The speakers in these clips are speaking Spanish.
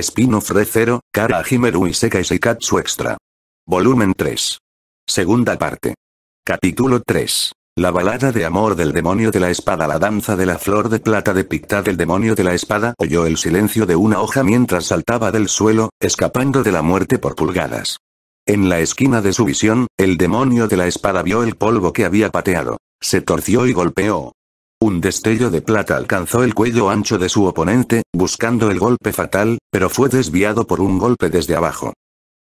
Spin-off Kara Cara Himeru y Sekai y Seikatsu Extra. Volumen 3. Segunda parte. Capítulo 3. La balada de amor del demonio de la espada La danza de la flor de plata de del el demonio de la espada oyó el silencio de una hoja mientras saltaba del suelo, escapando de la muerte por pulgadas. En la esquina de su visión, el demonio de la espada vio el polvo que había pateado. Se torció y golpeó, un destello de plata alcanzó el cuello ancho de su oponente, buscando el golpe fatal, pero fue desviado por un golpe desde abajo.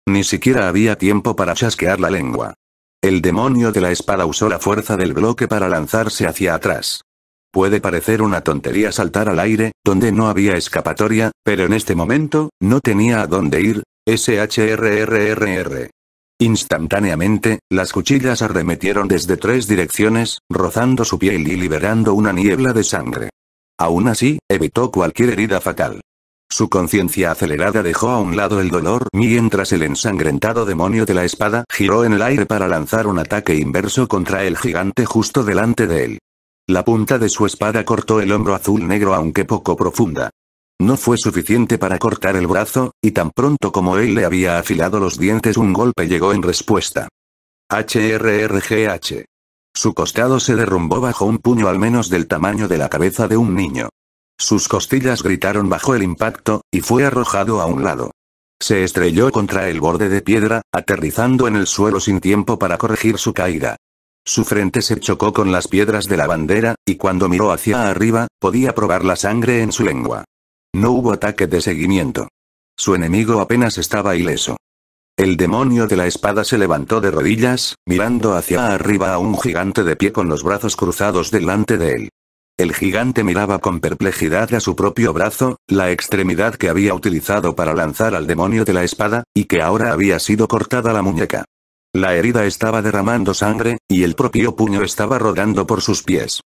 Ni siquiera había tiempo para chasquear la lengua. El demonio de la espada usó la fuerza del bloque para lanzarse hacia atrás. Puede parecer una tontería saltar al aire, donde no había escapatoria, pero en este momento, no tenía a dónde ir, SHRRRR. Instantáneamente, las cuchillas arremetieron desde tres direcciones, rozando su piel y liberando una niebla de sangre. Aún así, evitó cualquier herida fatal. Su conciencia acelerada dejó a un lado el dolor mientras el ensangrentado demonio de la espada giró en el aire para lanzar un ataque inverso contra el gigante justo delante de él. La punta de su espada cortó el hombro azul negro aunque poco profunda. No fue suficiente para cortar el brazo, y tan pronto como él le había afilado los dientes un golpe llegó en respuesta. HRRGH. Su costado se derrumbó bajo un puño al menos del tamaño de la cabeza de un niño. Sus costillas gritaron bajo el impacto, y fue arrojado a un lado. Se estrelló contra el borde de piedra, aterrizando en el suelo sin tiempo para corregir su caída. Su frente se chocó con las piedras de la bandera, y cuando miró hacia arriba, podía probar la sangre en su lengua. No hubo ataque de seguimiento. Su enemigo apenas estaba ileso. El demonio de la espada se levantó de rodillas, mirando hacia arriba a un gigante de pie con los brazos cruzados delante de él. El gigante miraba con perplejidad a su propio brazo, la extremidad que había utilizado para lanzar al demonio de la espada, y que ahora había sido cortada la muñeca. La herida estaba derramando sangre, y el propio puño estaba rodando por sus pies.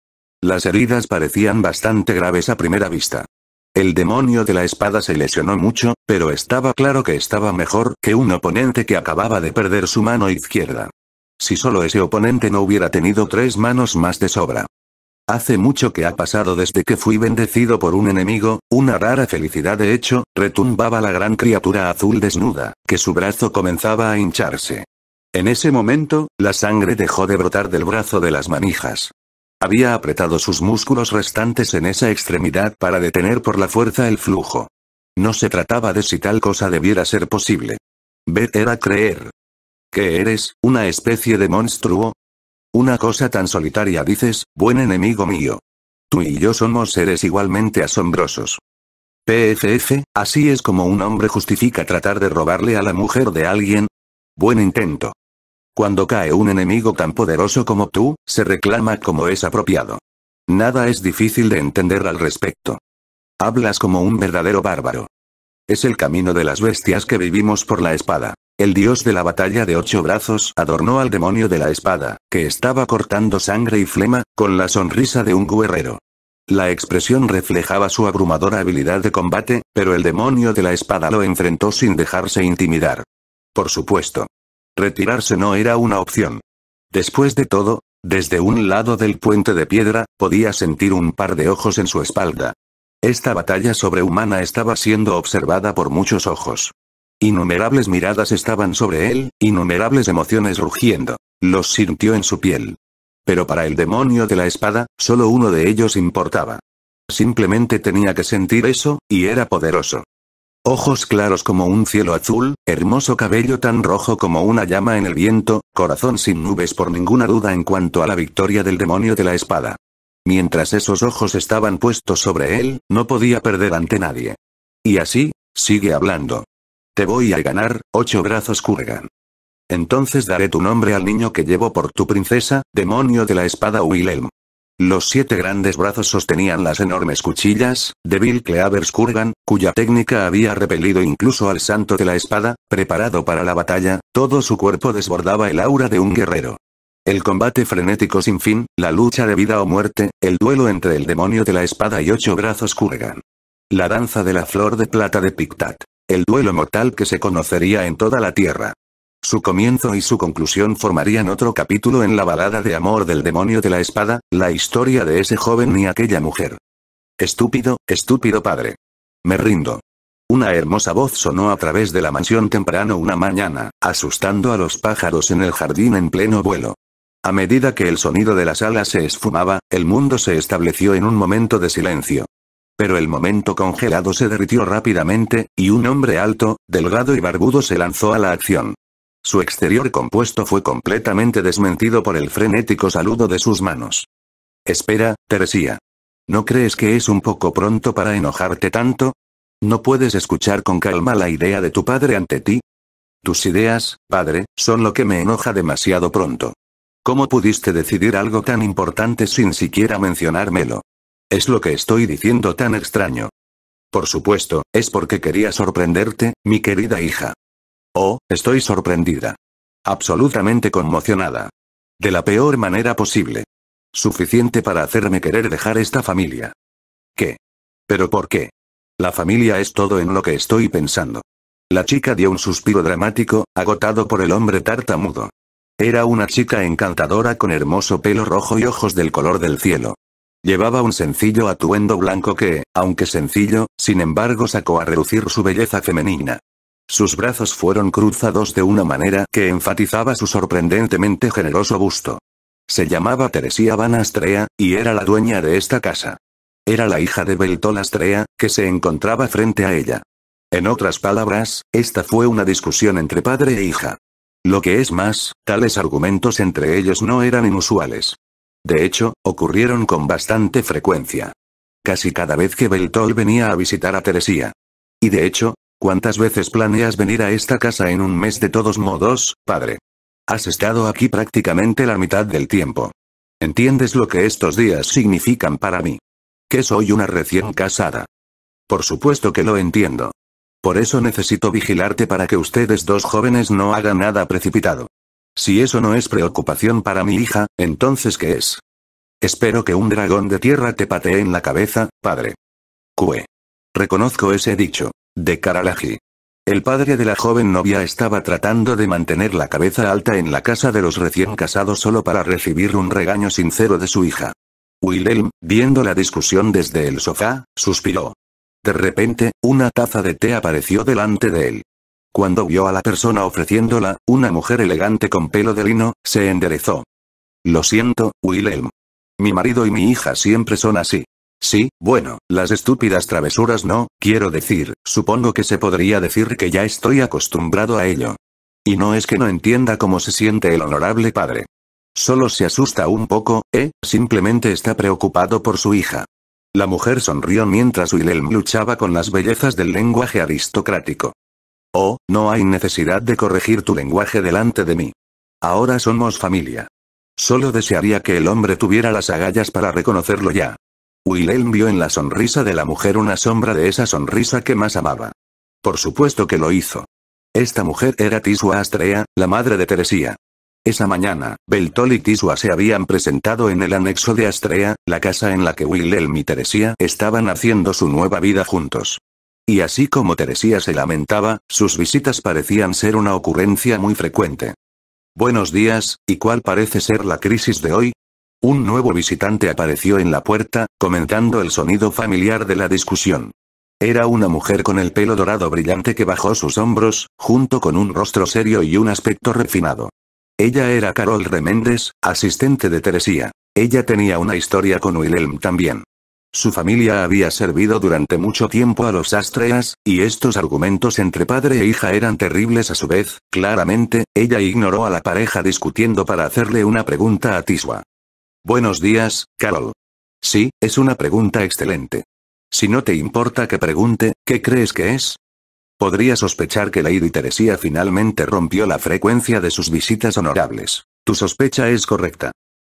Las heridas parecían bastante graves a primera vista. El demonio de la espada se lesionó mucho, pero estaba claro que estaba mejor que un oponente que acababa de perder su mano izquierda. Si solo ese oponente no hubiera tenido tres manos más de sobra. Hace mucho que ha pasado desde que fui bendecido por un enemigo, una rara felicidad de hecho, retumbaba la gran criatura azul desnuda, que su brazo comenzaba a hincharse. En ese momento, la sangre dejó de brotar del brazo de las manijas. Había apretado sus músculos restantes en esa extremidad para detener por la fuerza el flujo. No se trataba de si tal cosa debiera ser posible. Ver era creer. ¿Qué eres, una especie de monstruo? Una cosa tan solitaria dices, buen enemigo mío. Tú y yo somos seres igualmente asombrosos. PFF, así es como un hombre justifica tratar de robarle a la mujer de alguien. Buen intento. Cuando cae un enemigo tan poderoso como tú, se reclama como es apropiado. Nada es difícil de entender al respecto. Hablas como un verdadero bárbaro. Es el camino de las bestias que vivimos por la espada. El dios de la batalla de ocho brazos adornó al demonio de la espada, que estaba cortando sangre y flema, con la sonrisa de un guerrero. La expresión reflejaba su abrumadora habilidad de combate, pero el demonio de la espada lo enfrentó sin dejarse intimidar. Por supuesto, Retirarse no era una opción. Después de todo, desde un lado del puente de piedra, podía sentir un par de ojos en su espalda. Esta batalla sobrehumana estaba siendo observada por muchos ojos. Innumerables miradas estaban sobre él, innumerables emociones rugiendo. Los sintió en su piel. Pero para el demonio de la espada, solo uno de ellos importaba. Simplemente tenía que sentir eso, y era poderoso. Ojos claros como un cielo azul, hermoso cabello tan rojo como una llama en el viento, corazón sin nubes por ninguna duda en cuanto a la victoria del demonio de la espada. Mientras esos ojos estaban puestos sobre él, no podía perder ante nadie. Y así, sigue hablando. Te voy a ganar, ocho brazos Kurgan. Entonces daré tu nombre al niño que llevo por tu princesa, demonio de la espada Wilhelm. Los siete grandes brazos sostenían las enormes cuchillas, de Bill Cleavers Kurgan, cuya técnica había repelido incluso al santo de la espada, preparado para la batalla, todo su cuerpo desbordaba el aura de un guerrero. El combate frenético sin fin, la lucha de vida o muerte, el duelo entre el demonio de la espada y ocho brazos Kurgan. La danza de la flor de plata de Pictat. El duelo mortal que se conocería en toda la tierra. Su comienzo y su conclusión formarían otro capítulo en la balada de amor del demonio de la espada, la historia de ese joven y aquella mujer. Estúpido, estúpido padre. Me rindo. Una hermosa voz sonó a través de la mansión temprano una mañana, asustando a los pájaros en el jardín en pleno vuelo. A medida que el sonido de las alas se esfumaba, el mundo se estableció en un momento de silencio. Pero el momento congelado se derritió rápidamente, y un hombre alto, delgado y barbudo se lanzó a la acción. Su exterior compuesto fue completamente desmentido por el frenético saludo de sus manos. Espera, Teresía. ¿No crees que es un poco pronto para enojarte tanto? ¿No puedes escuchar con calma la idea de tu padre ante ti? Tus ideas, padre, son lo que me enoja demasiado pronto. ¿Cómo pudiste decidir algo tan importante sin siquiera mencionármelo? Es lo que estoy diciendo tan extraño. Por supuesto, es porque quería sorprenderte, mi querida hija. Oh, estoy sorprendida. Absolutamente conmocionada. De la peor manera posible. Suficiente para hacerme querer dejar esta familia. ¿Qué? ¿Pero por qué? La familia es todo en lo que estoy pensando. La chica dio un suspiro dramático, agotado por el hombre tartamudo. Era una chica encantadora con hermoso pelo rojo y ojos del color del cielo. Llevaba un sencillo atuendo blanco que, aunque sencillo, sin embargo sacó a reducir su belleza femenina. Sus brazos fueron cruzados de una manera que enfatizaba su sorprendentemente generoso busto. Se llamaba Teresía Van Astrea, y era la dueña de esta casa. Era la hija de Beltol Astrea, que se encontraba frente a ella. En otras palabras, esta fue una discusión entre padre e hija. Lo que es más, tales argumentos entre ellos no eran inusuales. De hecho, ocurrieron con bastante frecuencia. Casi cada vez que Beltol venía a visitar a Teresía. Y de hecho, ¿Cuántas veces planeas venir a esta casa en un mes de todos modos, padre? Has estado aquí prácticamente la mitad del tiempo. ¿Entiendes lo que estos días significan para mí? Que soy una recién casada. Por supuesto que lo entiendo. Por eso necesito vigilarte para que ustedes dos jóvenes no hagan nada precipitado. Si eso no es preocupación para mi hija, entonces ¿qué es? Espero que un dragón de tierra te patee en la cabeza, padre. Cue. Reconozco ese dicho de Karalaji. El padre de la joven novia estaba tratando de mantener la cabeza alta en la casa de los recién casados solo para recibir un regaño sincero de su hija. Wilhelm, viendo la discusión desde el sofá, suspiró. De repente, una taza de té apareció delante de él. Cuando vio a la persona ofreciéndola, una mujer elegante con pelo de lino, se enderezó. Lo siento, Wilhelm. Mi marido y mi hija siempre son así. Sí, bueno, las estúpidas travesuras no, quiero decir, supongo que se podría decir que ya estoy acostumbrado a ello. Y no es que no entienda cómo se siente el honorable padre. Solo se asusta un poco, ¿eh? Simplemente está preocupado por su hija. La mujer sonrió mientras Wilhelm luchaba con las bellezas del lenguaje aristocrático. Oh, no hay necesidad de corregir tu lenguaje delante de mí. Ahora somos familia. Solo desearía que el hombre tuviera las agallas para reconocerlo ya. Wilhelm vio en la sonrisa de la mujer una sombra de esa sonrisa que más amaba. Por supuesto que lo hizo. Esta mujer era Tisua Astrea, la madre de Teresía. Esa mañana, Beltol y Tisua se habían presentado en el anexo de Astrea, la casa en la que Wilhelm y Teresía estaban haciendo su nueva vida juntos. Y así como Teresía se lamentaba, sus visitas parecían ser una ocurrencia muy frecuente. Buenos días, ¿y cuál parece ser la crisis de hoy? Un nuevo visitante apareció en la puerta, comentando el sonido familiar de la discusión. Era una mujer con el pelo dorado brillante que bajó sus hombros, junto con un rostro serio y un aspecto refinado. Ella era Carol Reméndez, asistente de Teresía. Ella tenía una historia con Wilhelm también. Su familia había servido durante mucho tiempo a los Astreas, y estos argumentos entre padre e hija eran terribles a su vez, claramente, ella ignoró a la pareja discutiendo para hacerle una pregunta a Tiswa. Buenos días, Carol. Sí, es una pregunta excelente. Si no te importa que pregunte, ¿qué crees que es? Podría sospechar que Lady Teresía finalmente rompió la frecuencia de sus visitas honorables. Tu sospecha es correcta.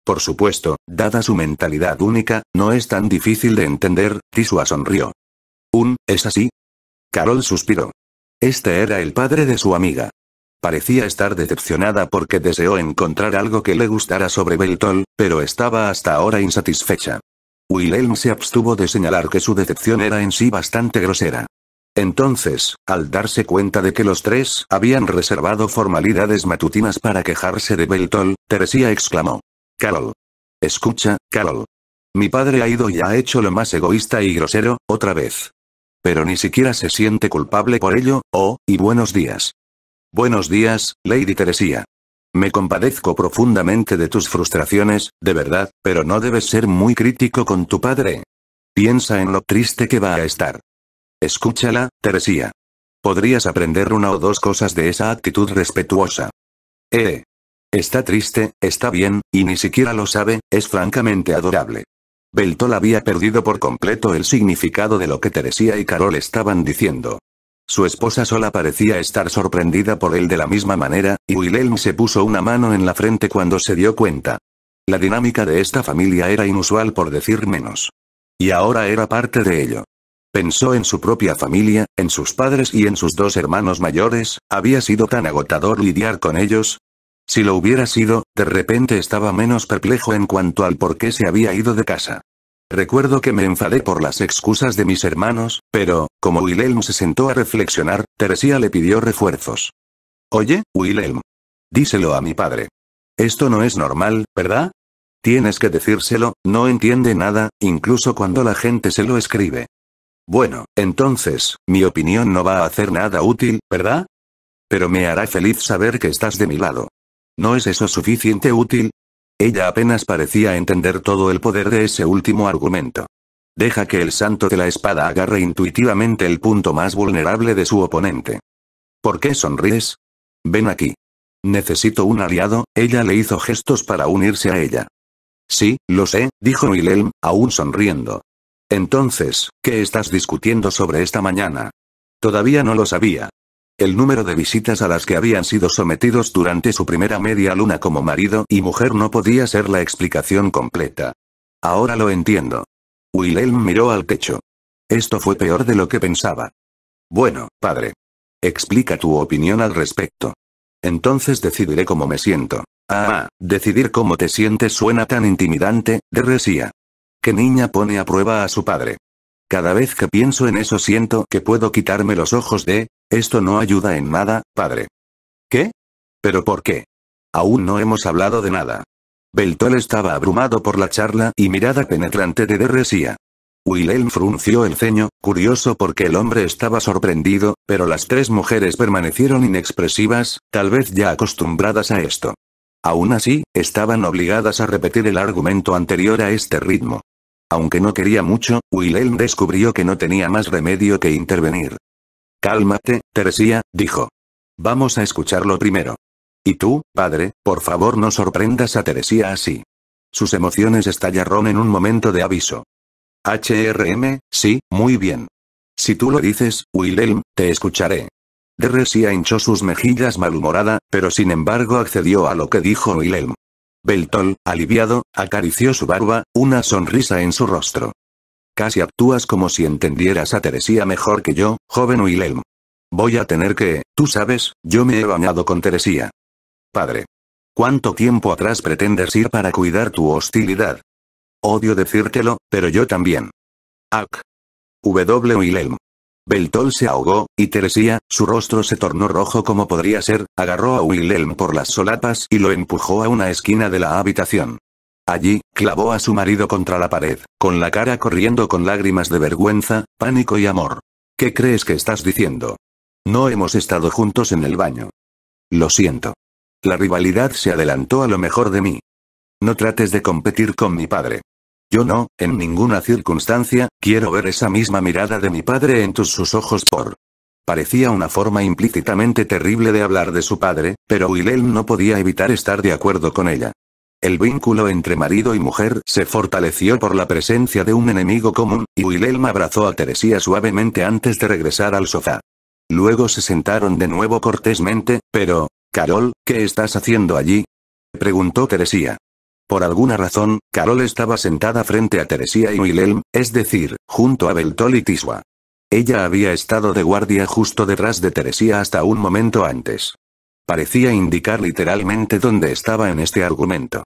Por supuesto, dada su mentalidad única, no es tan difícil de entender, Tisua sonrió. ¿Un, es así? Carol suspiró. Este era el padre de su amiga. Parecía estar decepcionada porque deseó encontrar algo que le gustara sobre Beltol, pero estaba hasta ahora insatisfecha. Wilhelm se abstuvo de señalar que su decepción era en sí bastante grosera. Entonces, al darse cuenta de que los tres habían reservado formalidades matutinas para quejarse de Beltol, Teresía exclamó. Carol. Escucha, Carol. Mi padre ha ido y ha hecho lo más egoísta y grosero, otra vez. Pero ni siquiera se siente culpable por ello, oh, y buenos días. Buenos días, Lady Teresía. Me compadezco profundamente de tus frustraciones, de verdad, pero no debes ser muy crítico con tu padre. Piensa en lo triste que va a estar. Escúchala, Teresía. Podrías aprender una o dos cosas de esa actitud respetuosa. Eh. Está triste, está bien, y ni siquiera lo sabe, es francamente adorable. Beltol había perdido por completo el significado de lo que Teresía y Carol estaban diciendo. Su esposa sola parecía estar sorprendida por él de la misma manera, y Wilhelm se puso una mano en la frente cuando se dio cuenta. La dinámica de esta familia era inusual por decir menos. Y ahora era parte de ello. Pensó en su propia familia, en sus padres y en sus dos hermanos mayores, había sido tan agotador lidiar con ellos. Si lo hubiera sido, de repente estaba menos perplejo en cuanto al por qué se había ido de casa. Recuerdo que me enfadé por las excusas de mis hermanos, pero, como Wilhelm se sentó a reflexionar, Teresía le pidió refuerzos. Oye, Wilhelm. Díselo a mi padre. Esto no es normal, ¿verdad? Tienes que decírselo, no entiende nada, incluso cuando la gente se lo escribe. Bueno, entonces, mi opinión no va a hacer nada útil, ¿verdad? Pero me hará feliz saber que estás de mi lado. ¿No es eso suficiente útil? Ella apenas parecía entender todo el poder de ese último argumento. Deja que el santo de la espada agarre intuitivamente el punto más vulnerable de su oponente. ¿Por qué sonríes? Ven aquí. Necesito un aliado, ella le hizo gestos para unirse a ella. Sí, lo sé, dijo Wilhelm, aún sonriendo. Entonces, ¿qué estás discutiendo sobre esta mañana? Todavía no lo sabía, el número de visitas a las que habían sido sometidos durante su primera media luna como marido y mujer no podía ser la explicación completa. Ahora lo entiendo. Wilhelm miró al techo. Esto fue peor de lo que pensaba. Bueno, padre. Explica tu opinión al respecto. Entonces decidiré cómo me siento. Ah, ah decidir cómo te sientes suena tan intimidante, de resía. ¿Qué niña pone a prueba a su padre? Cada vez que pienso en eso siento que puedo quitarme los ojos de esto no ayuda en nada, padre. ¿Qué? ¿Pero por qué? Aún no hemos hablado de nada. Beltol estaba abrumado por la charla y mirada penetrante de Derresía. Wilhelm frunció el ceño, curioso porque el hombre estaba sorprendido, pero las tres mujeres permanecieron inexpresivas, tal vez ya acostumbradas a esto. Aún así, estaban obligadas a repetir el argumento anterior a este ritmo. Aunque no quería mucho, Wilhelm descubrió que no tenía más remedio que intervenir. Cálmate, Teresía, dijo. Vamos a escucharlo primero. Y tú, padre, por favor no sorprendas a Teresía así. Sus emociones estallaron en un momento de aviso. HRM, sí, muy bien. Si tú lo dices, Wilhelm, te escucharé. Teresía hinchó sus mejillas malhumorada, pero sin embargo accedió a lo que dijo Wilhelm. Beltol, aliviado, acarició su barba, una sonrisa en su rostro. Casi actúas como si entendieras a Teresía mejor que yo, joven Wilhelm. Voy a tener que, tú sabes, yo me he bañado con Teresía. Padre. ¿Cuánto tiempo atrás pretendes ir para cuidar tu hostilidad? Odio decírtelo, pero yo también. Ac. W. Wilhelm. Beltol se ahogó, y Teresía, su rostro se tornó rojo como podría ser, agarró a Wilhelm por las solapas y lo empujó a una esquina de la habitación. Allí, clavó a su marido contra la pared, con la cara corriendo con lágrimas de vergüenza, pánico y amor. ¿Qué crees que estás diciendo? No hemos estado juntos en el baño. Lo siento. La rivalidad se adelantó a lo mejor de mí. No trates de competir con mi padre. Yo no, en ninguna circunstancia, quiero ver esa misma mirada de mi padre en tus sus ojos por... Parecía una forma implícitamente terrible de hablar de su padre, pero Wilhelm no podía evitar estar de acuerdo con ella. El vínculo entre marido y mujer se fortaleció por la presencia de un enemigo común, y Wilhelm abrazó a Teresía suavemente antes de regresar al sofá. Luego se sentaron de nuevo cortésmente, pero... Carol, ¿qué estás haciendo allí? preguntó Teresía. Por alguna razón, Carol estaba sentada frente a Teresía y Wilhelm, es decir, junto a Beltol y Tiswa. Ella había estado de guardia justo detrás de Teresía hasta un momento antes. Parecía indicar literalmente dónde estaba en este argumento.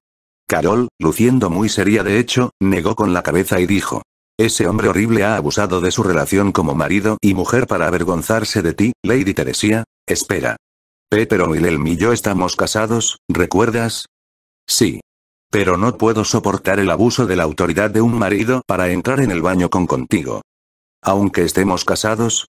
Carol, luciendo muy seria de hecho, negó con la cabeza y dijo. Ese hombre horrible ha abusado de su relación como marido y mujer para avergonzarse de ti, Lady Teresia. Espera. Pero Wilhelm y yo estamos casados, ¿recuerdas? Sí. Pero no puedo soportar el abuso de la autoridad de un marido para entrar en el baño con contigo. Aunque estemos casados,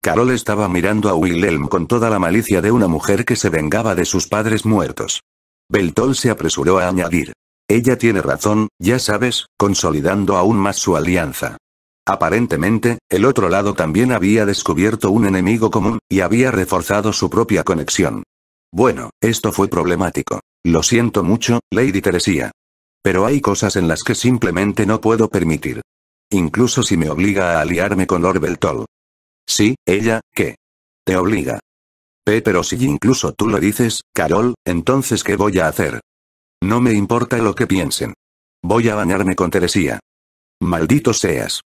Carol estaba mirando a Wilhelm con toda la malicia de una mujer que se vengaba de sus padres muertos. Beltol se apresuró a añadir. Ella tiene razón, ya sabes, consolidando aún más su alianza. Aparentemente, el otro lado también había descubierto un enemigo común, y había reforzado su propia conexión. Bueno, esto fue problemático. Lo siento mucho, Lady Teresía. Pero hay cosas en las que simplemente no puedo permitir. Incluso si me obliga a aliarme con Lord Sí, ella, ¿qué? Te obliga. P pero si incluso tú lo dices, Carol, entonces ¿qué voy a hacer? No me importa lo que piensen. Voy a bañarme con Teresía. Maldito seas.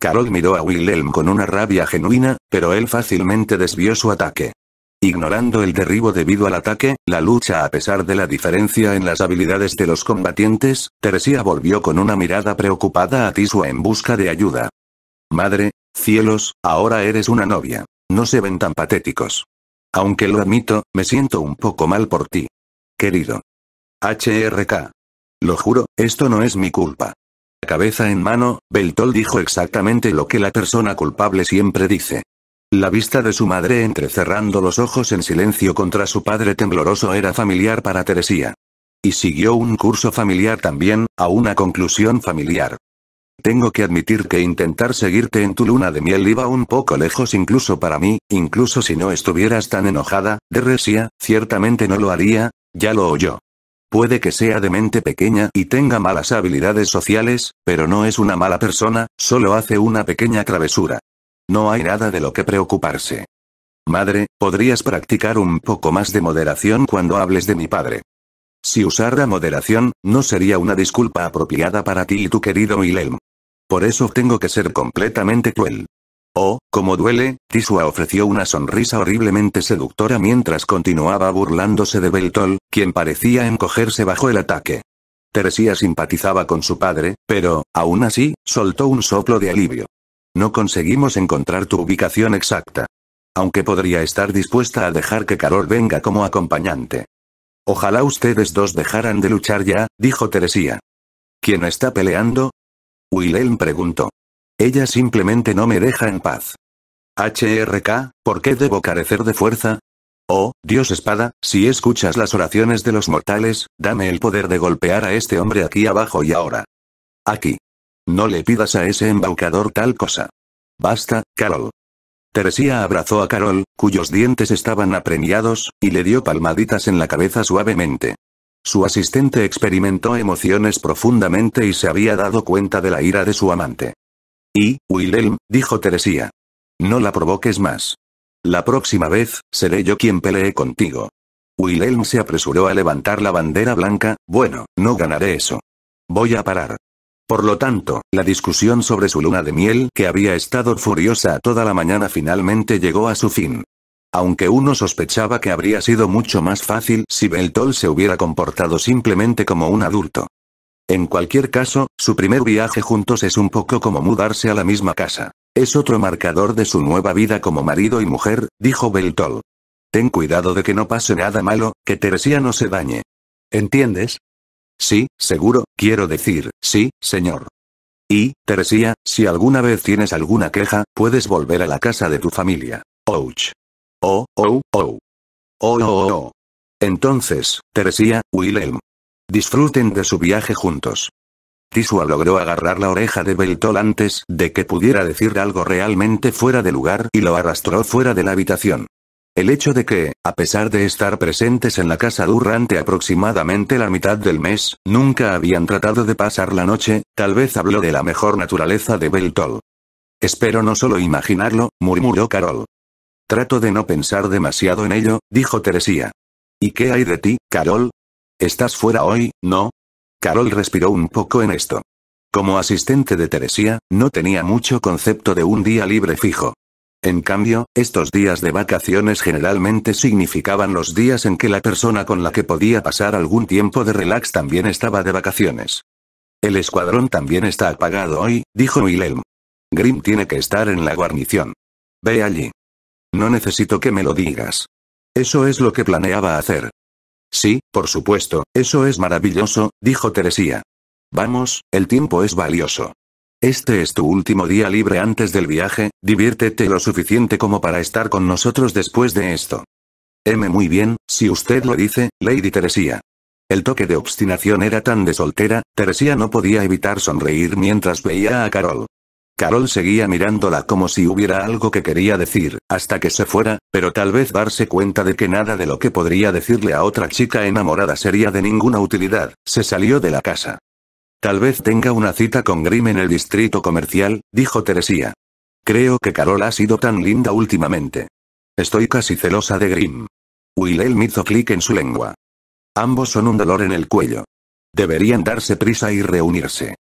Carol miró a Wilhelm con una rabia genuina, pero él fácilmente desvió su ataque. Ignorando el derribo debido al ataque, la lucha a pesar de la diferencia en las habilidades de los combatientes, Teresía volvió con una mirada preocupada a Tisua en busca de ayuda. Madre, cielos, ahora eres una novia. No se ven tan patéticos. Aunque lo admito, me siento un poco mal por ti. Querido. HRK. Lo juro, esto no es mi culpa. Cabeza en mano, Beltol dijo exactamente lo que la persona culpable siempre dice. La vista de su madre entrecerrando los ojos en silencio contra su padre tembloroso era familiar para Teresía. Y siguió un curso familiar también, a una conclusión familiar. Tengo que admitir que intentar seguirte en tu luna de miel iba un poco lejos incluso para mí, incluso si no estuvieras tan enojada, Resía, ciertamente no lo haría, ya lo oyó. Puede que sea de mente pequeña y tenga malas habilidades sociales, pero no es una mala persona, solo hace una pequeña travesura. No hay nada de lo que preocuparse. Madre, podrías practicar un poco más de moderación cuando hables de mi padre. Si usara moderación, no sería una disculpa apropiada para ti y tu querido Wilhelm. Por eso tengo que ser completamente cruel. Oh, como duele, Tisua ofreció una sonrisa horriblemente seductora mientras continuaba burlándose de Beltol, quien parecía encogerse bajo el ataque. Teresía simpatizaba con su padre, pero, aún así, soltó un soplo de alivio. No conseguimos encontrar tu ubicación exacta. Aunque podría estar dispuesta a dejar que Carol venga como acompañante. Ojalá ustedes dos dejaran de luchar ya, dijo Teresía. ¿Quién está peleando? Wilhelm preguntó. Ella simplemente no me deja en paz. HRK, ¿por qué debo carecer de fuerza? Oh, Dios espada, si escuchas las oraciones de los mortales, dame el poder de golpear a este hombre aquí abajo y ahora. Aquí. No le pidas a ese embaucador tal cosa. Basta, Carol. Teresía abrazó a Carol, cuyos dientes estaban apremiados, y le dio palmaditas en la cabeza suavemente. Su asistente experimentó emociones profundamente y se había dado cuenta de la ira de su amante. Y, Wilhelm, dijo Teresía. No la provoques más. La próxima vez, seré yo quien pelee contigo. Wilhelm se apresuró a levantar la bandera blanca, bueno, no ganaré eso. Voy a parar. Por lo tanto, la discusión sobre su luna de miel que había estado furiosa toda la mañana finalmente llegó a su fin. Aunque uno sospechaba que habría sido mucho más fácil si Beltol se hubiera comportado simplemente como un adulto. En cualquier caso, su primer viaje juntos es un poco como mudarse a la misma casa. Es otro marcador de su nueva vida como marido y mujer, dijo Beltol. Ten cuidado de que no pase nada malo, que Teresía no se dañe. ¿Entiendes? Sí, seguro, quiero decir, sí, señor. Y, Teresía, si alguna vez tienes alguna queja, puedes volver a la casa de tu familia. Ouch. Oh, oh, oh. Oh, oh, oh. Entonces, Teresía, Wilhelm, Disfruten de su viaje juntos. Tisua logró agarrar la oreja de Beltol antes de que pudiera decir algo realmente fuera de lugar y lo arrastró fuera de la habitación. El hecho de que, a pesar de estar presentes en la casa durante aproximadamente la mitad del mes, nunca habían tratado de pasar la noche, tal vez habló de la mejor naturaleza de Beltol. Espero no solo imaginarlo, murmuró Carol. Trato de no pensar demasiado en ello, dijo Teresía. ¿Y qué hay de ti, Carol? ¿Estás fuera hoy, no? Carol respiró un poco en esto. Como asistente de Teresía, no tenía mucho concepto de un día libre fijo. En cambio, estos días de vacaciones generalmente significaban los días en que la persona con la que podía pasar algún tiempo de relax también estaba de vacaciones. El escuadrón también está apagado hoy, dijo Wilhelm. Grim tiene que estar en la guarnición. Ve allí. No necesito que me lo digas. Eso es lo que planeaba hacer, Sí, por supuesto, eso es maravilloso, dijo Teresía. Vamos, el tiempo es valioso. Este es tu último día libre antes del viaje, diviértete lo suficiente como para estar con nosotros después de esto. M muy bien, si usted lo dice, Lady Teresía. El toque de obstinación era tan de soltera, Teresía no podía evitar sonreír mientras veía a Carol. Carol seguía mirándola como si hubiera algo que quería decir, hasta que se fuera, pero tal vez darse cuenta de que nada de lo que podría decirle a otra chica enamorada sería de ninguna utilidad, se salió de la casa. Tal vez tenga una cita con Grimm en el distrito comercial, dijo Teresía. Creo que Carol ha sido tan linda últimamente. Estoy casi celosa de Grimm. Willem hizo clic en su lengua. Ambos son un dolor en el cuello. Deberían darse prisa y reunirse.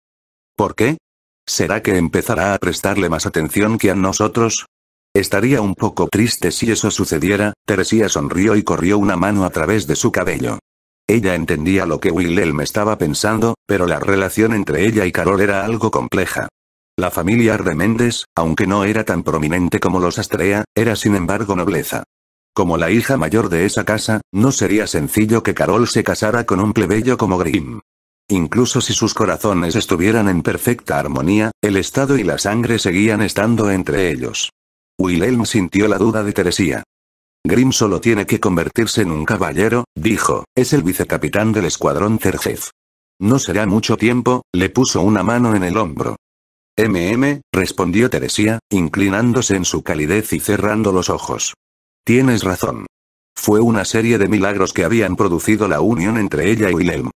¿Por qué? ¿Será que empezará a prestarle más atención que a nosotros? Estaría un poco triste si eso sucediera, Teresía sonrió y corrió una mano a través de su cabello. Ella entendía lo que Wilhelm estaba pensando, pero la relación entre ella y Carol era algo compleja. La familia Reméndez, aunque no era tan prominente como los Astrea, era sin embargo nobleza. Como la hija mayor de esa casa, no sería sencillo que Carol se casara con un plebeyo como Grimm. Incluso si sus corazones estuvieran en perfecta armonía, el estado y la sangre seguían estando entre ellos. Wilhelm sintió la duda de Teresía. Grim solo tiene que convertirse en un caballero, dijo, es el vicecapitán del escuadrón Cercef. No será mucho tiempo, le puso una mano en el hombro. MM, respondió Teresía, inclinándose en su calidez y cerrando los ojos. Tienes razón. Fue una serie de milagros que habían producido la unión entre ella y Wilhelm.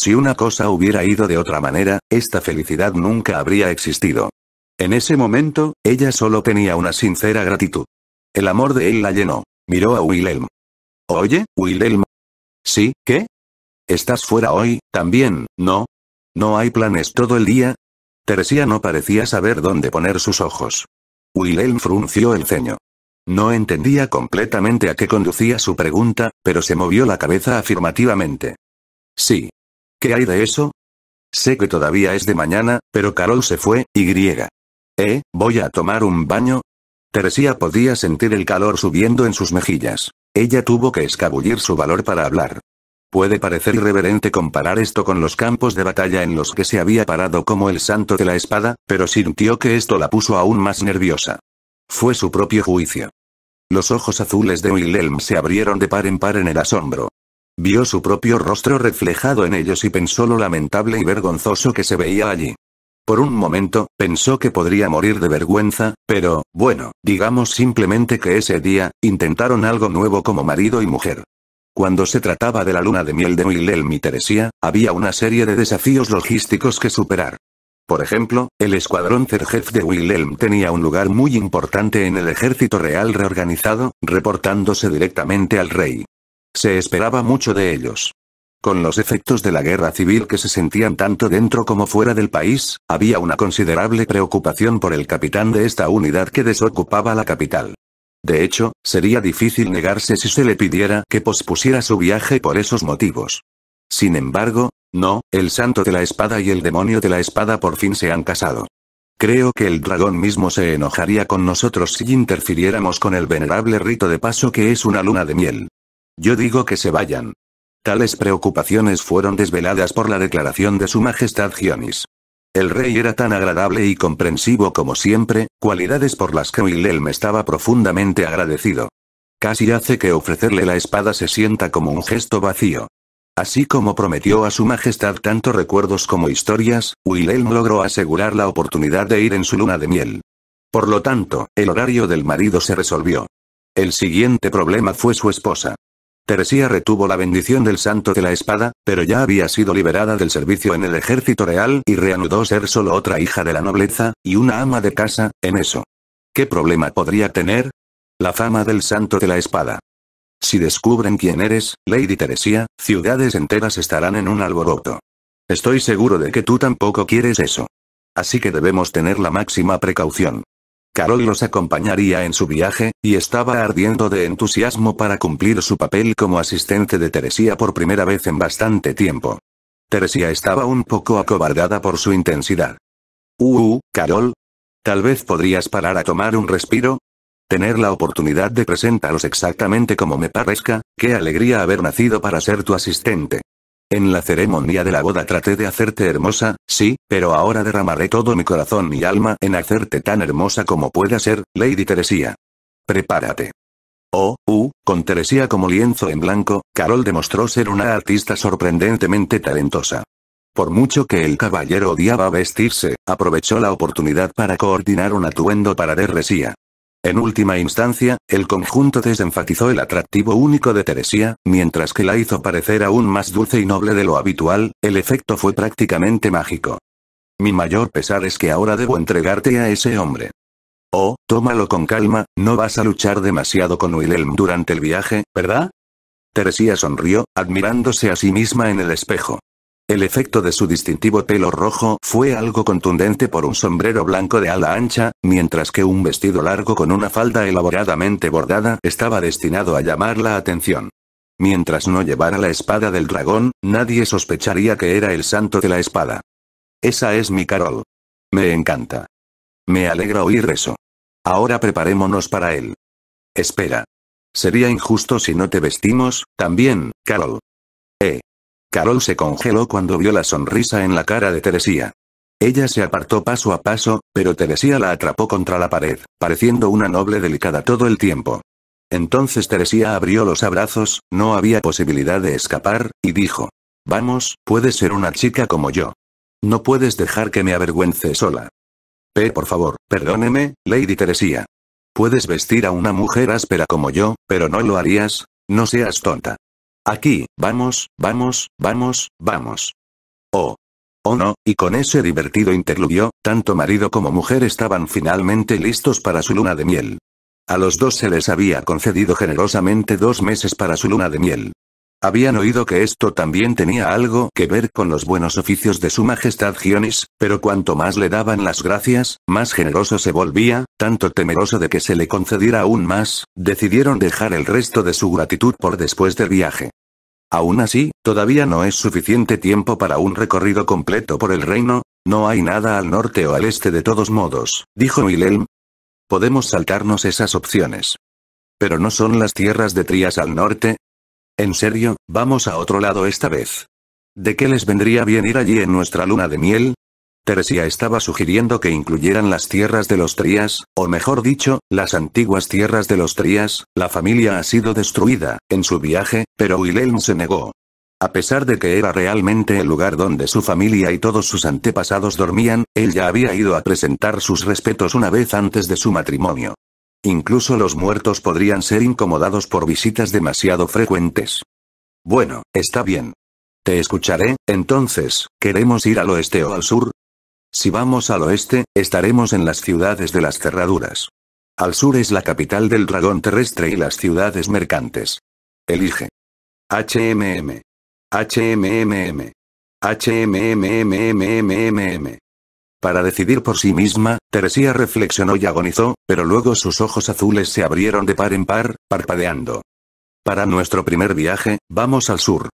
Si una cosa hubiera ido de otra manera, esta felicidad nunca habría existido. En ese momento, ella solo tenía una sincera gratitud. El amor de él la llenó. Miró a Wilhelm. Oye, Wilhelm. Sí, ¿qué? ¿Estás fuera hoy, también, no? ¿No hay planes todo el día? Teresía no parecía saber dónde poner sus ojos. Wilhelm frunció el ceño. No entendía completamente a qué conducía su pregunta, pero se movió la cabeza afirmativamente. Sí, ¿Qué hay de eso? Sé que todavía es de mañana, pero Carol se fue, y griega. ¿Eh? ¿Voy a tomar un baño? Teresía podía sentir el calor subiendo en sus mejillas. Ella tuvo que escabullir su valor para hablar. Puede parecer irreverente comparar esto con los campos de batalla en los que se había parado como el santo de la espada, pero sintió que esto la puso aún más nerviosa. Fue su propio juicio. Los ojos azules de Wilhelm se abrieron de par en par en el asombro. Vio su propio rostro reflejado en ellos y pensó lo lamentable y vergonzoso que se veía allí. Por un momento, pensó que podría morir de vergüenza, pero, bueno, digamos simplemente que ese día, intentaron algo nuevo como marido y mujer. Cuando se trataba de la luna de miel de Wilhelm y Teresía había una serie de desafíos logísticos que superar. Por ejemplo, el escuadrón Zerjef de Wilhelm tenía un lugar muy importante en el ejército real reorganizado, reportándose directamente al rey. Se esperaba mucho de ellos. Con los efectos de la guerra civil que se sentían tanto dentro como fuera del país, había una considerable preocupación por el capitán de esta unidad que desocupaba la capital. De hecho, sería difícil negarse si se le pidiera que pospusiera su viaje por esos motivos. Sin embargo, no, el santo de la espada y el demonio de la espada por fin se han casado. Creo que el dragón mismo se enojaría con nosotros si interfiriéramos con el venerable rito de paso que es una luna de miel. Yo digo que se vayan. Tales preocupaciones fueron desveladas por la declaración de su majestad Gionis. El rey era tan agradable y comprensivo como siempre, cualidades por las que Wilhelm estaba profundamente agradecido. Casi hace que ofrecerle la espada se sienta como un gesto vacío. Así como prometió a su majestad tanto recuerdos como historias, Wilhelm logró asegurar la oportunidad de ir en su luna de miel. Por lo tanto, el horario del marido se resolvió. El siguiente problema fue su esposa. Teresía retuvo la bendición del santo de la espada, pero ya había sido liberada del servicio en el ejército real y reanudó ser solo otra hija de la nobleza, y una ama de casa, en eso. ¿Qué problema podría tener? La fama del santo de la espada. Si descubren quién eres, Lady Teresía, ciudades enteras estarán en un alboroto. Estoy seguro de que tú tampoco quieres eso. Así que debemos tener la máxima precaución. Carol los acompañaría en su viaje, y estaba ardiendo de entusiasmo para cumplir su papel como asistente de Teresía por primera vez en bastante tiempo. Teresía estaba un poco acobardada por su intensidad. Uh, uh Carol. Tal vez podrías parar a tomar un respiro. Tener la oportunidad de presentarlos exactamente como me parezca, qué alegría haber nacido para ser tu asistente. En la ceremonia de la boda traté de hacerte hermosa, sí, pero ahora derramaré todo mi corazón y alma en hacerte tan hermosa como pueda ser, Lady Teresía. Prepárate. Oh, uh, con Teresía como lienzo en blanco, Carol demostró ser una artista sorprendentemente talentosa. Por mucho que el caballero odiaba vestirse, aprovechó la oportunidad para coordinar un atuendo para Teresía. En última instancia, el conjunto desenfatizó el atractivo único de Teresía, mientras que la hizo parecer aún más dulce y noble de lo habitual, el efecto fue prácticamente mágico. Mi mayor pesar es que ahora debo entregarte a ese hombre. Oh, tómalo con calma, no vas a luchar demasiado con Wilhelm durante el viaje, ¿verdad? Teresía sonrió, admirándose a sí misma en el espejo. El efecto de su distintivo pelo rojo fue algo contundente por un sombrero blanco de ala ancha, mientras que un vestido largo con una falda elaboradamente bordada estaba destinado a llamar la atención. Mientras no llevara la espada del dragón, nadie sospecharía que era el santo de la espada. Esa es mi Carol. Me encanta. Me alegra oír eso. Ahora preparémonos para él. Espera. Sería injusto si no te vestimos, también, Carol. Carol se congeló cuando vio la sonrisa en la cara de Teresía. Ella se apartó paso a paso, pero Teresía la atrapó contra la pared, pareciendo una noble delicada todo el tiempo. Entonces Teresía abrió los abrazos, no había posibilidad de escapar, y dijo. Vamos, puedes ser una chica como yo. No puedes dejar que me avergüence sola. P, por favor, perdóneme, Lady Teresía. Puedes vestir a una mujer áspera como yo, pero no lo harías, no seas tonta. Aquí, vamos, vamos, vamos, vamos. Oh. Oh no, y con ese divertido interludio, tanto marido como mujer estaban finalmente listos para su luna de miel. A los dos se les había concedido generosamente dos meses para su luna de miel. Habían oído que esto también tenía algo que ver con los buenos oficios de su majestad Gionis, pero cuanto más le daban las gracias, más generoso se volvía, tanto temeroso de que se le concediera aún más, decidieron dejar el resto de su gratitud por después del viaje. Aún así, todavía no es suficiente tiempo para un recorrido completo por el reino, no hay nada al norte o al este de todos modos, dijo Wilhelm. Podemos saltarnos esas opciones. Pero no son las tierras de Trías al norte. En serio, vamos a otro lado esta vez. ¿De qué les vendría bien ir allí en nuestra luna de miel? Teresia estaba sugiriendo que incluyeran las tierras de los Trías, o mejor dicho, las antiguas tierras de los Trías, la familia ha sido destruida, en su viaje, pero Wilhelm se negó. A pesar de que era realmente el lugar donde su familia y todos sus antepasados dormían, él ya había ido a presentar sus respetos una vez antes de su matrimonio. Incluso los muertos podrían ser incomodados por visitas demasiado frecuentes. Bueno, está bien. Te escucharé, entonces, ¿queremos ir al oeste o al sur? Si vamos al oeste, estaremos en las ciudades de las cerraduras. Al sur es la capital del dragón terrestre y las ciudades mercantes. Elige. HMM. HMMM. HMMMMMMM. Para decidir por sí misma, Teresía reflexionó y agonizó, pero luego sus ojos azules se abrieron de par en par, parpadeando. Para nuestro primer viaje, vamos al sur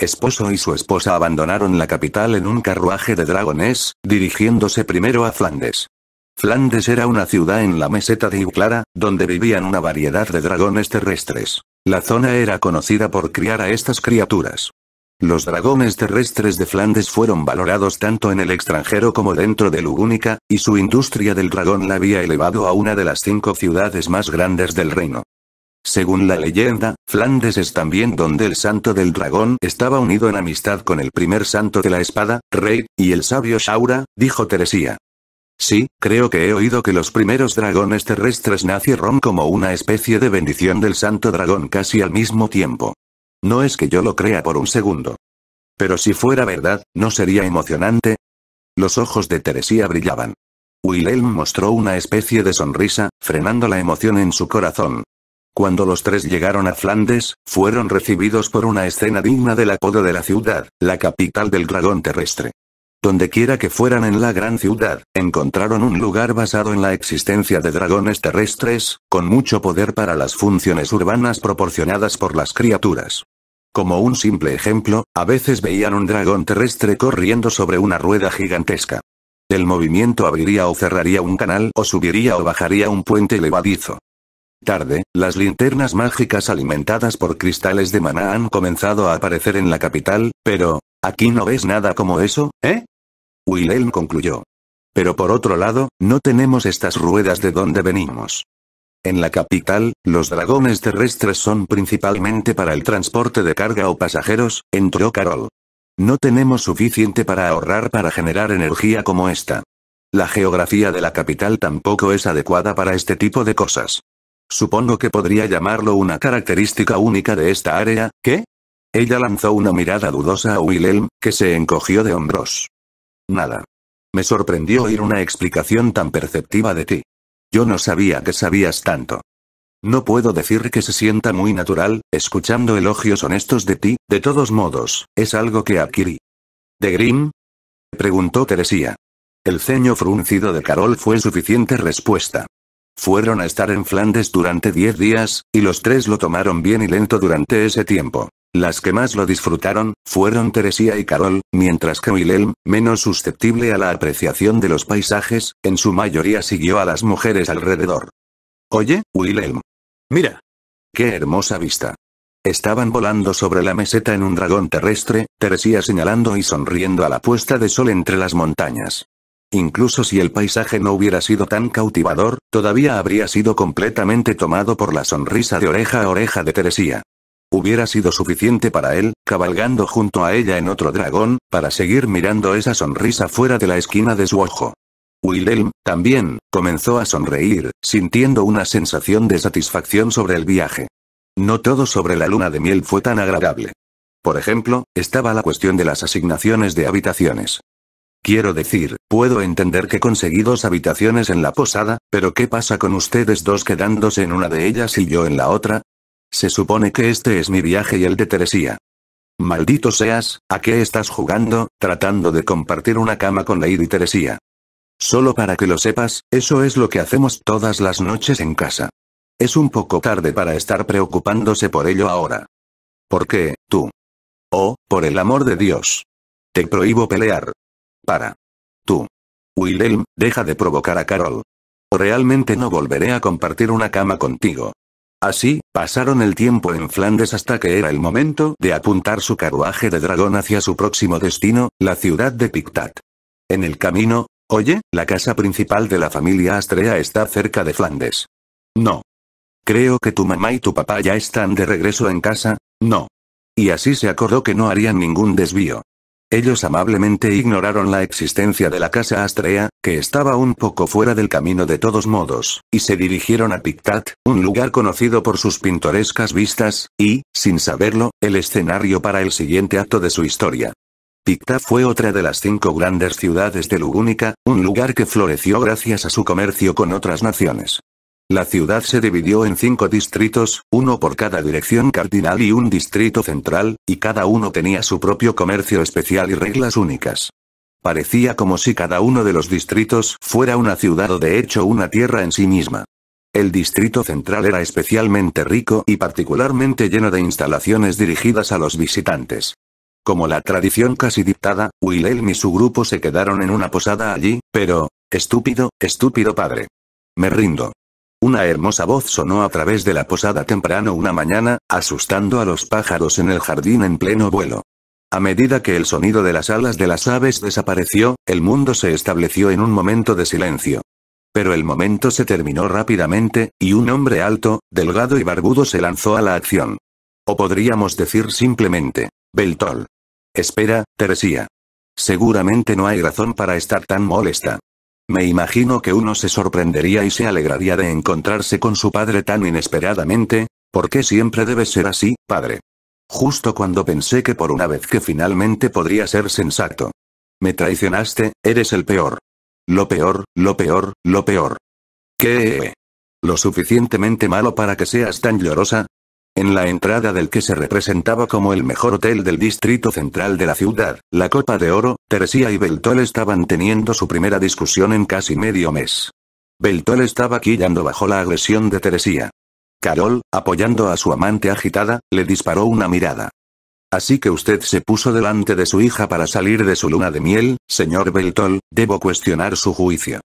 esposo y su esposa abandonaron la capital en un carruaje de dragones, dirigiéndose primero a Flandes. Flandes era una ciudad en la meseta de Iuclara, donde vivían una variedad de dragones terrestres. La zona era conocida por criar a estas criaturas. Los dragones terrestres de Flandes fueron valorados tanto en el extranjero como dentro de Lugúnica, y su industria del dragón la había elevado a una de las cinco ciudades más grandes del reino. Según la leyenda, Flandes es también donde el santo del dragón estaba unido en amistad con el primer santo de la espada, rey, y el sabio Shaura, dijo Teresía. Sí, creo que he oído que los primeros dragones terrestres nacieron como una especie de bendición del santo dragón casi al mismo tiempo. No es que yo lo crea por un segundo. Pero si fuera verdad, ¿no sería emocionante? Los ojos de Teresía brillaban. Wilhelm mostró una especie de sonrisa, frenando la emoción en su corazón. Cuando los tres llegaron a Flandes, fueron recibidos por una escena digna del apodo de la ciudad, la capital del dragón terrestre. Dondequiera que fueran en la gran ciudad, encontraron un lugar basado en la existencia de dragones terrestres, con mucho poder para las funciones urbanas proporcionadas por las criaturas. Como un simple ejemplo, a veces veían un dragón terrestre corriendo sobre una rueda gigantesca. El movimiento abriría o cerraría un canal o subiría o bajaría un puente levadizo. Tarde, las linternas mágicas alimentadas por cristales de maná han comenzado a aparecer en la capital, pero, ¿aquí no ves nada como eso, eh? Wilhelm concluyó. Pero por otro lado, no tenemos estas ruedas de donde venimos. En la capital, los dragones terrestres son principalmente para el transporte de carga o pasajeros, entró Carol. No tenemos suficiente para ahorrar para generar energía como esta. La geografía de la capital tampoco es adecuada para este tipo de cosas. Supongo que podría llamarlo una característica única de esta área, ¿qué? Ella lanzó una mirada dudosa a Wilhelm, que se encogió de hombros. Nada. Me sorprendió oír una explicación tan perceptiva de ti. Yo no sabía que sabías tanto. No puedo decir que se sienta muy natural, escuchando elogios honestos de ti, de todos modos, es algo que adquirí. ¿De Grimm? preguntó Teresía. El ceño fruncido de Carol fue suficiente respuesta. Fueron a estar en Flandes durante 10 días, y los tres lo tomaron bien y lento durante ese tiempo. Las que más lo disfrutaron, fueron Teresía y Carol, mientras que Wilhelm, menos susceptible a la apreciación de los paisajes, en su mayoría siguió a las mujeres alrededor. Oye, Wilhelm. Mira. Qué hermosa vista. Estaban volando sobre la meseta en un dragón terrestre, Teresía señalando y sonriendo a la puesta de sol entre las montañas. Incluso si el paisaje no hubiera sido tan cautivador, todavía habría sido completamente tomado por la sonrisa de oreja a oreja de Teresía. Hubiera sido suficiente para él, cabalgando junto a ella en otro dragón, para seguir mirando esa sonrisa fuera de la esquina de su ojo. Wilhelm, también, comenzó a sonreír, sintiendo una sensación de satisfacción sobre el viaje. No todo sobre la luna de miel fue tan agradable. Por ejemplo, estaba la cuestión de las asignaciones de habitaciones. Quiero decir, puedo entender que conseguí dos habitaciones en la posada, pero ¿qué pasa con ustedes dos quedándose en una de ellas y yo en la otra? Se supone que este es mi viaje y el de Teresía. Maldito seas, ¿a qué estás jugando, tratando de compartir una cama con Lady Teresía? Solo para que lo sepas, eso es lo que hacemos todas las noches en casa. Es un poco tarde para estar preocupándose por ello ahora. ¿Por qué, tú? Oh, por el amor de Dios. Te prohíbo pelear, para. Tú. Wilhelm, deja de provocar a Carol. Realmente no volveré a compartir una cama contigo. Así, pasaron el tiempo en Flandes hasta que era el momento de apuntar su carruaje de dragón hacia su próximo destino, la ciudad de Pictat. En el camino, oye, la casa principal de la familia Astrea está cerca de Flandes. No. Creo que tu mamá y tu papá ya están de regreso en casa, no. Y así se acordó que no harían ningún desvío. Ellos amablemente ignoraron la existencia de la casa Astrea, que estaba un poco fuera del camino de todos modos, y se dirigieron a Pictat, un lugar conocido por sus pintorescas vistas, y, sin saberlo, el escenario para el siguiente acto de su historia. Pictat fue otra de las cinco grandes ciudades de Lugúnica, un lugar que floreció gracias a su comercio con otras naciones. La ciudad se dividió en cinco distritos, uno por cada dirección cardinal y un distrito central, y cada uno tenía su propio comercio especial y reglas únicas. Parecía como si cada uno de los distritos fuera una ciudad o de hecho una tierra en sí misma. El distrito central era especialmente rico y particularmente lleno de instalaciones dirigidas a los visitantes. Como la tradición casi dictada, Wilhelm y su grupo se quedaron en una posada allí, pero, estúpido, estúpido padre. Me rindo. Una hermosa voz sonó a través de la posada temprano una mañana, asustando a los pájaros en el jardín en pleno vuelo. A medida que el sonido de las alas de las aves desapareció, el mundo se estableció en un momento de silencio. Pero el momento se terminó rápidamente, y un hombre alto, delgado y barbudo se lanzó a la acción. O podríamos decir simplemente, Beltol. Espera, Teresía. Seguramente no hay razón para estar tan molesta. Me imagino que uno se sorprendería y se alegraría de encontrarse con su padre tan inesperadamente, porque siempre debe ser así, padre? Justo cuando pensé que por una vez que finalmente podría ser sensato. Me traicionaste, eres el peor. Lo peor, lo peor, lo peor. ¿Qué? Lo suficientemente malo para que seas tan llorosa, en la entrada del que se representaba como el mejor hotel del distrito central de la ciudad, la Copa de Oro, Teresía y Beltol estaban teniendo su primera discusión en casi medio mes. Beltol estaba quillando bajo la agresión de Teresía. Carol, apoyando a su amante agitada, le disparó una mirada. Así que usted se puso delante de su hija para salir de su luna de miel, señor Beltol, debo cuestionar su juicio.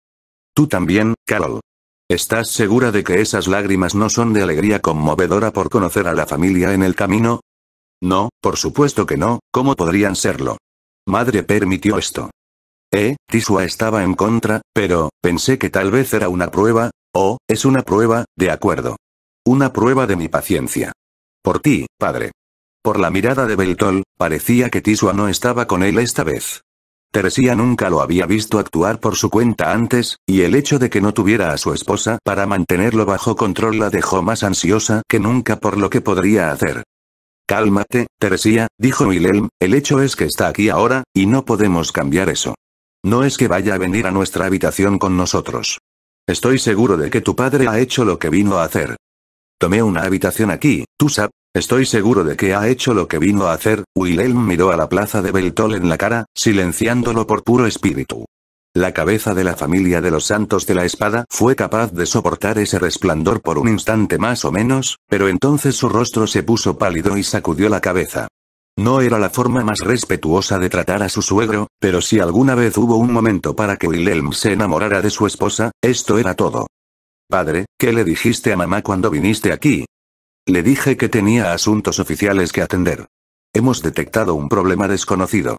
Tú también, Carol. ¿Estás segura de que esas lágrimas no son de alegría conmovedora por conocer a la familia en el camino? No, por supuesto que no, ¿cómo podrían serlo? Madre permitió esto. Eh, Tisua estaba en contra, pero, pensé que tal vez era una prueba, O es una prueba, de acuerdo. Una prueba de mi paciencia. Por ti, padre. Por la mirada de Beltol, parecía que Tisua no estaba con él esta vez. Teresía nunca lo había visto actuar por su cuenta antes, y el hecho de que no tuviera a su esposa para mantenerlo bajo control la dejó más ansiosa que nunca por lo que podría hacer. Cálmate, Teresía, dijo Wilhelm, el hecho es que está aquí ahora, y no podemos cambiar eso. No es que vaya a venir a nuestra habitación con nosotros. Estoy seguro de que tu padre ha hecho lo que vino a hacer. Tomé una habitación aquí, tú sabes, Estoy seguro de que ha hecho lo que vino a hacer, Wilhelm miró a la plaza de Beltol en la cara, silenciándolo por puro espíritu. La cabeza de la familia de los santos de la espada fue capaz de soportar ese resplandor por un instante más o menos, pero entonces su rostro se puso pálido y sacudió la cabeza. No era la forma más respetuosa de tratar a su suegro, pero si alguna vez hubo un momento para que Wilhelm se enamorara de su esposa, esto era todo. Padre, ¿qué le dijiste a mamá cuando viniste aquí? Le dije que tenía asuntos oficiales que atender. Hemos detectado un problema desconocido.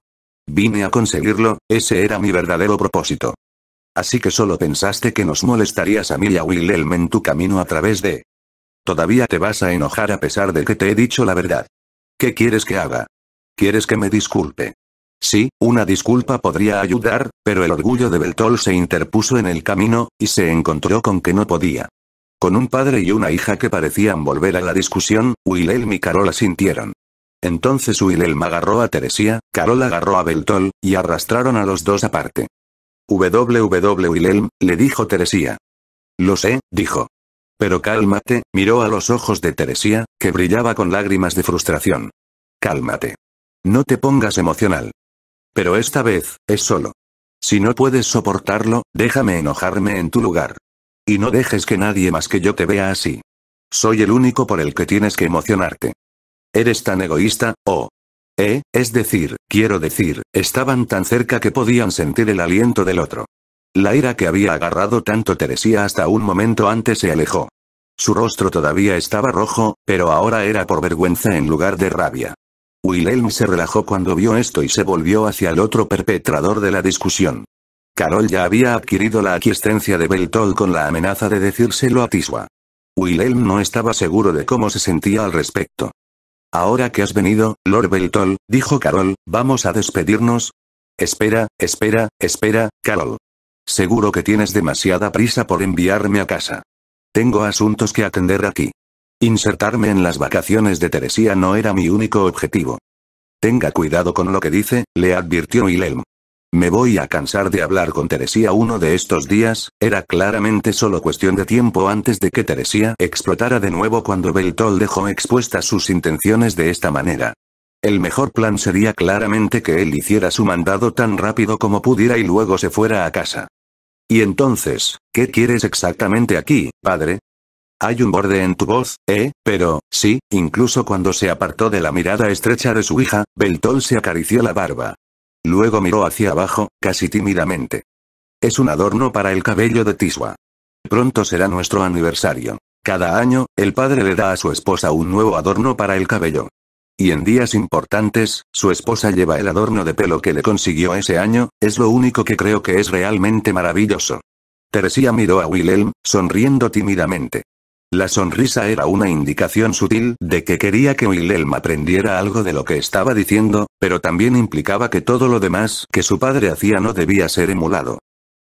Vine a conseguirlo, ese era mi verdadero propósito. Así que solo pensaste que nos molestarías a mí y a Wilhelm en tu camino a través de... Todavía te vas a enojar a pesar de que te he dicho la verdad. ¿Qué quieres que haga? ¿Quieres que me disculpe? Sí, una disculpa podría ayudar, pero el orgullo de Beltol se interpuso en el camino, y se encontró con que no podía. Con un padre y una hija que parecían volver a la discusión, Wilhelm y Carola sintieron. Entonces Wilhelm agarró a Teresía, Carola agarró a Beltol, y arrastraron a los dos aparte. www Wilhelm, le dijo Teresía. Lo sé, dijo. Pero cálmate, miró a los ojos de Teresía, que brillaba con lágrimas de frustración. Cálmate. No te pongas emocional. Pero esta vez, es solo. Si no puedes soportarlo, déjame enojarme en tu lugar. Y no dejes que nadie más que yo te vea así. Soy el único por el que tienes que emocionarte. Eres tan egoísta, o, Eh, es decir, quiero decir, estaban tan cerca que podían sentir el aliento del otro. La ira que había agarrado tanto Teresía hasta un momento antes se alejó. Su rostro todavía estaba rojo, pero ahora era por vergüenza en lugar de rabia. Wilhelm se relajó cuando vio esto y se volvió hacia el otro perpetrador de la discusión. Carol ya había adquirido la aquiescencia de Beltol con la amenaza de decírselo a Tiswa. Wilhelm no estaba seguro de cómo se sentía al respecto. Ahora que has venido, Lord Beltol, dijo Carol, ¿vamos a despedirnos? Espera, espera, espera, Carol. Seguro que tienes demasiada prisa por enviarme a casa. Tengo asuntos que atender aquí. Insertarme en las vacaciones de Teresía no era mi único objetivo. Tenga cuidado con lo que dice, le advirtió Wilhelm. Me voy a cansar de hablar con Teresía uno de estos días, era claramente solo cuestión de tiempo antes de que Teresía explotara de nuevo cuando Beltol dejó expuestas sus intenciones de esta manera. El mejor plan sería claramente que él hiciera su mandado tan rápido como pudiera y luego se fuera a casa. Y entonces, ¿qué quieres exactamente aquí, padre? Hay un borde en tu voz, ¿eh? Pero, sí, incluso cuando se apartó de la mirada estrecha de su hija, Beltol se acarició la barba. Luego miró hacia abajo, casi tímidamente. Es un adorno para el cabello de Tiswa. Pronto será nuestro aniversario. Cada año, el padre le da a su esposa un nuevo adorno para el cabello. Y en días importantes, su esposa lleva el adorno de pelo que le consiguió ese año, es lo único que creo que es realmente maravilloso. Teresía miró a Wilhelm, sonriendo tímidamente. La sonrisa era una indicación sutil de que quería que Wilhelm aprendiera algo de lo que estaba diciendo, pero también implicaba que todo lo demás que su padre hacía no debía ser emulado.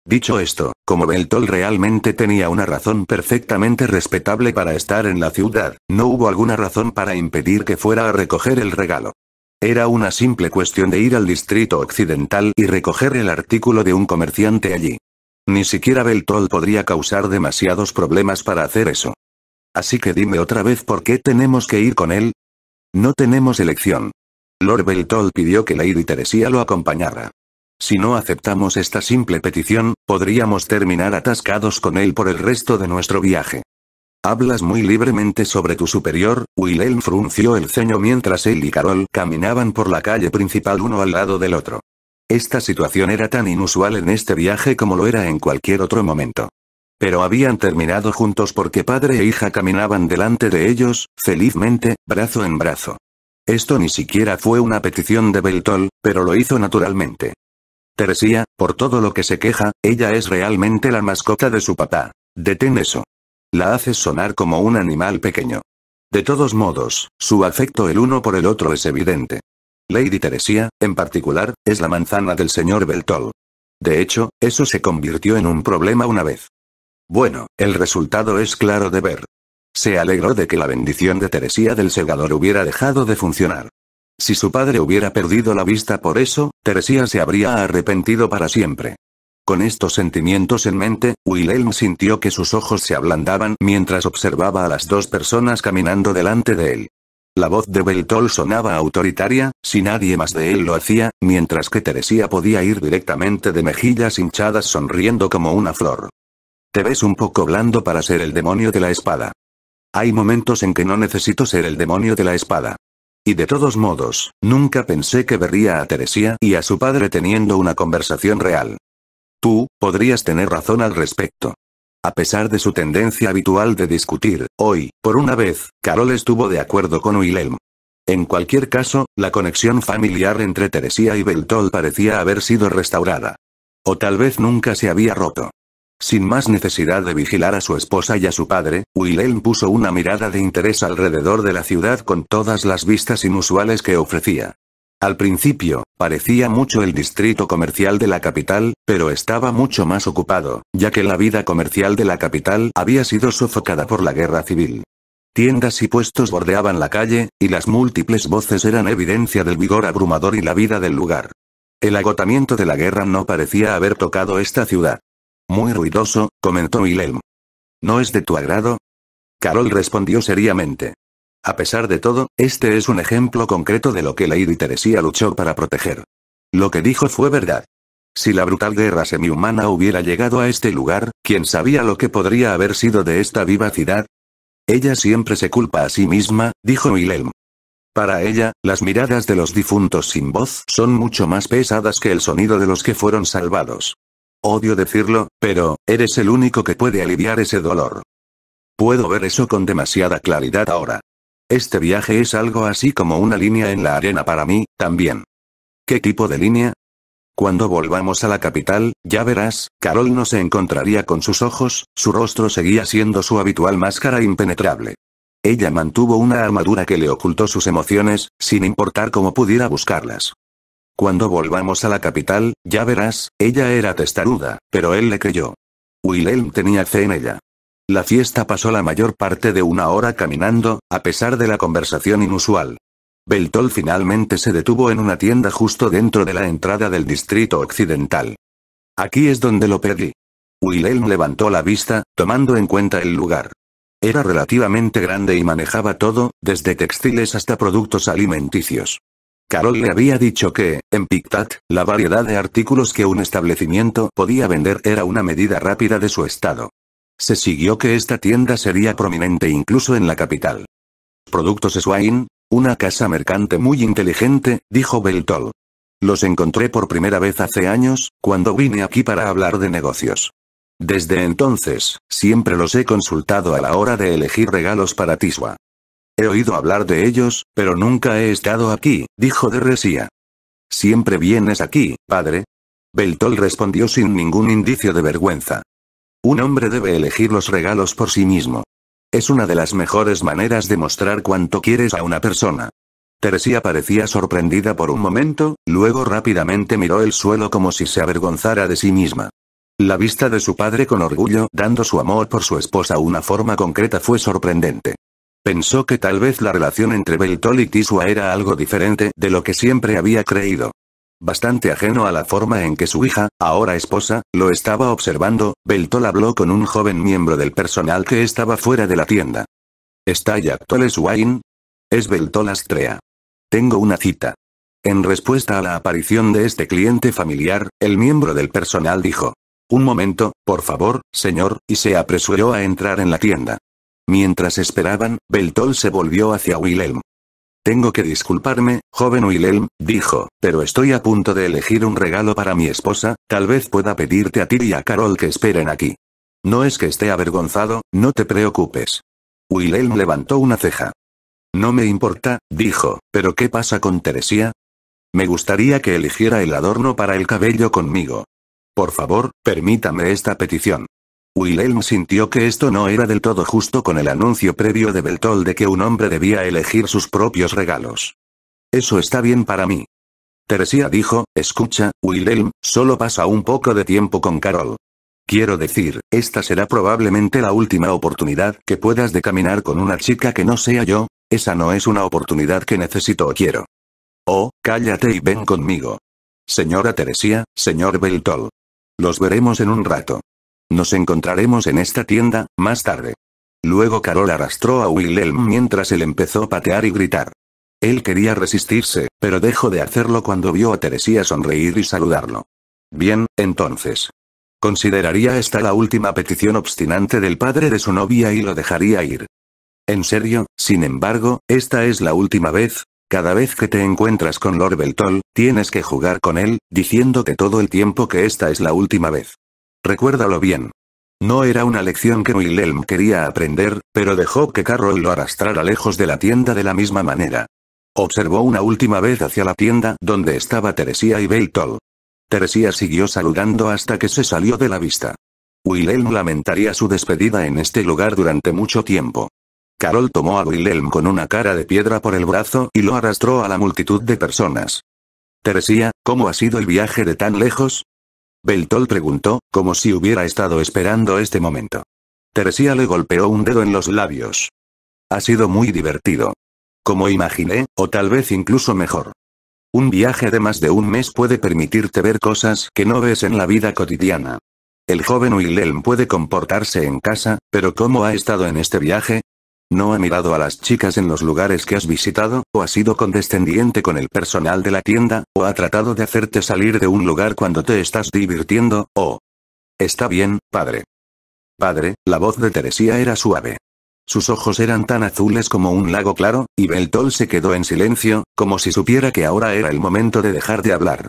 Dicho esto, como Beltol realmente tenía una razón perfectamente respetable para estar en la ciudad, no hubo alguna razón para impedir que fuera a recoger el regalo. Era una simple cuestión de ir al distrito occidental y recoger el artículo de un comerciante allí. Ni siquiera Beltol podría causar demasiados problemas para hacer eso. Así que dime otra vez por qué tenemos que ir con él. No tenemos elección. Lord Beltol pidió que Lady Teresía lo acompañara. Si no aceptamos esta simple petición, podríamos terminar atascados con él por el resto de nuestro viaje. Hablas muy libremente sobre tu superior, Wilhelm frunció el ceño mientras él y Carol caminaban por la calle principal uno al lado del otro. Esta situación era tan inusual en este viaje como lo era en cualquier otro momento. Pero habían terminado juntos porque padre e hija caminaban delante de ellos, felizmente, brazo en brazo. Esto ni siquiera fue una petición de Beltol, pero lo hizo naturalmente. Teresía, por todo lo que se queja, ella es realmente la mascota de su papá. Detén eso. La haces sonar como un animal pequeño. De todos modos, su afecto el uno por el otro es evidente. Lady Teresía, en particular, es la manzana del señor Beltol. De hecho, eso se convirtió en un problema una vez. Bueno, el resultado es claro de ver. Se alegró de que la bendición de Teresía del Segador hubiera dejado de funcionar. Si su padre hubiera perdido la vista por eso, Teresía se habría arrepentido para siempre. Con estos sentimientos en mente, Wilhelm sintió que sus ojos se ablandaban mientras observaba a las dos personas caminando delante de él. La voz de Beltol sonaba autoritaria, si nadie más de él lo hacía, mientras que Teresía podía ir directamente de mejillas hinchadas sonriendo como una flor ves un poco blando para ser el demonio de la espada. Hay momentos en que no necesito ser el demonio de la espada. Y de todos modos, nunca pensé que vería a Teresía y a su padre teniendo una conversación real. Tú, podrías tener razón al respecto. A pesar de su tendencia habitual de discutir, hoy, por una vez, Carol estuvo de acuerdo con Wilhelm. En cualquier caso, la conexión familiar entre Teresía y Beltol parecía haber sido restaurada. O tal vez nunca se había roto. Sin más necesidad de vigilar a su esposa y a su padre, Wilhelm puso una mirada de interés alrededor de la ciudad con todas las vistas inusuales que ofrecía. Al principio, parecía mucho el distrito comercial de la capital, pero estaba mucho más ocupado, ya que la vida comercial de la capital había sido sofocada por la guerra civil. Tiendas y puestos bordeaban la calle, y las múltiples voces eran evidencia del vigor abrumador y la vida del lugar. El agotamiento de la guerra no parecía haber tocado esta ciudad. Muy ruidoso, comentó Wilhelm. ¿No es de tu agrado? Carol respondió seriamente. A pesar de todo, este es un ejemplo concreto de lo que Lady Teresía luchó para proteger. Lo que dijo fue verdad. Si la brutal guerra semihumana hubiera llegado a este lugar, ¿quién sabía lo que podría haber sido de esta vivacidad? Ella siempre se culpa a sí misma, dijo Wilhelm. Para ella, las miradas de los difuntos sin voz son mucho más pesadas que el sonido de los que fueron salvados. Odio decirlo, pero, eres el único que puede aliviar ese dolor. Puedo ver eso con demasiada claridad ahora. Este viaje es algo así como una línea en la arena para mí, también. ¿Qué tipo de línea? Cuando volvamos a la capital, ya verás, Carol no se encontraría con sus ojos, su rostro seguía siendo su habitual máscara impenetrable. Ella mantuvo una armadura que le ocultó sus emociones, sin importar cómo pudiera buscarlas. Cuando volvamos a la capital, ya verás, ella era testaruda, pero él le creyó. Wilhelm tenía fe en ella. La fiesta pasó la mayor parte de una hora caminando, a pesar de la conversación inusual. Beltol finalmente se detuvo en una tienda justo dentro de la entrada del distrito occidental. Aquí es donde lo pedí. Wilhelm levantó la vista, tomando en cuenta el lugar. Era relativamente grande y manejaba todo, desde textiles hasta productos alimenticios. Carol le había dicho que, en Pictat, la variedad de artículos que un establecimiento podía vender era una medida rápida de su estado. Se siguió que esta tienda sería prominente incluso en la capital. Productos Swain, una casa mercante muy inteligente, dijo Beltol. Los encontré por primera vez hace años, cuando vine aquí para hablar de negocios. Desde entonces, siempre los he consultado a la hora de elegir regalos para Tiswa. He oído hablar de ellos, pero nunca he estado aquí, dijo de ¿Siempre vienes aquí, padre? Beltol respondió sin ningún indicio de vergüenza. Un hombre debe elegir los regalos por sí mismo. Es una de las mejores maneras de mostrar cuánto quieres a una persona. Teresía parecía sorprendida por un momento, luego rápidamente miró el suelo como si se avergonzara de sí misma. La vista de su padre con orgullo dando su amor por su esposa una forma concreta fue sorprendente. Pensó que tal vez la relación entre Beltol y Tisua era algo diferente de lo que siempre había creído. Bastante ajeno a la forma en que su hija, ahora esposa, lo estaba observando, Beltol habló con un joven miembro del personal que estaba fuera de la tienda. ¿Está ya Wine? Es Beltol Astrea. Tengo una cita. En respuesta a la aparición de este cliente familiar, el miembro del personal dijo. Un momento, por favor, señor, y se apresuró a entrar en la tienda. Mientras esperaban, Beltol se volvió hacia Wilhelm. Tengo que disculparme, joven Wilhelm, dijo, pero estoy a punto de elegir un regalo para mi esposa, tal vez pueda pedirte a ti y a Carol que esperen aquí. No es que esté avergonzado, no te preocupes. Wilhelm levantó una ceja. No me importa, dijo, pero ¿qué pasa con Teresía? Me gustaría que eligiera el adorno para el cabello conmigo. Por favor, permítame esta petición. Wilhelm sintió que esto no era del todo justo con el anuncio previo de Beltol de que un hombre debía elegir sus propios regalos. Eso está bien para mí. Teresía dijo, escucha, Wilhelm, solo pasa un poco de tiempo con Carol. Quiero decir, esta será probablemente la última oportunidad que puedas de caminar con una chica que no sea yo, esa no es una oportunidad que necesito o quiero. Oh, cállate y ven conmigo. Señora Teresía, señor Beltol. Los veremos en un rato. Nos encontraremos en esta tienda, más tarde. Luego Carol arrastró a Wilhelm mientras él empezó a patear y gritar. Él quería resistirse, pero dejó de hacerlo cuando vio a Teresía sonreír y saludarlo. Bien, entonces. Consideraría esta la última petición obstinante del padre de su novia y lo dejaría ir. En serio, sin embargo, esta es la última vez. Cada vez que te encuentras con Lord Beltol, tienes que jugar con él, diciéndote todo el tiempo que esta es la última vez. Recuérdalo bien. No era una lección que Wilhelm quería aprender, pero dejó que Carol lo arrastrara lejos de la tienda de la misma manera. Observó una última vez hacia la tienda donde estaba Teresía y Beitol. Teresía siguió saludando hasta que se salió de la vista. Wilhelm lamentaría su despedida en este lugar durante mucho tiempo. Carol tomó a Wilhelm con una cara de piedra por el brazo y lo arrastró a la multitud de personas. Teresía, ¿cómo ha sido el viaje de tan lejos? Beltol preguntó, como si hubiera estado esperando este momento. Teresía le golpeó un dedo en los labios. Ha sido muy divertido. Como imaginé, o tal vez incluso mejor. Un viaje de más de un mes puede permitirte ver cosas que no ves en la vida cotidiana. El joven Wilhelm puede comportarse en casa, pero ¿cómo ha estado en este viaje? ¿No ha mirado a las chicas en los lugares que has visitado, o ha sido condescendiente con el personal de la tienda, o ha tratado de hacerte salir de un lugar cuando te estás divirtiendo, o... Está bien, padre. Padre, la voz de Teresía era suave. Sus ojos eran tan azules como un lago claro, y Beltol se quedó en silencio, como si supiera que ahora era el momento de dejar de hablar.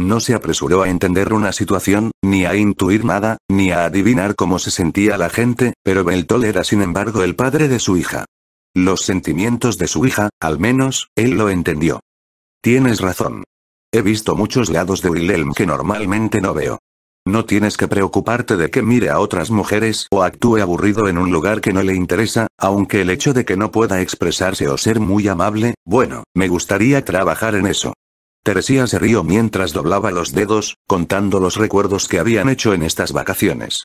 No se apresuró a entender una situación, ni a intuir nada, ni a adivinar cómo se sentía la gente, pero Beltol era sin embargo el padre de su hija. Los sentimientos de su hija, al menos, él lo entendió. Tienes razón. He visto muchos lados de Wilhelm que normalmente no veo. No tienes que preocuparte de que mire a otras mujeres o actúe aburrido en un lugar que no le interesa, aunque el hecho de que no pueda expresarse o ser muy amable, bueno, me gustaría trabajar en eso. Teresía se rió mientras doblaba los dedos, contando los recuerdos que habían hecho en estas vacaciones.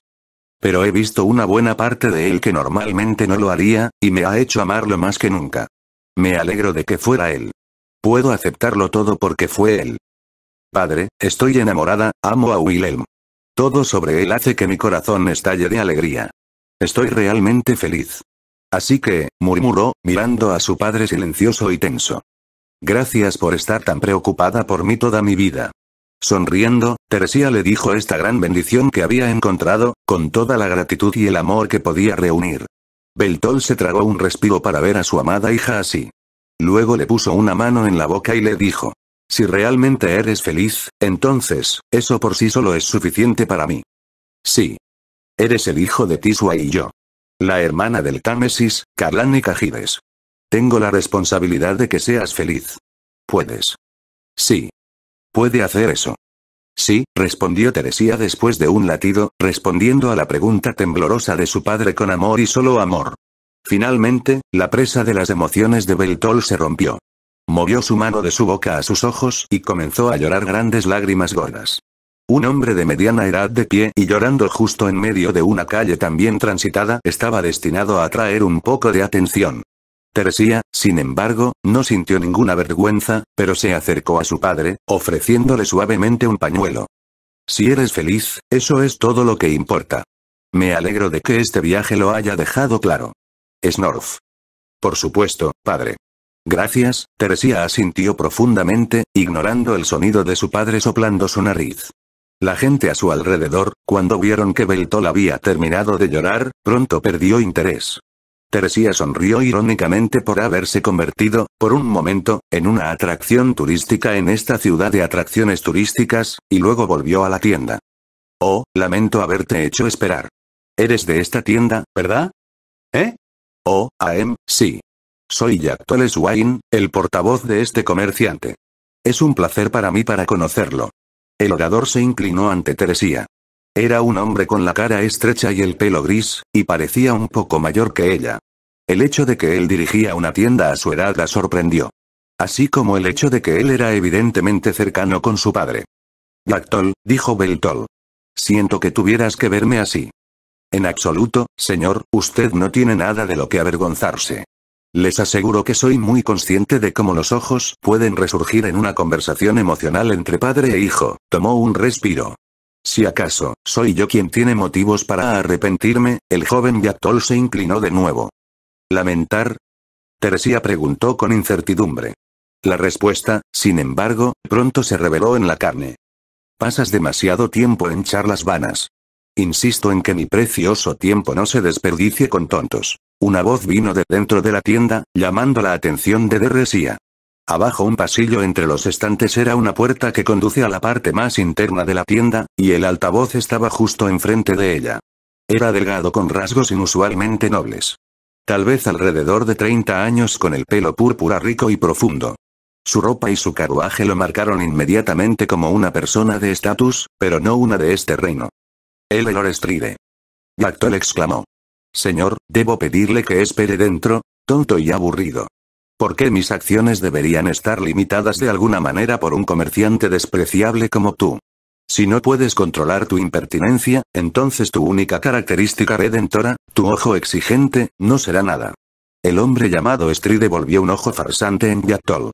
Pero he visto una buena parte de él que normalmente no lo haría, y me ha hecho amarlo más que nunca. Me alegro de que fuera él. Puedo aceptarlo todo porque fue él. Padre, estoy enamorada, amo a Wilhelm. Todo sobre él hace que mi corazón estalle de alegría. Estoy realmente feliz. Así que, murmuró, mirando a su padre silencioso y tenso. Gracias por estar tan preocupada por mí toda mi vida. Sonriendo, Teresía le dijo esta gran bendición que había encontrado, con toda la gratitud y el amor que podía reunir. Beltol se tragó un respiro para ver a su amada hija así. Luego le puso una mano en la boca y le dijo. Si realmente eres feliz, entonces, eso por sí solo es suficiente para mí. Sí. Eres el hijo de Tisua y yo. La hermana del Támesis, Carlán y Cajides. Tengo la responsabilidad de que seas feliz. Puedes. Sí. Puede hacer eso. Sí, respondió Teresía después de un latido, respondiendo a la pregunta temblorosa de su padre con amor y solo amor. Finalmente, la presa de las emociones de Beltol se rompió. Movió su mano de su boca a sus ojos y comenzó a llorar grandes lágrimas gordas. Un hombre de mediana edad de pie y llorando justo en medio de una calle también transitada estaba destinado a atraer un poco de atención. Teresía, sin embargo, no sintió ninguna vergüenza, pero se acercó a su padre, ofreciéndole suavemente un pañuelo. Si eres feliz, eso es todo lo que importa. Me alegro de que este viaje lo haya dejado claro. Snorf. Por supuesto, padre. Gracias, Teresía asintió profundamente, ignorando el sonido de su padre soplando su nariz. La gente a su alrededor, cuando vieron que Beltol había terminado de llorar, pronto perdió interés. Teresía sonrió irónicamente por haberse convertido, por un momento, en una atracción turística en esta ciudad de atracciones turísticas, y luego volvió a la tienda. Oh, lamento haberte hecho esperar. Eres de esta tienda, ¿verdad? ¿Eh? Oh, AM, sí. Soy Jack Wayne, el portavoz de este comerciante. Es un placer para mí para conocerlo. El orador se inclinó ante Teresía. Era un hombre con la cara estrecha y el pelo gris, y parecía un poco mayor que ella. El hecho de que él dirigía una tienda a su edad la sorprendió. Así como el hecho de que él era evidentemente cercano con su padre. Dactol, dijo Beltol. Siento que tuvieras que verme así. En absoluto, señor, usted no tiene nada de lo que avergonzarse. Les aseguro que soy muy consciente de cómo los ojos pueden resurgir en una conversación emocional entre padre e hijo, tomó un respiro. Si acaso, soy yo quien tiene motivos para arrepentirme, el joven Yatol se inclinó de nuevo. ¿Lamentar? Teresía preguntó con incertidumbre. La respuesta, sin embargo, pronto se reveló en la carne. Pasas demasiado tiempo en charlas vanas. Insisto en que mi precioso tiempo no se desperdicie con tontos. Una voz vino de dentro de la tienda, llamando la atención de Teresía. Abajo un pasillo entre los estantes era una puerta que conduce a la parte más interna de la tienda, y el altavoz estaba justo enfrente de ella. Era delgado con rasgos inusualmente nobles. Tal vez alrededor de 30 años con el pelo púrpura rico y profundo. Su ropa y su carruaje lo marcaron inmediatamente como una persona de estatus, pero no una de este reino. El olor estride. Yactol exclamó. Señor, ¿debo pedirle que espere dentro? Tonto y aburrido. ¿Por qué mis acciones deberían estar limitadas de alguna manera por un comerciante despreciable como tú? Si no puedes controlar tu impertinencia, entonces tu única característica redentora, tu ojo exigente, no será nada. El hombre llamado Stride volvió un ojo farsante en Yatol.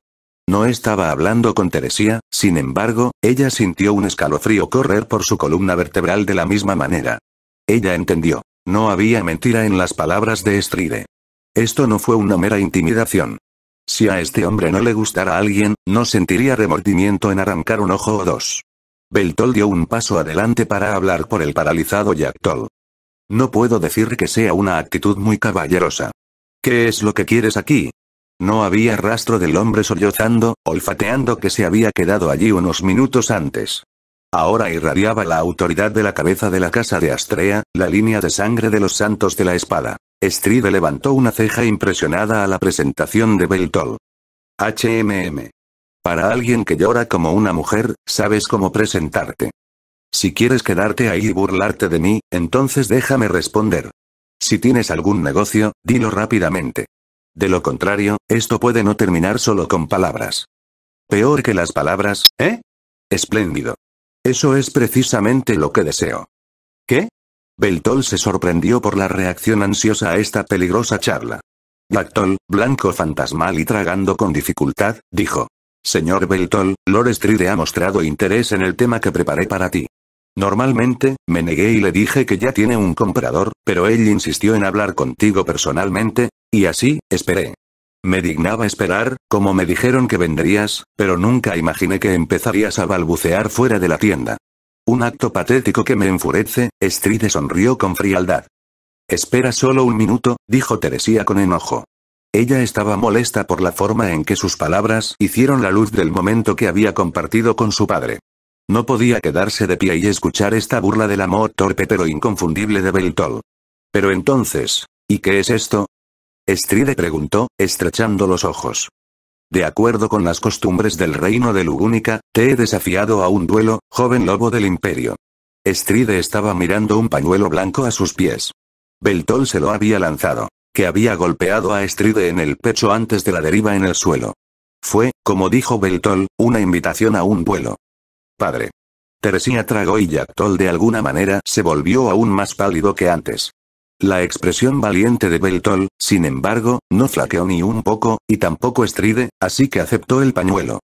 No estaba hablando con Teresía, sin embargo, ella sintió un escalofrío correr por su columna vertebral de la misma manera. Ella entendió. No había mentira en las palabras de Stride. Esto no fue una mera intimidación. Si a este hombre no le gustara a alguien, no sentiría remordimiento en arrancar un ojo o dos. Beltol dio un paso adelante para hablar por el paralizado Toll. No puedo decir que sea una actitud muy caballerosa. ¿Qué es lo que quieres aquí? No había rastro del hombre sollozando, olfateando que se había quedado allí unos minutos antes. Ahora irradiaba la autoridad de la cabeza de la casa de Astrea, la línea de sangre de los santos de la espada. Stride levantó una ceja impresionada a la presentación de Beltol. HMM. Para alguien que llora como una mujer, sabes cómo presentarte. Si quieres quedarte ahí y burlarte de mí, entonces déjame responder. Si tienes algún negocio, dilo rápidamente. De lo contrario, esto puede no terminar solo con palabras. Peor que las palabras, ¿eh? Espléndido. Eso es precisamente lo que deseo. ¿Qué? Beltol se sorprendió por la reacción ansiosa a esta peligrosa charla. Bactol, blanco fantasmal y tragando con dificultad, dijo. Señor Beltol, Lord Stride ha mostrado interés en el tema que preparé para ti. Normalmente, me negué y le dije que ya tiene un comprador, pero él insistió en hablar contigo personalmente, y así, esperé. Me dignaba esperar, como me dijeron que vendrías, pero nunca imaginé que empezarías a balbucear fuera de la tienda. Un acto patético que me enfurece, Stride sonrió con frialdad. Espera solo un minuto, dijo Teresía con enojo. Ella estaba molesta por la forma en que sus palabras hicieron la luz del momento que había compartido con su padre. No podía quedarse de pie y escuchar esta burla del amor torpe pero inconfundible de Beltol. Pero entonces, ¿y qué es esto? Stride preguntó, estrechando los ojos. De acuerdo con las costumbres del reino de Lugúnica, te he desafiado a un duelo, joven lobo del imperio. Estride estaba mirando un pañuelo blanco a sus pies. Beltol se lo había lanzado, que había golpeado a Estride en el pecho antes de la deriva en el suelo. Fue, como dijo Beltol, una invitación a un duelo. Padre. Teresía tragó y Yactol de alguna manera se volvió aún más pálido que antes. La expresión valiente de Beltol, sin embargo, no flaqueó ni un poco, y tampoco estride, así que aceptó el pañuelo.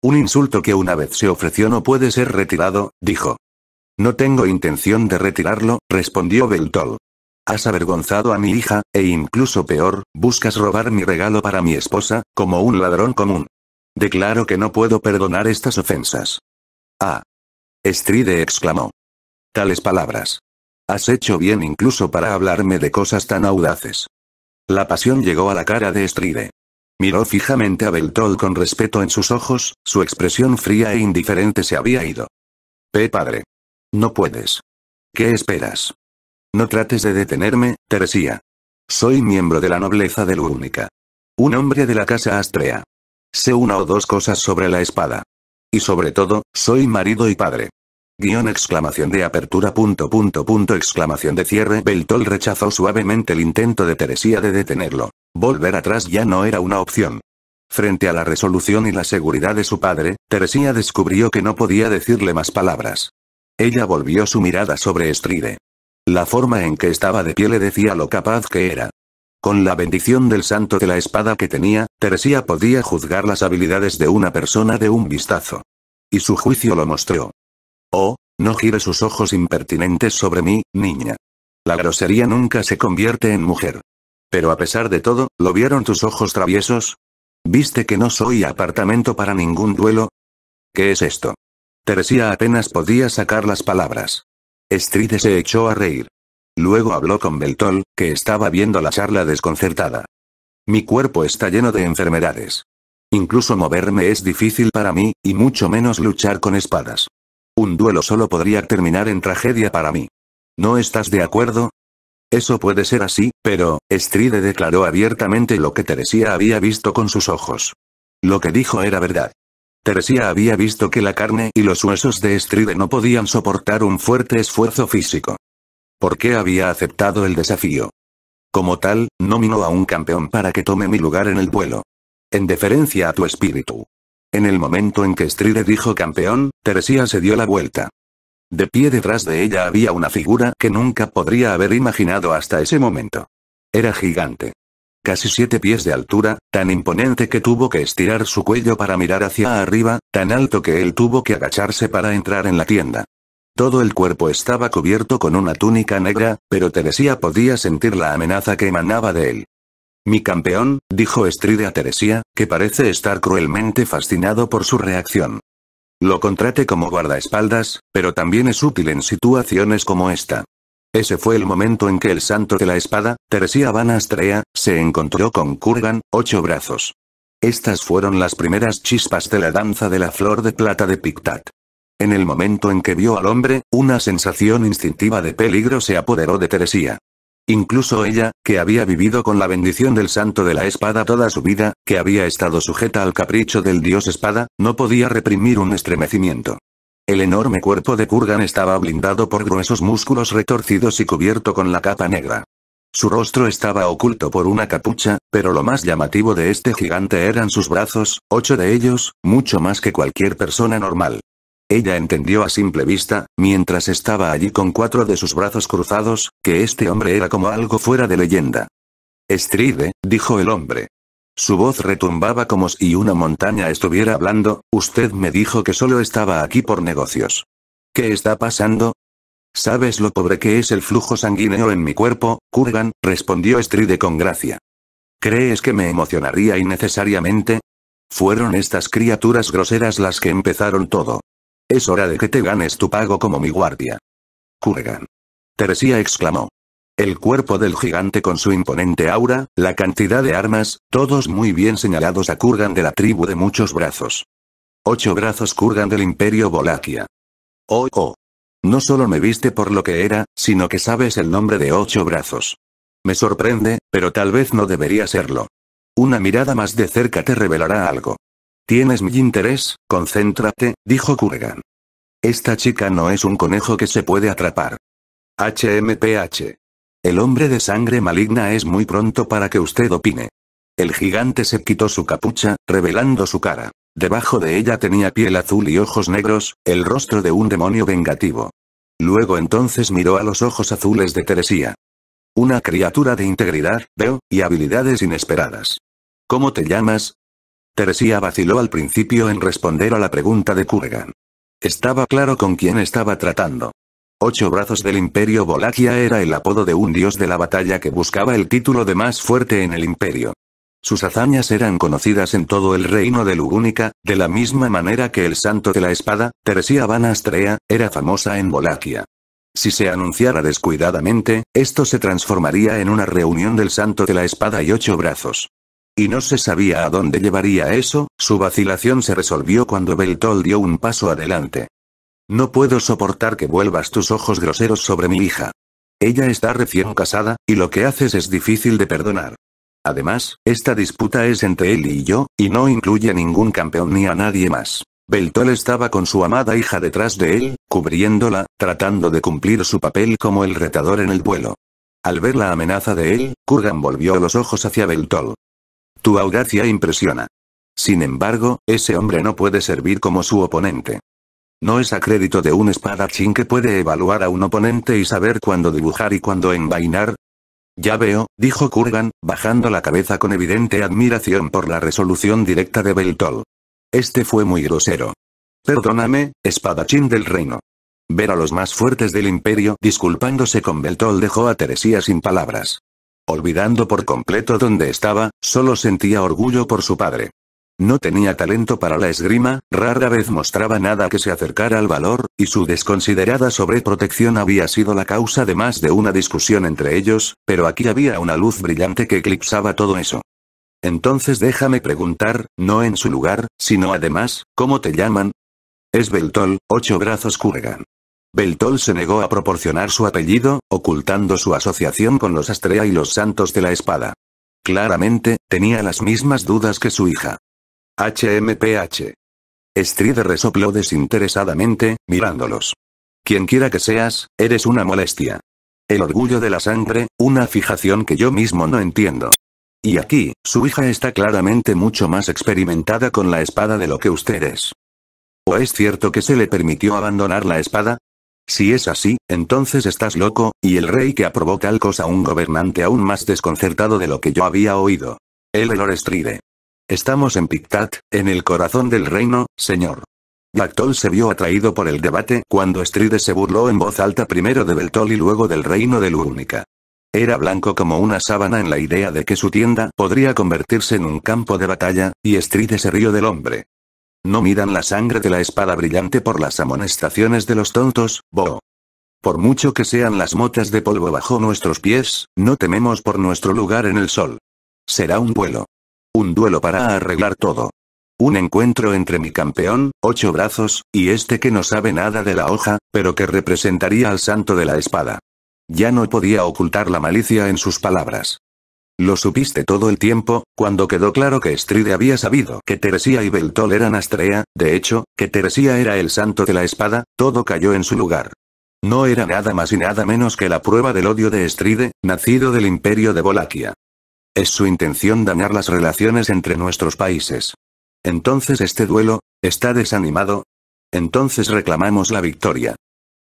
Un insulto que una vez se ofreció no puede ser retirado, dijo. No tengo intención de retirarlo, respondió Beltol. Has avergonzado a mi hija, e incluso peor, buscas robar mi regalo para mi esposa, como un ladrón común. Declaro que no puedo perdonar estas ofensas. Ah. Estride exclamó. Tales palabras Has hecho bien incluso para hablarme de cosas tan audaces. La pasión llegó a la cara de Stride. Miró fijamente a Beltol con respeto en sus ojos, su expresión fría e indiferente se había ido. Pe Padre. No puedes. ¿Qué esperas? No trates de detenerme, Teresía. Soy miembro de la nobleza de Lúnica. Un hombre de la casa Astrea. Sé una o dos cosas sobre la espada. Y sobre todo, soy marido y padre. Guión exclamación de apertura punto punto punto exclamación de cierre Beltol rechazó suavemente el intento de Teresía de detenerlo. Volver atrás ya no era una opción. Frente a la resolución y la seguridad de su padre, Teresía descubrió que no podía decirle más palabras. Ella volvió su mirada sobre Estride. La forma en que estaba de pie le decía lo capaz que era. Con la bendición del santo de la espada que tenía, Teresía podía juzgar las habilidades de una persona de un vistazo. Y su juicio lo mostró. Oh, no gire sus ojos impertinentes sobre mí, niña. La grosería nunca se convierte en mujer. Pero a pesar de todo, ¿lo vieron tus ojos traviesos? ¿Viste que no soy apartamento para ningún duelo? ¿Qué es esto? Teresía apenas podía sacar las palabras. Stride se echó a reír. Luego habló con Beltol, que estaba viendo la charla desconcertada. Mi cuerpo está lleno de enfermedades. Incluso moverme es difícil para mí, y mucho menos luchar con espadas. Un duelo solo podría terminar en tragedia para mí. ¿No estás de acuerdo? Eso puede ser así, pero, Stride declaró abiertamente lo que Teresía había visto con sus ojos. Lo que dijo era verdad. Teresía había visto que la carne y los huesos de Stride no podían soportar un fuerte esfuerzo físico. ¿Por qué había aceptado el desafío? Como tal, nominó a un campeón para que tome mi lugar en el vuelo. En deferencia a tu espíritu. En el momento en que Stride dijo campeón, Teresía se dio la vuelta. De pie detrás de ella había una figura que nunca podría haber imaginado hasta ese momento. Era gigante. Casi siete pies de altura, tan imponente que tuvo que estirar su cuello para mirar hacia arriba, tan alto que él tuvo que agacharse para entrar en la tienda. Todo el cuerpo estaba cubierto con una túnica negra, pero Teresía podía sentir la amenaza que emanaba de él. Mi campeón, dijo Stride a Teresía, que parece estar cruelmente fascinado por su reacción. Lo contrate como guardaespaldas, pero también es útil en situaciones como esta. Ese fue el momento en que el santo de la espada, Teresía Van Astrea, se encontró con Kurgan, ocho brazos. Estas fueron las primeras chispas de la danza de la flor de plata de Pictat. En el momento en que vio al hombre, una sensación instintiva de peligro se apoderó de Teresía. Incluso ella, que había vivido con la bendición del santo de la espada toda su vida, que había estado sujeta al capricho del dios espada, no podía reprimir un estremecimiento. El enorme cuerpo de Kurgan estaba blindado por gruesos músculos retorcidos y cubierto con la capa negra. Su rostro estaba oculto por una capucha, pero lo más llamativo de este gigante eran sus brazos, ocho de ellos, mucho más que cualquier persona normal. Ella entendió a simple vista, mientras estaba allí con cuatro de sus brazos cruzados, que este hombre era como algo fuera de leyenda. Stride, dijo el hombre. Su voz retumbaba como si una montaña estuviera hablando, usted me dijo que solo estaba aquí por negocios. ¿Qué está pasando? ¿Sabes lo pobre que es el flujo sanguíneo en mi cuerpo, Kurgan? respondió Stride con gracia. ¿Crees que me emocionaría innecesariamente? Fueron estas criaturas groseras las que empezaron todo. Es hora de que te ganes tu pago como mi guardia. Kurgan. Teresía exclamó. El cuerpo del gigante con su imponente aura, la cantidad de armas, todos muy bien señalados a Kurgan de la tribu de muchos brazos. Ocho brazos Kurgan del Imperio Volaquia. Oh oh. No solo me viste por lo que era, sino que sabes el nombre de ocho brazos. Me sorprende, pero tal vez no debería serlo. Una mirada más de cerca te revelará algo. Tienes mi interés, concéntrate, dijo Kurgan. Esta chica no es un conejo que se puede atrapar. HMPH. El hombre de sangre maligna es muy pronto para que usted opine. El gigante se quitó su capucha, revelando su cara. Debajo de ella tenía piel azul y ojos negros, el rostro de un demonio vengativo. Luego entonces miró a los ojos azules de Teresía. Una criatura de integridad, veo, y habilidades inesperadas. ¿Cómo te llamas? Teresía vaciló al principio en responder a la pregunta de Kurgan. Estaba claro con quién estaba tratando. Ocho brazos del imperio Volaquia era el apodo de un dios de la batalla que buscaba el título de más fuerte en el imperio. Sus hazañas eran conocidas en todo el reino de Lugúnica, de la misma manera que el santo de la espada, Teresía Vanastrea, era famosa en Volaquia. Si se anunciara descuidadamente, esto se transformaría en una reunión del santo de la espada y ocho brazos y no se sabía a dónde llevaría eso, su vacilación se resolvió cuando Beltol dio un paso adelante. No puedo soportar que vuelvas tus ojos groseros sobre mi hija. Ella está recién casada, y lo que haces es difícil de perdonar. Además, esta disputa es entre él y yo, y no incluye a ningún campeón ni a nadie más. Beltol estaba con su amada hija detrás de él, cubriéndola, tratando de cumplir su papel como el retador en el vuelo. Al ver la amenaza de él, Kurgan volvió los ojos hacia Beltol. Tu audacia impresiona. Sin embargo, ese hombre no puede servir como su oponente. No es a crédito de un espadachín que puede evaluar a un oponente y saber cuándo dibujar y cuándo envainar. Ya veo, dijo Kurgan, bajando la cabeza con evidente admiración por la resolución directa de Beltol. Este fue muy grosero. Perdóname, espadachín del reino. Ver a los más fuertes del imperio disculpándose con Beltol dejó a Teresía sin palabras. Olvidando por completo dónde estaba, solo sentía orgullo por su padre. No tenía talento para la esgrima, rara vez mostraba nada que se acercara al valor, y su desconsiderada sobreprotección había sido la causa de más de una discusión entre ellos, pero aquí había una luz brillante que eclipsaba todo eso. Entonces déjame preguntar, no en su lugar, sino además, ¿cómo te llaman? Es Beltol, ocho brazos Kurgan. Beltol se negó a proporcionar su apellido, ocultando su asociación con los Astrea y los Santos de la Espada. Claramente, tenía las mismas dudas que su hija. HMPH. Stride resopló desinteresadamente, mirándolos. Quienquiera que seas, eres una molestia. El orgullo de la sangre, una fijación que yo mismo no entiendo. Y aquí, su hija está claramente mucho más experimentada con la espada de lo que ustedes. ¿O es cierto que se le permitió abandonar la espada? Si es así, entonces estás loco, y el rey que aprobó tal cosa un gobernante aún más desconcertado de lo que yo había oído. El Elor Stride. Estamos en Pictat, en el corazón del reino, señor. Lactol se vio atraído por el debate cuando Stride se burló en voz alta primero de Beltol y luego del reino de Lúrnica. Era blanco como una sábana en la idea de que su tienda podría convertirse en un campo de batalla, y Stride se rió del hombre. No miran la sangre de la espada brillante por las amonestaciones de los tontos, Bo. Por mucho que sean las motas de polvo bajo nuestros pies, no tememos por nuestro lugar en el sol. Será un duelo. Un duelo para arreglar todo. Un encuentro entre mi campeón, ocho brazos, y este que no sabe nada de la hoja, pero que representaría al santo de la espada. Ya no podía ocultar la malicia en sus palabras. Lo supiste todo el tiempo, cuando quedó claro que Stride había sabido que Teresía y Beltol eran Astrea, de hecho, que Teresía era el santo de la espada, todo cayó en su lugar. No era nada más y nada menos que la prueba del odio de Stride, nacido del imperio de Volaquia. Es su intención dañar las relaciones entre nuestros países. Entonces este duelo, está desanimado. Entonces reclamamos la victoria.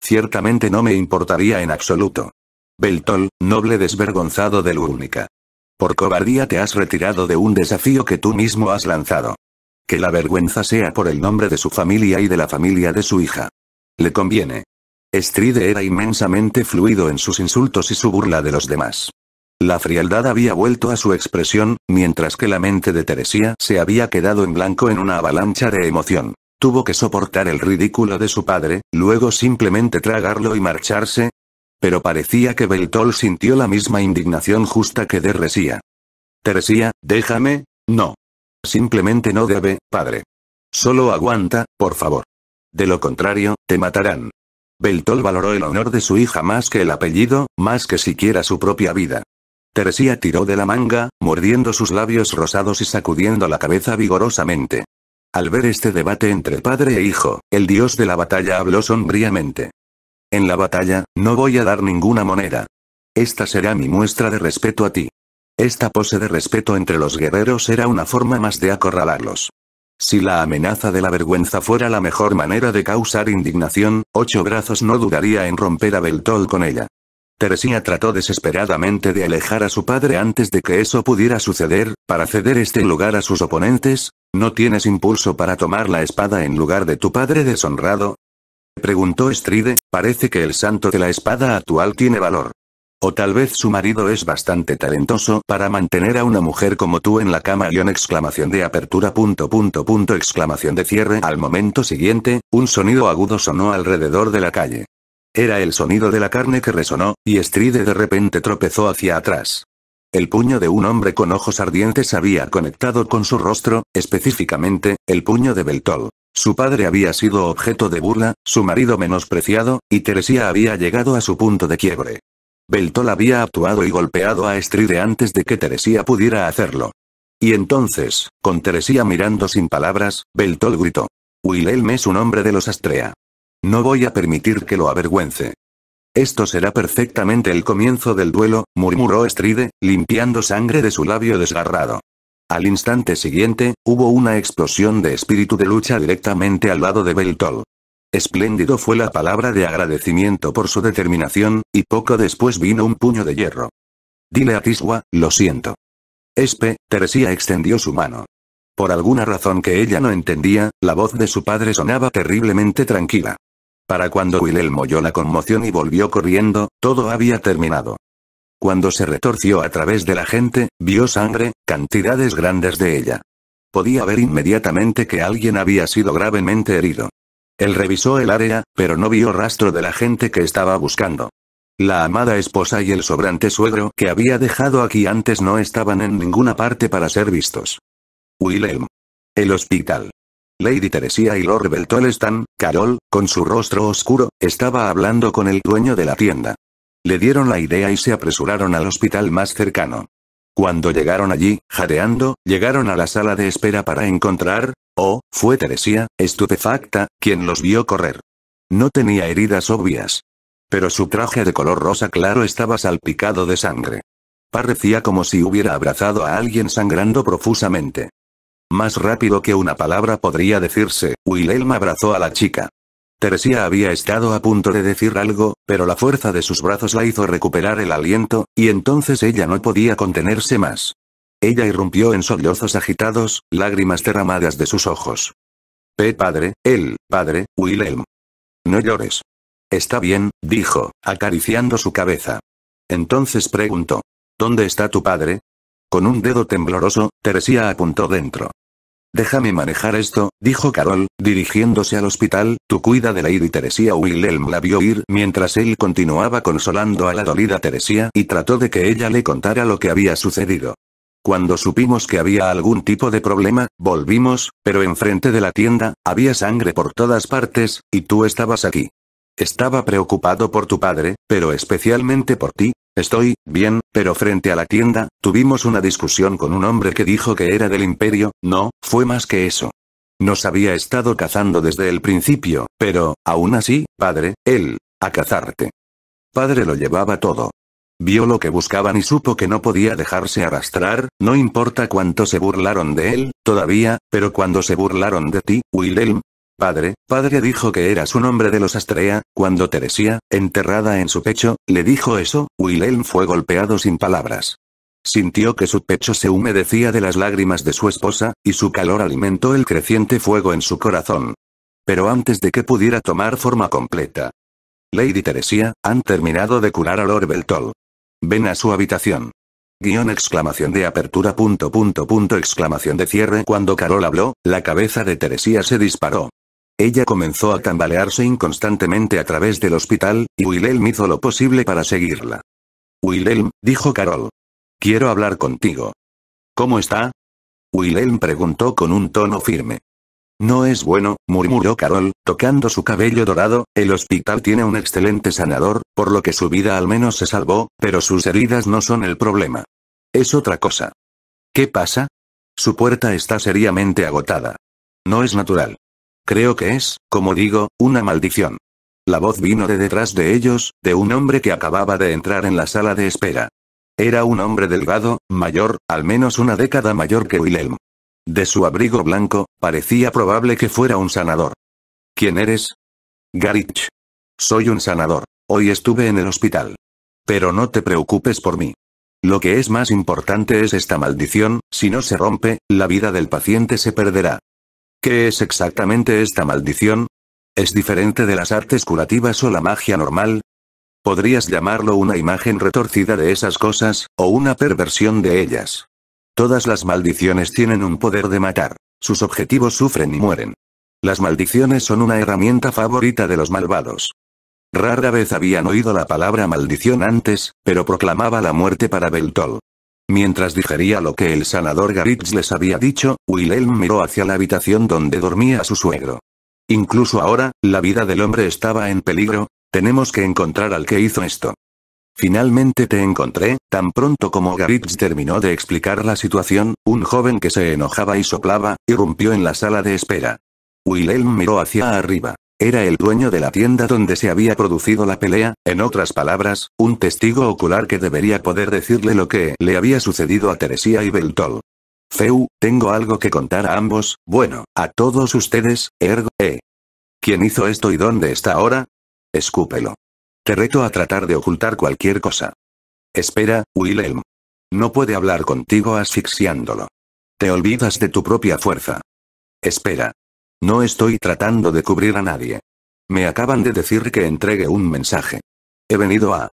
Ciertamente no me importaría en absoluto. Beltol, noble desvergonzado de Lúrnica. Por cobardía te has retirado de un desafío que tú mismo has lanzado. Que la vergüenza sea por el nombre de su familia y de la familia de su hija. Le conviene. Stride era inmensamente fluido en sus insultos y su burla de los demás. La frialdad había vuelto a su expresión, mientras que la mente de Teresía se había quedado en blanco en una avalancha de emoción. Tuvo que soportar el ridículo de su padre, luego simplemente tragarlo y marcharse, pero parecía que Beltol sintió la misma indignación justa que de Resía. Teresía, déjame, no. Simplemente no debe, padre. Solo aguanta, por favor. De lo contrario, te matarán. Beltol valoró el honor de su hija más que el apellido, más que siquiera su propia vida. Teresía tiró de la manga, mordiendo sus labios rosados y sacudiendo la cabeza vigorosamente. Al ver este debate entre padre e hijo, el dios de la batalla habló sombríamente. En la batalla, no voy a dar ninguna moneda. Esta será mi muestra de respeto a ti. Esta pose de respeto entre los guerreros era una forma más de acorralarlos. Si la amenaza de la vergüenza fuera la mejor manera de causar indignación, ocho brazos no dudaría en romper a Beltol con ella. Teresía trató desesperadamente de alejar a su padre antes de que eso pudiera suceder, para ceder este lugar a sus oponentes. ¿No tienes impulso para tomar la espada en lugar de tu padre deshonrado? preguntó Stride, parece que el santo de la espada actual tiene valor. O tal vez su marido es bastante talentoso para mantener a una mujer como tú en la cama. una exclamación de apertura punto punto punto exclamación de cierre. Al momento siguiente, un sonido agudo sonó alrededor de la calle. Era el sonido de la carne que resonó, y Stride de repente tropezó hacia atrás. El puño de un hombre con ojos ardientes había conectado con su rostro, específicamente, el puño de Beltol. Su padre había sido objeto de burla, su marido menospreciado, y Teresía había llegado a su punto de quiebre. Beltol había actuado y golpeado a Stride antes de que Teresía pudiera hacerlo. Y entonces, con Teresía mirando sin palabras, Beltol gritó. Wilhelm es un hombre de los Astrea. No voy a permitir que lo avergüence. Esto será perfectamente el comienzo del duelo, murmuró Stride, limpiando sangre de su labio desgarrado. Al instante siguiente, hubo una explosión de espíritu de lucha directamente al lado de Beltol. Espléndido fue la palabra de agradecimiento por su determinación, y poco después vino un puño de hierro. Dile a Tiswa, lo siento. Espe, Teresía extendió su mano. Por alguna razón que ella no entendía, la voz de su padre sonaba terriblemente tranquila. Para cuando Willel oyó la conmoción y volvió corriendo, todo había terminado. Cuando se retorció a través de la gente, vio sangre, cantidades grandes de ella. Podía ver inmediatamente que alguien había sido gravemente herido. Él revisó el área, pero no vio rastro de la gente que estaba buscando. La amada esposa y el sobrante suegro que había dejado aquí antes no estaban en ninguna parte para ser vistos. Wilhelm. El hospital. Lady Teresia y Lord Beltol están, Carol, con su rostro oscuro, estaba hablando con el dueño de la tienda. Le dieron la idea y se apresuraron al hospital más cercano. Cuando llegaron allí, jadeando, llegaron a la sala de espera para encontrar, oh, fue Teresía, estupefacta, quien los vio correr. No tenía heridas obvias. Pero su traje de color rosa claro estaba salpicado de sangre. Parecía como si hubiera abrazado a alguien sangrando profusamente. Más rápido que una palabra podría decirse, Wilhelm abrazó a la chica. Teresía había estado a punto de decir algo, pero la fuerza de sus brazos la hizo recuperar el aliento, y entonces ella no podía contenerse más. Ella irrumpió en sollozos agitados, lágrimas derramadas de sus ojos. P. Padre, él, padre, Wilhelm. No llores. Está bien, dijo, acariciando su cabeza. Entonces preguntó. ¿Dónde está tu padre? Con un dedo tembloroso, Teresía apuntó dentro. Déjame manejar esto, dijo Carol, dirigiéndose al hospital, Tu cuida de Lady Teresía. Wilhelm la vio ir mientras él continuaba consolando a la dolida Teresía y trató de que ella le contara lo que había sucedido. Cuando supimos que había algún tipo de problema, volvimos, pero enfrente de la tienda, había sangre por todas partes, y tú estabas aquí. Estaba preocupado por tu padre, pero especialmente por ti, Estoy, bien, pero frente a la tienda, tuvimos una discusión con un hombre que dijo que era del imperio, no, fue más que eso. Nos había estado cazando desde el principio, pero, aún así, padre, él, a cazarte. Padre lo llevaba todo. Vio lo que buscaban y supo que no podía dejarse arrastrar, no importa cuánto se burlaron de él, todavía, pero cuando se burlaron de ti, Wilhelm, Padre, padre dijo que era su nombre de los Astrea, cuando Teresía, enterrada en su pecho, le dijo eso, Wilhelm fue golpeado sin palabras. Sintió que su pecho se humedecía de las lágrimas de su esposa, y su calor alimentó el creciente fuego en su corazón. Pero antes de que pudiera tomar forma completa. Lady Teresía, han terminado de curar a Lord Beltol. Ven a su habitación. Guión exclamación de apertura punto punto punto exclamación de cierre Cuando Carol habló, la cabeza de Teresía se disparó. Ella comenzó a tambalearse inconstantemente a través del hospital, y Wilhelm hizo lo posible para seguirla. Wilhelm, dijo Carol. Quiero hablar contigo. ¿Cómo está? Wilhelm preguntó con un tono firme. No es bueno, murmuró Carol, tocando su cabello dorado, el hospital tiene un excelente sanador, por lo que su vida al menos se salvó, pero sus heridas no son el problema. Es otra cosa. ¿Qué pasa? Su puerta está seriamente agotada. No es natural. Creo que es, como digo, una maldición. La voz vino de detrás de ellos, de un hombre que acababa de entrar en la sala de espera. Era un hombre delgado, mayor, al menos una década mayor que Wilhelm. De su abrigo blanco, parecía probable que fuera un sanador. ¿Quién eres? Garich. Soy un sanador. Hoy estuve en el hospital. Pero no te preocupes por mí. Lo que es más importante es esta maldición, si no se rompe, la vida del paciente se perderá. ¿Qué es exactamente esta maldición? ¿Es diferente de las artes curativas o la magia normal? Podrías llamarlo una imagen retorcida de esas cosas, o una perversión de ellas. Todas las maldiciones tienen un poder de matar. Sus objetivos sufren y mueren. Las maldiciones son una herramienta favorita de los malvados. Rara vez habían oído la palabra maldición antes, pero proclamaba la muerte para Beltol. Mientras dijería lo que el sanador Garitz les había dicho, Wilhelm miró hacia la habitación donde dormía su suegro. Incluso ahora, la vida del hombre estaba en peligro, tenemos que encontrar al que hizo esto. Finalmente te encontré, tan pronto como Garitz terminó de explicar la situación, un joven que se enojaba y soplaba, irrumpió en la sala de espera. Wilhelm miró hacia arriba. Era el dueño de la tienda donde se había producido la pelea, en otras palabras, un testigo ocular que debería poder decirle lo que le había sucedido a Teresía y Beltol. Feu, tengo algo que contar a ambos, bueno, a todos ustedes, ergo, eh. ¿Quién hizo esto y dónde está ahora? Escúpelo. Te reto a tratar de ocultar cualquier cosa. Espera, Wilhelm. No puede hablar contigo asfixiándolo. Te olvidas de tu propia fuerza. Espera, no estoy tratando de cubrir a nadie. Me acaban de decir que entregue un mensaje. He venido a...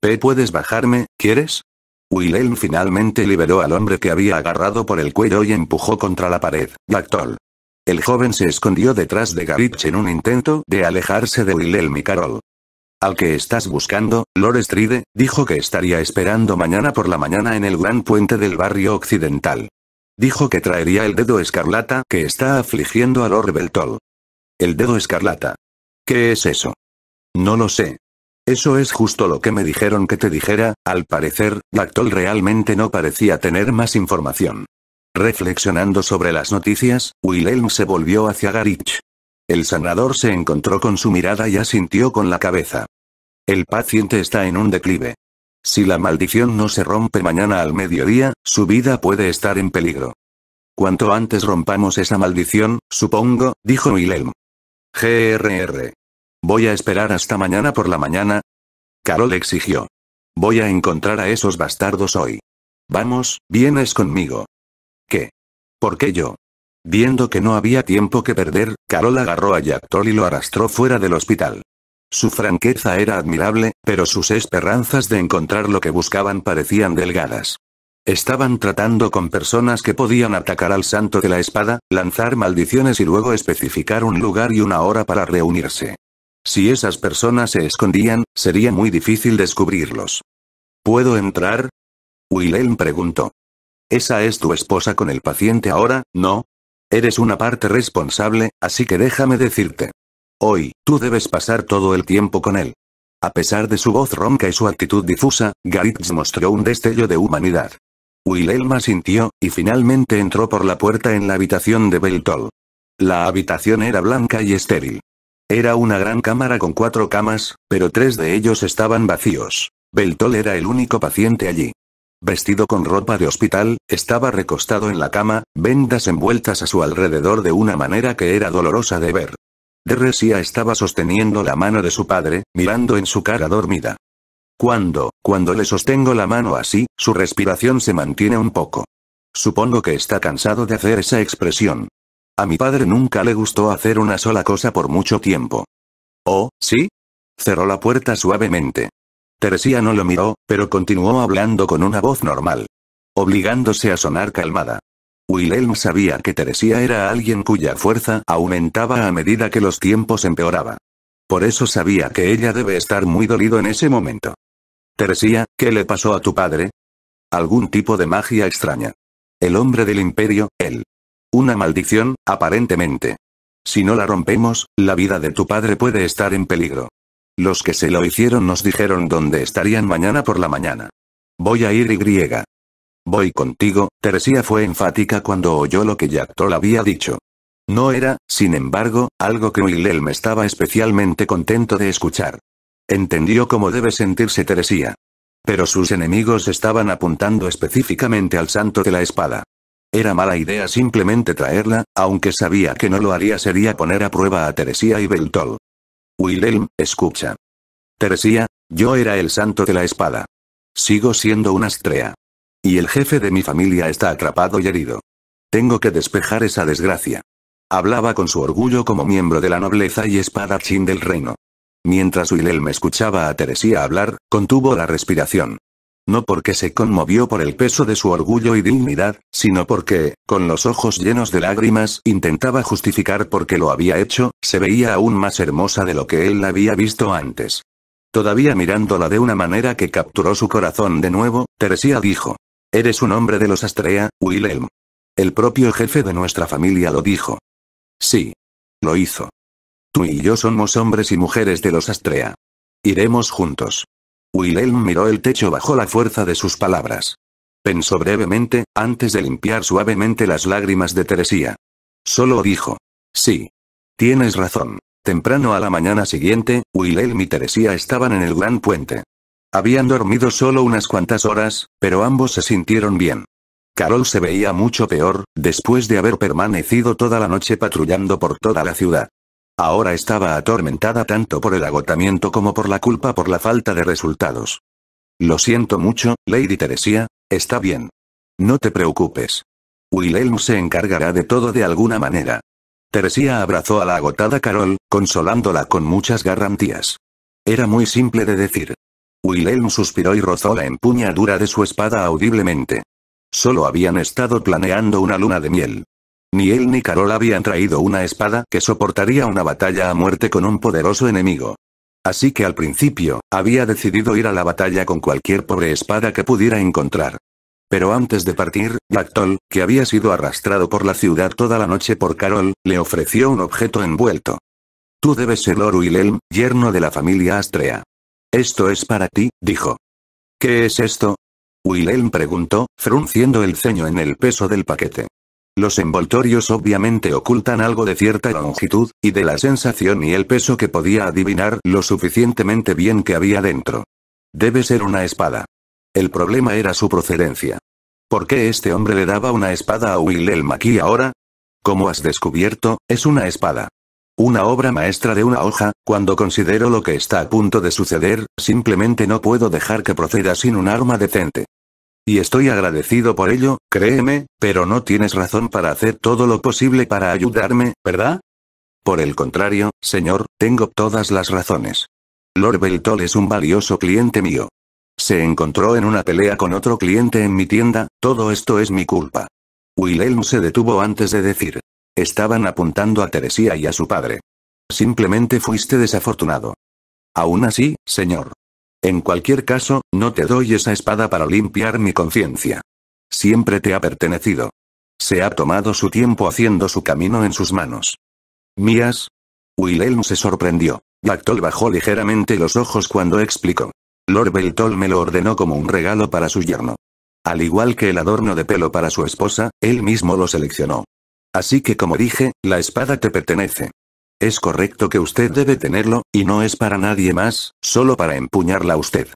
P. ¿Puedes bajarme, quieres? Wilhelm finalmente liberó al hombre que había agarrado por el cuello y empujó contra la pared. Toll. El joven se escondió detrás de Garich en un intento de alejarse de Wilhelm y Carol. Al que estás buscando, Lord Stride, dijo que estaría esperando mañana por la mañana en el gran puente del barrio occidental. Dijo que traería el dedo escarlata que está afligiendo a Lord Beltol. El dedo escarlata. ¿Qué es eso? No lo sé. Eso es justo lo que me dijeron que te dijera, al parecer, la realmente no parecía tener más información. Reflexionando sobre las noticias, Wilhelm se volvió hacia Garich. El sanador se encontró con su mirada y asintió con la cabeza. El paciente está en un declive. Si la maldición no se rompe mañana al mediodía, su vida puede estar en peligro. Cuanto antes rompamos esa maldición, supongo, dijo Willem. GRR. Voy a esperar hasta mañana por la mañana. Carol exigió. Voy a encontrar a esos bastardos hoy. Vamos, vienes conmigo. ¿Qué? ¿Por qué yo? Viendo que no había tiempo que perder, Carol agarró a Jack y lo arrastró fuera del hospital. Su franqueza era admirable, pero sus esperanzas de encontrar lo que buscaban parecían delgadas. Estaban tratando con personas que podían atacar al santo de la espada, lanzar maldiciones y luego especificar un lugar y una hora para reunirse. Si esas personas se escondían, sería muy difícil descubrirlos. ¿Puedo entrar? Willem preguntó. Esa es tu esposa con el paciente ahora, ¿no? Eres una parte responsable, así que déjame decirte. Hoy, tú debes pasar todo el tiempo con él. A pesar de su voz ronca y su actitud difusa, Garitz mostró un destello de humanidad. Wilhelma sintió, y finalmente entró por la puerta en la habitación de Beltol. La habitación era blanca y estéril. Era una gran cámara con cuatro camas, pero tres de ellos estaban vacíos. Beltol era el único paciente allí. Vestido con ropa de hospital, estaba recostado en la cama, vendas envueltas a su alrededor de una manera que era dolorosa de ver. Teresía estaba sosteniendo la mano de su padre, mirando en su cara dormida. Cuando, cuando le sostengo la mano así, su respiración se mantiene un poco. Supongo que está cansado de hacer esa expresión. A mi padre nunca le gustó hacer una sola cosa por mucho tiempo. ¿Oh, sí? Cerró la puerta suavemente. Teresía no lo miró, pero continuó hablando con una voz normal. Obligándose a sonar calmada. Wilhelm sabía que Teresía era alguien cuya fuerza aumentaba a medida que los tiempos empeoraba. Por eso sabía que ella debe estar muy dolido en ese momento. Teresía, ¿qué le pasó a tu padre? Algún tipo de magia extraña. El hombre del imperio, él. Una maldición, aparentemente. Si no la rompemos, la vida de tu padre puede estar en peligro. Los que se lo hicieron nos dijeron dónde estarían mañana por la mañana. Voy a ir y griega. Voy contigo, Teresía fue enfática cuando oyó lo que Jack había dicho. No era, sin embargo, algo que Wilhelm estaba especialmente contento de escuchar. Entendió cómo debe sentirse Teresía. Pero sus enemigos estaban apuntando específicamente al santo de la espada. Era mala idea simplemente traerla, aunque sabía que no lo haría sería poner a prueba a Teresía y Beltol. Wilhelm, escucha. Teresía, yo era el santo de la espada. Sigo siendo una astrea. Y el jefe de mi familia está atrapado y herido. Tengo que despejar esa desgracia. Hablaba con su orgullo como miembro de la nobleza y espadachín del reino. Mientras me escuchaba a Teresía hablar, contuvo la respiración. No porque se conmovió por el peso de su orgullo y dignidad, sino porque, con los ojos llenos de lágrimas, intentaba justificar por qué lo había hecho, se veía aún más hermosa de lo que él la había visto antes. Todavía mirándola de una manera que capturó su corazón de nuevo, Teresía dijo, Eres un hombre de los Astrea, Wilhelm. El propio jefe de nuestra familia lo dijo. Sí. Lo hizo. Tú y yo somos hombres y mujeres de los Astrea. Iremos juntos. Wilhelm miró el techo bajo la fuerza de sus palabras. Pensó brevemente, antes de limpiar suavemente las lágrimas de Teresía. Solo dijo. Sí. Tienes razón. Temprano a la mañana siguiente, Wilhelm y Teresía estaban en el gran puente. Habían dormido solo unas cuantas horas, pero ambos se sintieron bien. Carol se veía mucho peor, después de haber permanecido toda la noche patrullando por toda la ciudad. Ahora estaba atormentada tanto por el agotamiento como por la culpa por la falta de resultados. Lo siento mucho, Lady Teresia, está bien. No te preocupes. Wilhelm se encargará de todo de alguna manera. Teresía abrazó a la agotada Carol, consolándola con muchas garantías. Era muy simple de decir. Wilhelm suspiró y rozó la empuñadura de su espada audiblemente. Solo habían estado planeando una luna de miel. Ni él ni Carol habían traído una espada que soportaría una batalla a muerte con un poderoso enemigo. Así que al principio, había decidido ir a la batalla con cualquier pobre espada que pudiera encontrar. Pero antes de partir, Lactol, que había sido arrastrado por la ciudad toda la noche por Carol, le ofreció un objeto envuelto. Tú debes ser Lord Wilhelm, yerno de la familia Astrea. Esto es para ti, dijo. ¿Qué es esto? Wilhelm preguntó, frunciendo el ceño en el peso del paquete. Los envoltorios obviamente ocultan algo de cierta longitud, y de la sensación y el peso que podía adivinar lo suficientemente bien que había dentro. Debe ser una espada. El problema era su procedencia. ¿Por qué este hombre le daba una espada a Wilhelm aquí ahora? Como has descubierto, es una espada. Una obra maestra de una hoja, cuando considero lo que está a punto de suceder, simplemente no puedo dejar que proceda sin un arma decente. Y estoy agradecido por ello, créeme, pero no tienes razón para hacer todo lo posible para ayudarme, ¿verdad? Por el contrario, señor, tengo todas las razones. Lord Beltol es un valioso cliente mío. Se encontró en una pelea con otro cliente en mi tienda, todo esto es mi culpa. Wilhelm se detuvo antes de decir. Estaban apuntando a Teresía y a su padre. Simplemente fuiste desafortunado. Aún así, señor. En cualquier caso, no te doy esa espada para limpiar mi conciencia. Siempre te ha pertenecido. Se ha tomado su tiempo haciendo su camino en sus manos. ¿Mías? Wilhelm se sorprendió. Dactol bajó ligeramente los ojos cuando explicó. Lord Beltol me lo ordenó como un regalo para su yerno. Al igual que el adorno de pelo para su esposa, él mismo lo seleccionó. Así que como dije, la espada te pertenece. Es correcto que usted debe tenerlo, y no es para nadie más, solo para empuñarla a usted.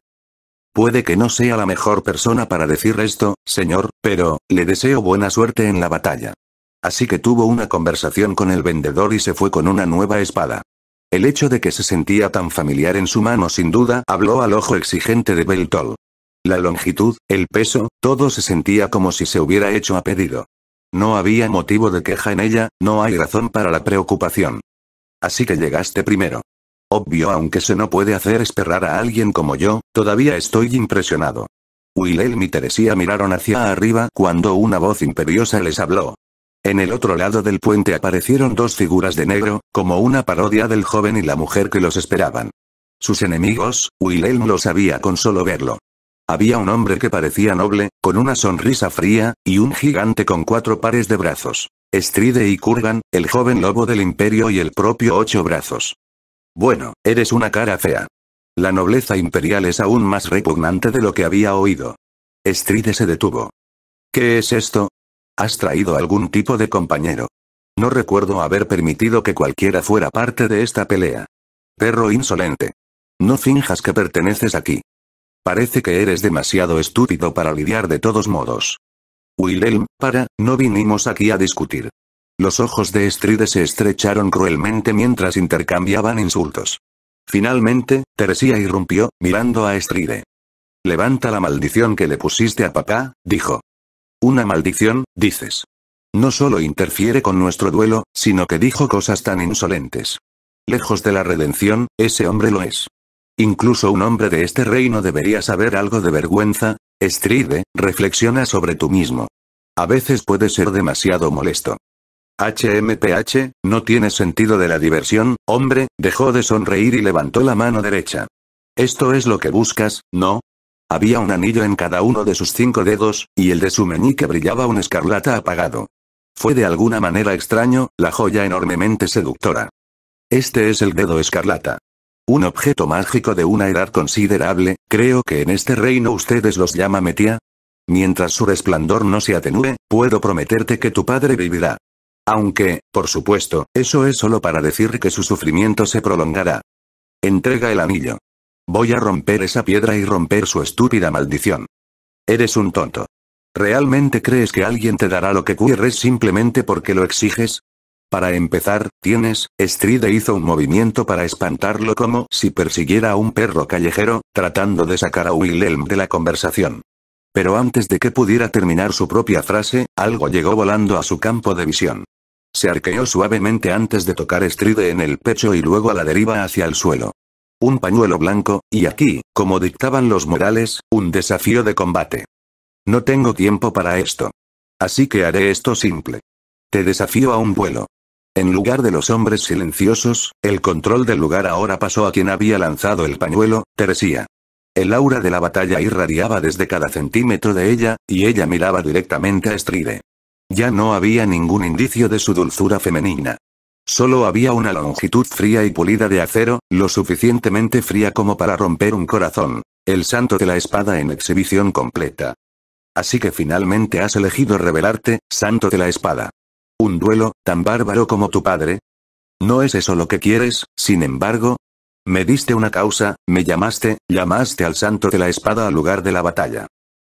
Puede que no sea la mejor persona para decir esto, señor, pero, le deseo buena suerte en la batalla. Así que tuvo una conversación con el vendedor y se fue con una nueva espada. El hecho de que se sentía tan familiar en su mano sin duda habló al ojo exigente de Beltol. La longitud, el peso, todo se sentía como si se hubiera hecho a pedido. No había motivo de queja en ella, no hay razón para la preocupación. Así que llegaste primero. Obvio, aunque se no puede hacer esperar a alguien como yo, todavía estoy impresionado. Wilhelm y Teresía miraron hacia arriba cuando una voz imperiosa les habló. En el otro lado del puente aparecieron dos figuras de negro, como una parodia del joven y la mujer que los esperaban. Sus enemigos, Wilhelm lo sabía con solo verlo. Había un hombre que parecía noble, con una sonrisa fría, y un gigante con cuatro pares de brazos. Stride y Kurgan, el joven lobo del imperio y el propio ocho brazos. Bueno, eres una cara fea. La nobleza imperial es aún más repugnante de lo que había oído. Stride se detuvo. ¿Qué es esto? ¿Has traído algún tipo de compañero? No recuerdo haber permitido que cualquiera fuera parte de esta pelea. Perro insolente. No finjas que perteneces aquí. Parece que eres demasiado estúpido para lidiar de todos modos. Wilhelm, para, no vinimos aquí a discutir. Los ojos de Stride se estrecharon cruelmente mientras intercambiaban insultos. Finalmente, Teresía irrumpió, mirando a Stride. Levanta la maldición que le pusiste a papá, dijo. Una maldición, dices. No solo interfiere con nuestro duelo, sino que dijo cosas tan insolentes. Lejos de la redención, ese hombre lo es. Incluso un hombre de este reino debería saber algo de vergüenza. estride, reflexiona sobre tú mismo. A veces puede ser demasiado molesto. HMPH, no tiene sentido de la diversión, hombre, dejó de sonreír y levantó la mano derecha. Esto es lo que buscas, ¿no? Había un anillo en cada uno de sus cinco dedos, y el de su meñique brillaba un escarlata apagado. Fue de alguna manera extraño, la joya enormemente seductora. Este es el dedo escarlata. Un objeto mágico de una edad considerable, creo que en este reino ustedes los llama metía. Mientras su resplandor no se atenúe, puedo prometerte que tu padre vivirá. Aunque, por supuesto, eso es solo para decir que su sufrimiento se prolongará. Entrega el anillo. Voy a romper esa piedra y romper su estúpida maldición. Eres un tonto. ¿Realmente crees que alguien te dará lo que quieres simplemente porque lo exiges? Para empezar, tienes, Stride hizo un movimiento para espantarlo como si persiguiera a un perro callejero, tratando de sacar a Wilhelm de la conversación. Pero antes de que pudiera terminar su propia frase, algo llegó volando a su campo de visión. Se arqueó suavemente antes de tocar Stride en el pecho y luego a la deriva hacia el suelo. Un pañuelo blanco, y aquí, como dictaban los morales, un desafío de combate. No tengo tiempo para esto. Así que haré esto simple. Te desafío a un vuelo. En lugar de los hombres silenciosos, el control del lugar ahora pasó a quien había lanzado el pañuelo, Teresía. El aura de la batalla irradiaba desde cada centímetro de ella, y ella miraba directamente a Stride. Ya no había ningún indicio de su dulzura femenina. Solo había una longitud fría y pulida de acero, lo suficientemente fría como para romper un corazón. El santo de la espada en exhibición completa. Así que finalmente has elegido revelarte, santo de la espada. ¿Un duelo, tan bárbaro como tu padre? ¿No es eso lo que quieres, sin embargo? Me diste una causa, me llamaste, llamaste al santo de la espada al lugar de la batalla.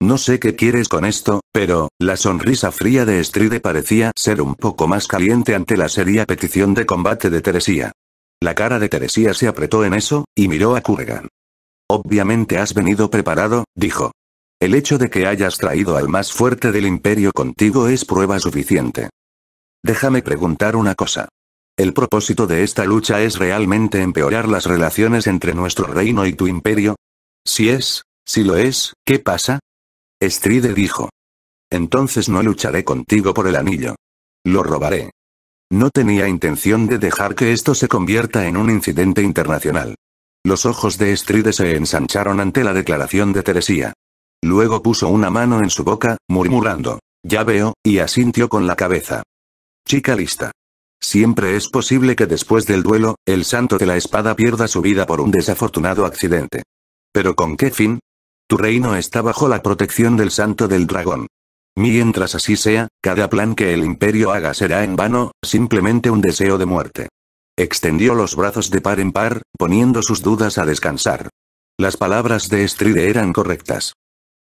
No sé qué quieres con esto, pero, la sonrisa fría de Stride parecía ser un poco más caliente ante la seria petición de combate de Teresía. La cara de Teresía se apretó en eso, y miró a Kurgan. Obviamente has venido preparado, dijo. El hecho de que hayas traído al más fuerte del imperio contigo es prueba suficiente. Déjame preguntar una cosa. El propósito de esta lucha es realmente empeorar las relaciones entre nuestro reino y tu imperio. Si es, si lo es, ¿qué pasa? Stride dijo. Entonces no lucharé contigo por el anillo. Lo robaré. No tenía intención de dejar que esto se convierta en un incidente internacional. Los ojos de Stride se ensancharon ante la declaración de Teresía. Luego puso una mano en su boca, murmurando. Ya veo, y asintió con la cabeza. Chica lista. Siempre es posible que después del duelo, el santo de la espada pierda su vida por un desafortunado accidente. ¿Pero con qué fin? Tu reino está bajo la protección del santo del dragón. Mientras así sea, cada plan que el imperio haga será en vano, simplemente un deseo de muerte. Extendió los brazos de par en par, poniendo sus dudas a descansar. Las palabras de Stride eran correctas.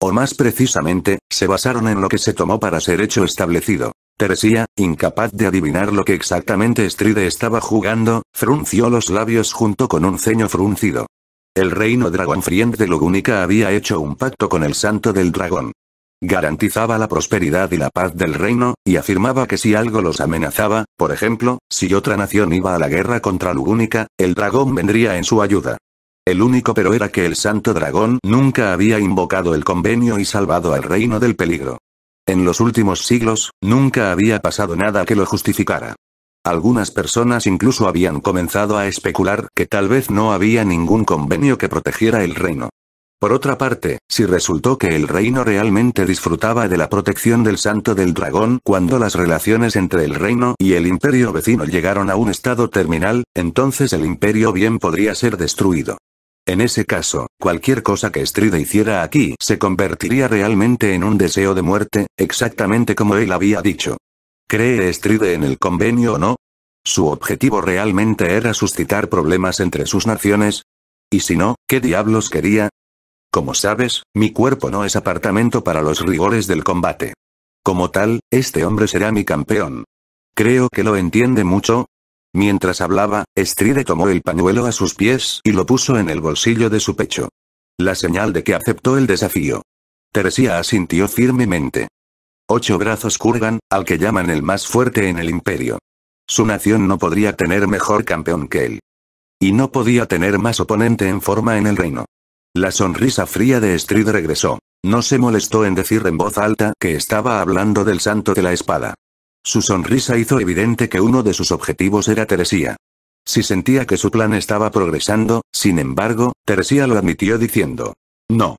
O más precisamente, se basaron en lo que se tomó para ser hecho establecido. Teresía, incapaz de adivinar lo que exactamente Stride estaba jugando, frunció los labios junto con un ceño fruncido. El reino Dragonfriend de Lugúnica había hecho un pacto con el santo del dragón. Garantizaba la prosperidad y la paz del reino, y afirmaba que si algo los amenazaba, por ejemplo, si otra nación iba a la guerra contra Lugúnica, el dragón vendría en su ayuda. El único pero era que el santo dragón nunca había invocado el convenio y salvado al reino del peligro. En los últimos siglos, nunca había pasado nada que lo justificara. Algunas personas incluso habían comenzado a especular que tal vez no había ningún convenio que protegiera el reino. Por otra parte, si resultó que el reino realmente disfrutaba de la protección del santo del dragón cuando las relaciones entre el reino y el imperio vecino llegaron a un estado terminal, entonces el imperio bien podría ser destruido. En ese caso, cualquier cosa que Stride hiciera aquí se convertiría realmente en un deseo de muerte, exactamente como él había dicho. ¿Cree Stride en el convenio o no? ¿Su objetivo realmente era suscitar problemas entre sus naciones? Y si no, ¿qué diablos quería? Como sabes, mi cuerpo no es apartamento para los rigores del combate. Como tal, este hombre será mi campeón. Creo que lo entiende mucho, Mientras hablaba, Stride tomó el pañuelo a sus pies y lo puso en el bolsillo de su pecho. La señal de que aceptó el desafío. Teresía asintió firmemente. Ocho brazos curgan, al que llaman el más fuerte en el imperio. Su nación no podría tener mejor campeón que él. Y no podía tener más oponente en forma en el reino. La sonrisa fría de Stride regresó. No se molestó en decir en voz alta que estaba hablando del santo de la espada. Su sonrisa hizo evidente que uno de sus objetivos era Teresía. Si sentía que su plan estaba progresando, sin embargo, Teresía lo admitió diciendo. No.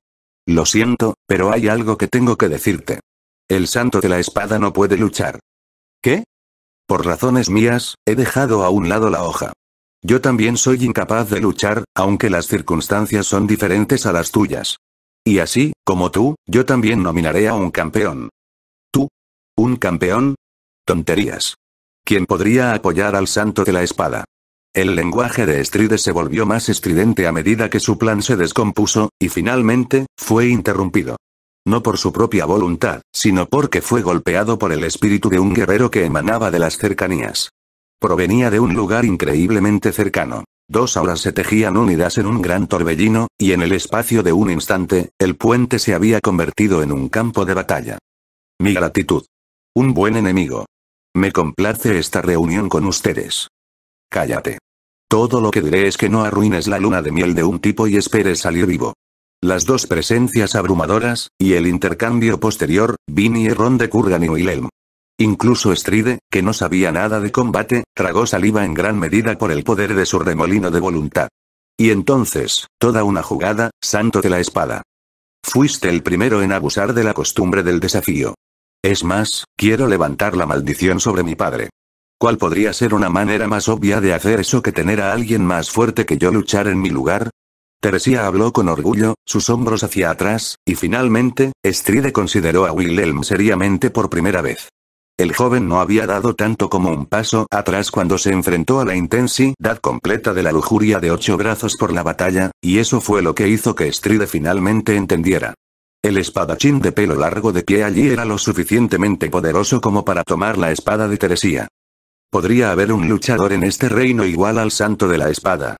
Lo siento, pero hay algo que tengo que decirte. El santo de la espada no puede luchar. ¿Qué? Por razones mías, he dejado a un lado la hoja. Yo también soy incapaz de luchar, aunque las circunstancias son diferentes a las tuyas. Y así, como tú, yo también nominaré a un campeón. ¿Tú? ¿Un campeón? Tonterías. ¿Quién podría apoyar al santo de la espada? El lenguaje de Stride se volvió más estridente a medida que su plan se descompuso, y finalmente, fue interrumpido. No por su propia voluntad, sino porque fue golpeado por el espíritu de un guerrero que emanaba de las cercanías. Provenía de un lugar increíblemente cercano. Dos auras se tejían unidas en un gran torbellino, y en el espacio de un instante, el puente se había convertido en un campo de batalla. Mi gratitud. Un buen enemigo. Me complace esta reunión con ustedes. Cállate. Todo lo que diré es que no arruines la luna de miel de un tipo y esperes salir vivo. Las dos presencias abrumadoras, y el intercambio posterior, Vinnie y Ron de Kurgan y Wilhelm. Incluso Stride, que no sabía nada de combate, tragó saliva en gran medida por el poder de su remolino de voluntad. Y entonces, toda una jugada, santo de la espada. Fuiste el primero en abusar de la costumbre del desafío. Es más, quiero levantar la maldición sobre mi padre. ¿Cuál podría ser una manera más obvia de hacer eso que tener a alguien más fuerte que yo luchar en mi lugar? Teresía habló con orgullo, sus hombros hacia atrás, y finalmente, Stride consideró a Wilhelm seriamente por primera vez. El joven no había dado tanto como un paso atrás cuando se enfrentó a la intensidad completa de la lujuria de ocho brazos por la batalla, y eso fue lo que hizo que Stride finalmente entendiera. El espadachín de pelo largo de pie allí era lo suficientemente poderoso como para tomar la espada de Teresía. Podría haber un luchador en este reino igual al santo de la espada.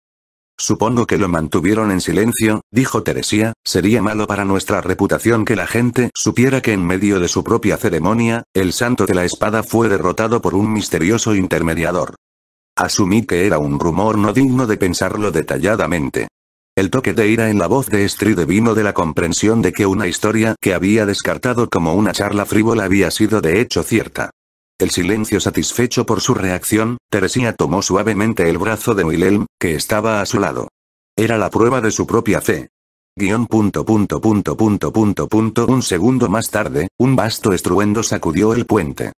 Supongo que lo mantuvieron en silencio, dijo Teresía, sería malo para nuestra reputación que la gente supiera que en medio de su propia ceremonia, el santo de la espada fue derrotado por un misterioso intermediador. Asumí que era un rumor no digno de pensarlo detalladamente. El toque de ira en la voz de Stride vino de la comprensión de que una historia que había descartado como una charla frívola había sido de hecho cierta. El silencio satisfecho por su reacción, Teresía tomó suavemente el brazo de Wilhelm, que estaba a su lado. Era la prueba de su propia fe. Guión un segundo más tarde, un vasto estruendo sacudió el puente.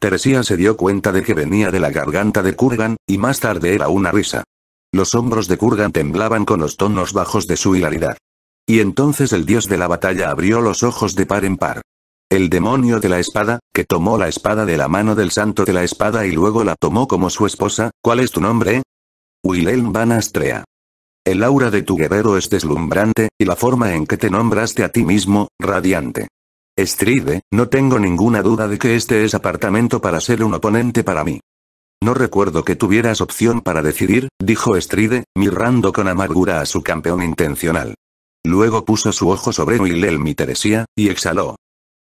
Teresía se dio cuenta de que venía de la garganta de Kurgan, y más tarde era una risa. Los hombros de Kurgan temblaban con los tonos bajos de su hilaridad. Y entonces el dios de la batalla abrió los ojos de par en par. El demonio de la espada, que tomó la espada de la mano del santo de la espada y luego la tomó como su esposa, ¿cuál es tu nombre? Wilhelm Van Astrea. El aura de tu guerrero es deslumbrante, y la forma en que te nombraste a ti mismo, radiante. Stride, no tengo ninguna duda de que este es apartamento para ser un oponente para mí. No recuerdo que tuvieras opción para decidir, dijo Stride, mirando con amargura a su campeón intencional. Luego puso su ojo sobre Wilhelm y Teresía, y exhaló.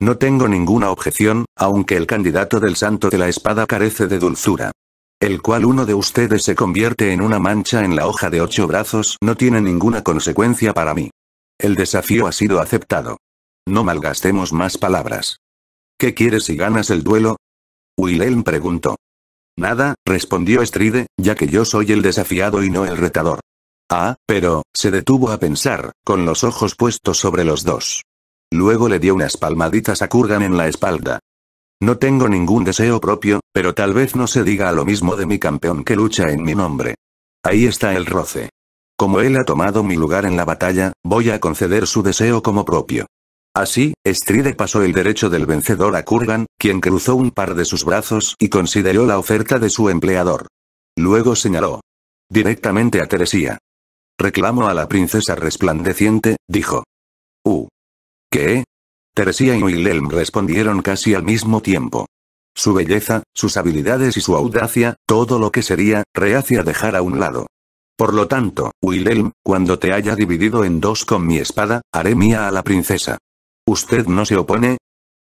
No tengo ninguna objeción, aunque el candidato del santo de la espada carece de dulzura. El cual uno de ustedes se convierte en una mancha en la hoja de ocho brazos no tiene ninguna consecuencia para mí. El desafío ha sido aceptado. No malgastemos más palabras. ¿Qué quieres si ganas el duelo? Wilhelm preguntó. Nada, respondió Stride, ya que yo soy el desafiado y no el retador. Ah, pero, se detuvo a pensar, con los ojos puestos sobre los dos. Luego le dio unas palmaditas a Kurgan en la espalda. No tengo ningún deseo propio, pero tal vez no se diga lo mismo de mi campeón que lucha en mi nombre. Ahí está el roce. Como él ha tomado mi lugar en la batalla, voy a conceder su deseo como propio. Así, Stride pasó el derecho del vencedor a Kurgan, quien cruzó un par de sus brazos y consideró la oferta de su empleador. Luego señaló. Directamente a Teresía. Reclamo a la princesa resplandeciente, dijo. Uh. ¿Qué? Teresía y Wilhelm respondieron casi al mismo tiempo. Su belleza, sus habilidades y su audacia, todo lo que sería, reacia dejar a un lado. Por lo tanto, Wilhelm, cuando te haya dividido en dos con mi espada, haré mía a la princesa. ¿Usted no se opone?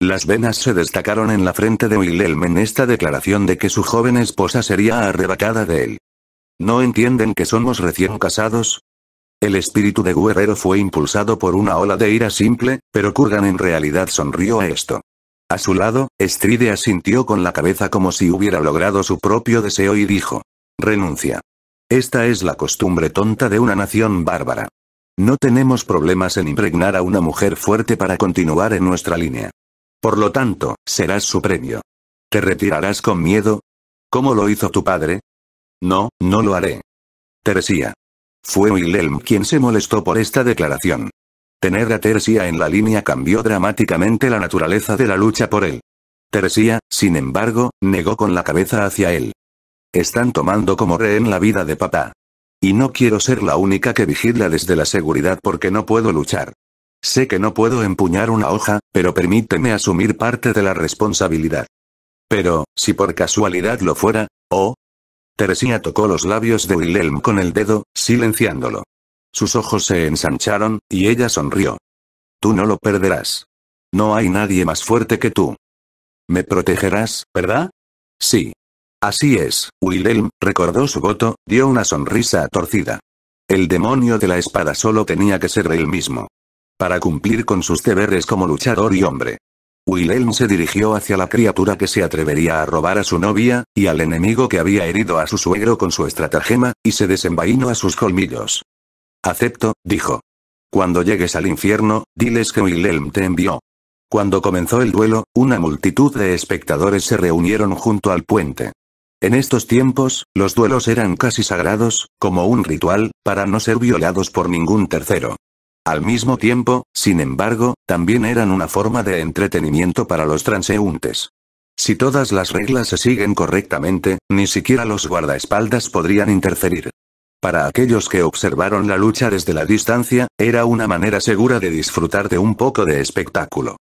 Las venas se destacaron en la frente de Wilhelm en esta declaración de que su joven esposa sería arrebatada de él. ¿No entienden que somos recién casados? El espíritu de Guerrero fue impulsado por una ola de ira simple, pero Kurgan en realidad sonrió a esto. A su lado, Stride asintió con la cabeza como si hubiera logrado su propio deseo y dijo. Renuncia. Esta es la costumbre tonta de una nación bárbara. No tenemos problemas en impregnar a una mujer fuerte para continuar en nuestra línea. Por lo tanto, serás su premio. ¿Te retirarás con miedo? ¿Cómo lo hizo tu padre? No, no lo haré. Teresía. Fue Wilhelm quien se molestó por esta declaración. Tener a Teresía en la línea cambió dramáticamente la naturaleza de la lucha por él. Teresía, sin embargo, negó con la cabeza hacia él. Están tomando como en la vida de papá. Y no quiero ser la única que vigila desde la seguridad porque no puedo luchar. Sé que no puedo empuñar una hoja, pero permíteme asumir parte de la responsabilidad. Pero, si por casualidad lo fuera, oh. Teresía tocó los labios de Wilhelm con el dedo, silenciándolo. Sus ojos se ensancharon, y ella sonrió. Tú no lo perderás. No hay nadie más fuerte que tú. Me protegerás, ¿verdad? Sí. Así es, Wilhelm, recordó su voto, dio una sonrisa torcida. El demonio de la espada solo tenía que ser él mismo. Para cumplir con sus deberes como luchador y hombre. Wilhelm se dirigió hacia la criatura que se atrevería a robar a su novia, y al enemigo que había herido a su suegro con su estratagema, y se desenvainó a sus colmillos. Acepto, dijo. Cuando llegues al infierno, diles que Wilhelm te envió. Cuando comenzó el duelo, una multitud de espectadores se reunieron junto al puente. En estos tiempos, los duelos eran casi sagrados, como un ritual, para no ser violados por ningún tercero. Al mismo tiempo, sin embargo, también eran una forma de entretenimiento para los transeúntes. Si todas las reglas se siguen correctamente, ni siquiera los guardaespaldas podrían interferir. Para aquellos que observaron la lucha desde la distancia, era una manera segura de disfrutar de un poco de espectáculo.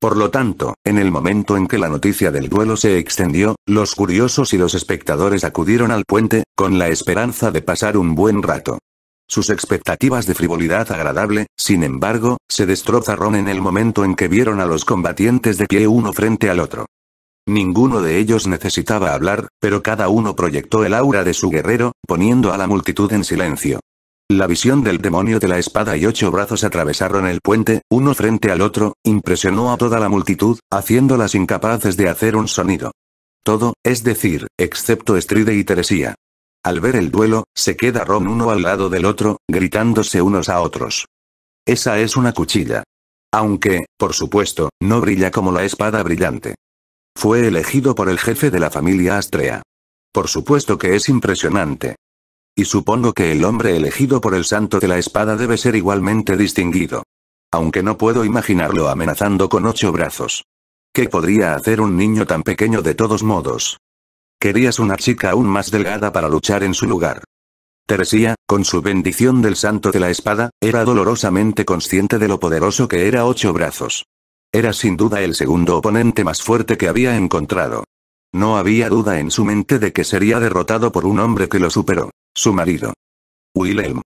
Por lo tanto, en el momento en que la noticia del duelo se extendió, los curiosos y los espectadores acudieron al puente, con la esperanza de pasar un buen rato. Sus expectativas de frivolidad agradable, sin embargo, se destrozaron en el momento en que vieron a los combatientes de pie uno frente al otro. Ninguno de ellos necesitaba hablar, pero cada uno proyectó el aura de su guerrero, poniendo a la multitud en silencio. La visión del demonio de la espada y ocho brazos atravesaron el puente, uno frente al otro, impresionó a toda la multitud, haciéndolas incapaces de hacer un sonido. Todo, es decir, excepto Estride y Teresía. Al ver el duelo, se queda uno al lado del otro, gritándose unos a otros. Esa es una cuchilla. Aunque, por supuesto, no brilla como la espada brillante. Fue elegido por el jefe de la familia Astrea. Por supuesto que es impresionante, y supongo que el hombre elegido por el santo de la espada debe ser igualmente distinguido. Aunque no puedo imaginarlo amenazando con ocho brazos. ¿Qué podría hacer un niño tan pequeño de todos modos? Querías una chica aún más delgada para luchar en su lugar. Teresía, con su bendición del santo de la espada, era dolorosamente consciente de lo poderoso que era ocho brazos. Era sin duda el segundo oponente más fuerte que había encontrado. No había duda en su mente de que sería derrotado por un hombre que lo superó. Su marido. Wilhelm.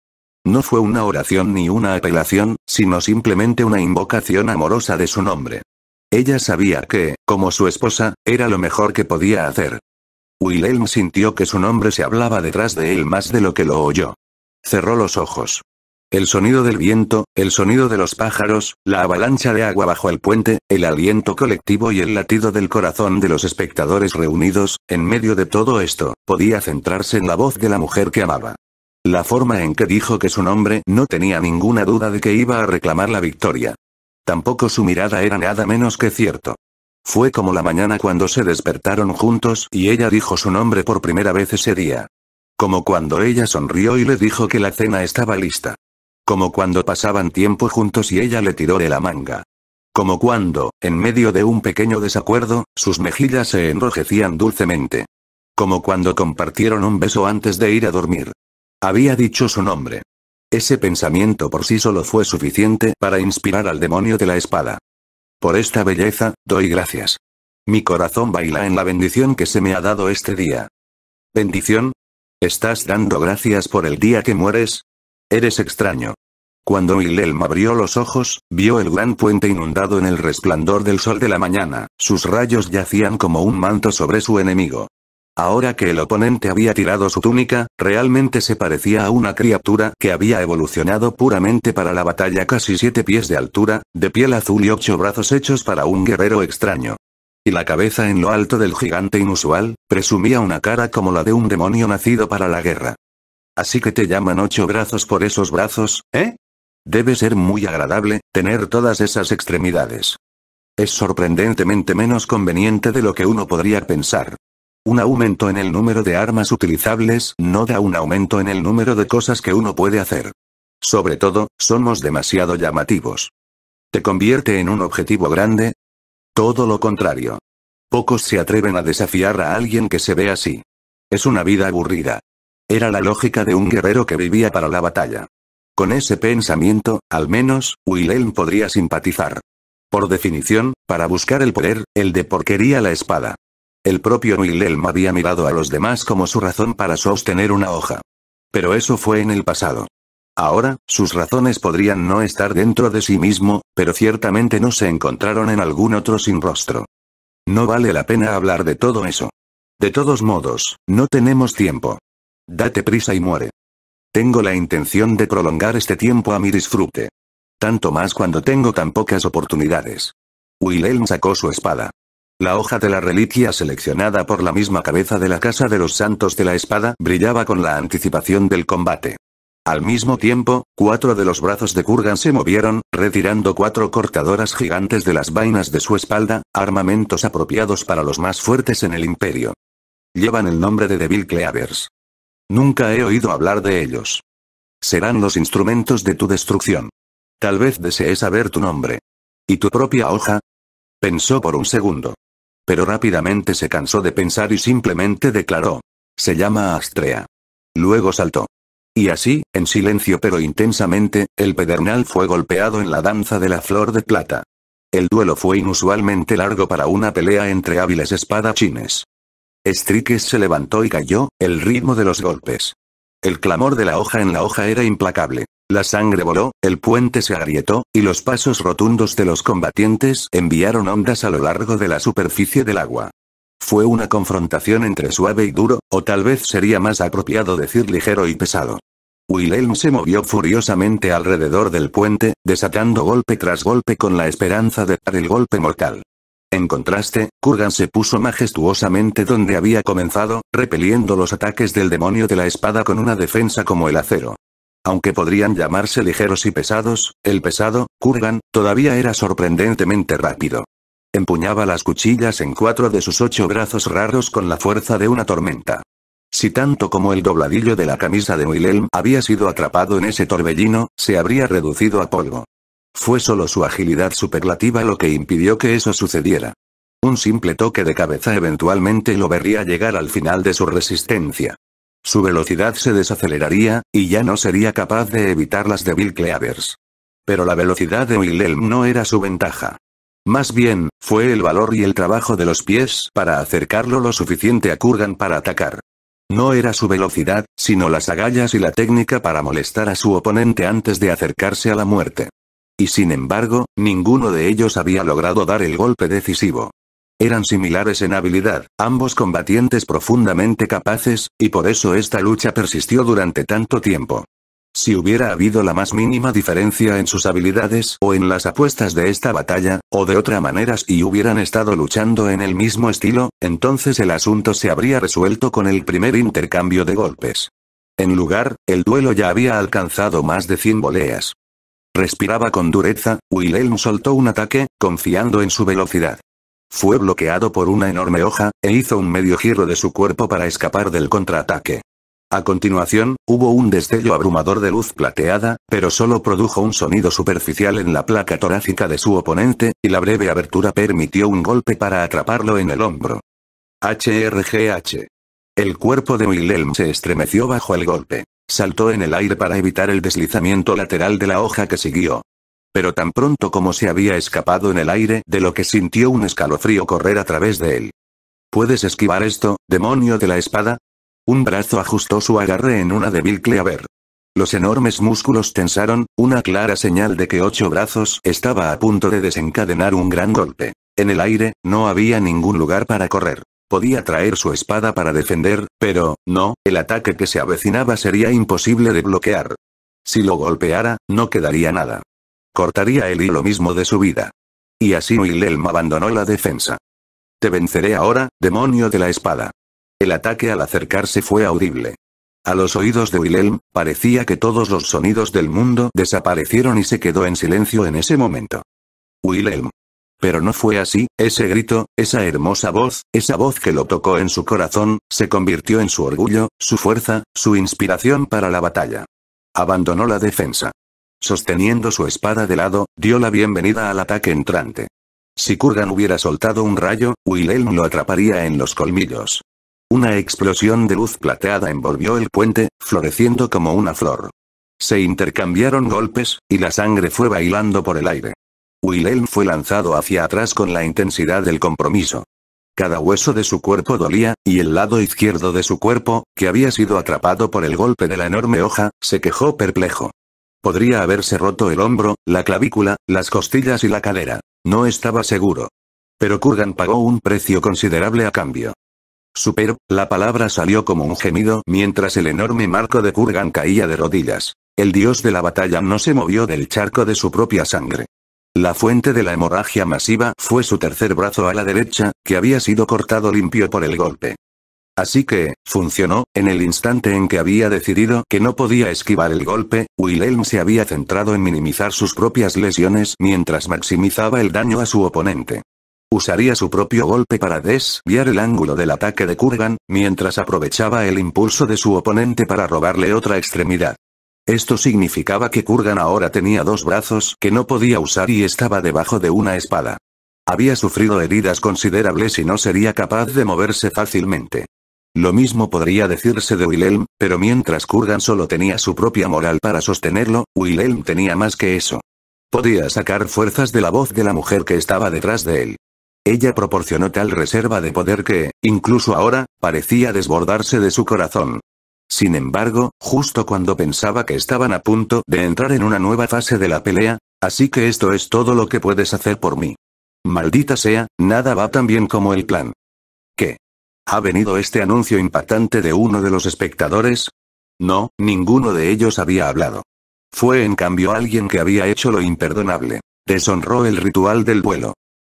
No fue una oración ni una apelación, sino simplemente una invocación amorosa de su nombre. Ella sabía que, como su esposa, era lo mejor que podía hacer. Wilhelm sintió que su nombre se hablaba detrás de él más de lo que lo oyó. Cerró los ojos. El sonido del viento, el sonido de los pájaros, la avalancha de agua bajo el puente, el aliento colectivo y el latido del corazón de los espectadores reunidos, en medio de todo esto, podía centrarse en la voz de la mujer que amaba. La forma en que dijo que su nombre no tenía ninguna duda de que iba a reclamar la victoria. Tampoco su mirada era nada menos que cierto. Fue como la mañana cuando se despertaron juntos y ella dijo su nombre por primera vez ese día. Como cuando ella sonrió y le dijo que la cena estaba lista. Como cuando pasaban tiempo juntos y ella le tiró de la manga. Como cuando, en medio de un pequeño desacuerdo, sus mejillas se enrojecían dulcemente. Como cuando compartieron un beso antes de ir a dormir. Había dicho su nombre. Ese pensamiento por sí solo fue suficiente para inspirar al demonio de la espada. Por esta belleza, doy gracias. Mi corazón baila en la bendición que se me ha dado este día. ¿Bendición? ¿Estás dando gracias por el día que mueres? Eres extraño. Cuando Wilhelm abrió los ojos, vio el gran puente inundado en el resplandor del sol de la mañana, sus rayos yacían como un manto sobre su enemigo. Ahora que el oponente había tirado su túnica, realmente se parecía a una criatura que había evolucionado puramente para la batalla casi siete pies de altura, de piel azul y ocho brazos hechos para un guerrero extraño. Y la cabeza en lo alto del gigante inusual, presumía una cara como la de un demonio nacido para la guerra. Así que te llaman ocho brazos por esos brazos, ¿eh? Debe ser muy agradable, tener todas esas extremidades. Es sorprendentemente menos conveniente de lo que uno podría pensar. Un aumento en el número de armas utilizables no da un aumento en el número de cosas que uno puede hacer. Sobre todo, somos demasiado llamativos. ¿Te convierte en un objetivo grande? Todo lo contrario. Pocos se atreven a desafiar a alguien que se ve así. Es una vida aburrida. Era la lógica de un guerrero que vivía para la batalla. Con ese pensamiento, al menos, Wilhelm podría simpatizar. Por definición, para buscar el poder, el de porquería la espada. El propio Wilhelm había mirado a los demás como su razón para sostener una hoja. Pero eso fue en el pasado. Ahora, sus razones podrían no estar dentro de sí mismo, pero ciertamente no se encontraron en algún otro sin rostro. No vale la pena hablar de todo eso. De todos modos, no tenemos tiempo. Date prisa y muere. Tengo la intención de prolongar este tiempo a mi disfrute. Tanto más cuando tengo tan pocas oportunidades. Wilhelm sacó su espada. La hoja de la reliquia seleccionada por la misma cabeza de la Casa de los Santos de la Espada brillaba con la anticipación del combate. Al mismo tiempo, cuatro de los brazos de Kurgan se movieron, retirando cuatro cortadoras gigantes de las vainas de su espalda, armamentos apropiados para los más fuertes en el imperio. Llevan el nombre de Devil Cleavers. Nunca he oído hablar de ellos. Serán los instrumentos de tu destrucción. Tal vez desees saber tu nombre. ¿Y tu propia hoja? Pensó por un segundo. Pero rápidamente se cansó de pensar y simplemente declaró. Se llama Astrea. Luego saltó. Y así, en silencio pero intensamente, el pedernal fue golpeado en la danza de la flor de plata. El duelo fue inusualmente largo para una pelea entre hábiles espadachines. Strikes se levantó y cayó, el ritmo de los golpes. El clamor de la hoja en la hoja era implacable. La sangre voló, el puente se agrietó, y los pasos rotundos de los combatientes enviaron ondas a lo largo de la superficie del agua. Fue una confrontación entre suave y duro, o tal vez sería más apropiado decir ligero y pesado. Wilhelm se movió furiosamente alrededor del puente, desatando golpe tras golpe con la esperanza de dar el golpe mortal. En contraste, Kurgan se puso majestuosamente donde había comenzado, repeliendo los ataques del demonio de la espada con una defensa como el acero. Aunque podrían llamarse ligeros y pesados, el pesado, Kurgan, todavía era sorprendentemente rápido. Empuñaba las cuchillas en cuatro de sus ocho brazos raros con la fuerza de una tormenta. Si tanto como el dobladillo de la camisa de Wilhelm había sido atrapado en ese torbellino, se habría reducido a polvo. Fue solo su agilidad superlativa lo que impidió que eso sucediera. Un simple toque de cabeza eventualmente lo vería llegar al final de su resistencia. Su velocidad se desaceleraría, y ya no sería capaz de evitar las débil Bill Cleavers. Pero la velocidad de Wilhelm no era su ventaja. Más bien, fue el valor y el trabajo de los pies para acercarlo lo suficiente a Kurgan para atacar. No era su velocidad, sino las agallas y la técnica para molestar a su oponente antes de acercarse a la muerte. Y sin embargo, ninguno de ellos había logrado dar el golpe decisivo. Eran similares en habilidad, ambos combatientes profundamente capaces, y por eso esta lucha persistió durante tanto tiempo. Si hubiera habido la más mínima diferencia en sus habilidades o en las apuestas de esta batalla, o de otra manera si hubieran estado luchando en el mismo estilo, entonces el asunto se habría resuelto con el primer intercambio de golpes. En lugar, el duelo ya había alcanzado más de 100 voleas. Respiraba con dureza, Wilhelm soltó un ataque, confiando en su velocidad. Fue bloqueado por una enorme hoja, e hizo un medio giro de su cuerpo para escapar del contraataque. A continuación, hubo un destello abrumador de luz plateada, pero solo produjo un sonido superficial en la placa torácica de su oponente, y la breve abertura permitió un golpe para atraparlo en el hombro. HRGH. El cuerpo de Wilhelm se estremeció bajo el golpe. Saltó en el aire para evitar el deslizamiento lateral de la hoja que siguió. Pero tan pronto como se había escapado en el aire de lo que sintió un escalofrío correr a través de él. ¿Puedes esquivar esto, demonio de la espada? Un brazo ajustó su agarre en una débil cleaver. Los enormes músculos tensaron, una clara señal de que ocho brazos estaba a punto de desencadenar un gran golpe. En el aire, no había ningún lugar para correr. Podía traer su espada para defender, pero, no, el ataque que se avecinaba sería imposible de bloquear. Si lo golpeara, no quedaría nada. Cortaría y lo mismo de su vida. Y así Wilhelm abandonó la defensa. Te venceré ahora, demonio de la espada. El ataque al acercarse fue audible. A los oídos de Wilhelm, parecía que todos los sonidos del mundo desaparecieron y se quedó en silencio en ese momento. Wilhelm, pero no fue así, ese grito, esa hermosa voz, esa voz que lo tocó en su corazón, se convirtió en su orgullo, su fuerza, su inspiración para la batalla. Abandonó la defensa. Sosteniendo su espada de lado, dio la bienvenida al ataque entrante. Si Kurgan hubiera soltado un rayo, Wilhelm lo atraparía en los colmillos. Una explosión de luz plateada envolvió el puente, floreciendo como una flor. Se intercambiaron golpes, y la sangre fue bailando por el aire. Wilhelm fue lanzado hacia atrás con la intensidad del compromiso. Cada hueso de su cuerpo dolía, y el lado izquierdo de su cuerpo, que había sido atrapado por el golpe de la enorme hoja, se quejó perplejo. Podría haberse roto el hombro, la clavícula, las costillas y la cadera. No estaba seguro. Pero Kurgan pagó un precio considerable a cambio. Super, la palabra salió como un gemido mientras el enorme marco de Kurgan caía de rodillas. El dios de la batalla no se movió del charco de su propia sangre. La fuente de la hemorragia masiva fue su tercer brazo a la derecha, que había sido cortado limpio por el golpe. Así que, funcionó, en el instante en que había decidido que no podía esquivar el golpe, Wilhelm se había centrado en minimizar sus propias lesiones mientras maximizaba el daño a su oponente. Usaría su propio golpe para desviar el ángulo del ataque de Kurgan, mientras aprovechaba el impulso de su oponente para robarle otra extremidad. Esto significaba que Kurgan ahora tenía dos brazos que no podía usar y estaba debajo de una espada. Había sufrido heridas considerables y no sería capaz de moverse fácilmente. Lo mismo podría decirse de Wilhelm, pero mientras Kurgan solo tenía su propia moral para sostenerlo, Wilhelm tenía más que eso. Podía sacar fuerzas de la voz de la mujer que estaba detrás de él. Ella proporcionó tal reserva de poder que, incluso ahora, parecía desbordarse de su corazón. Sin embargo, justo cuando pensaba que estaban a punto de entrar en una nueva fase de la pelea, así que esto es todo lo que puedes hacer por mí. Maldita sea, nada va tan bien como el plan. ¿Qué? ¿Ha venido este anuncio impactante de uno de los espectadores? No, ninguno de ellos había hablado. Fue en cambio alguien que había hecho lo imperdonable. Deshonró el ritual del vuelo.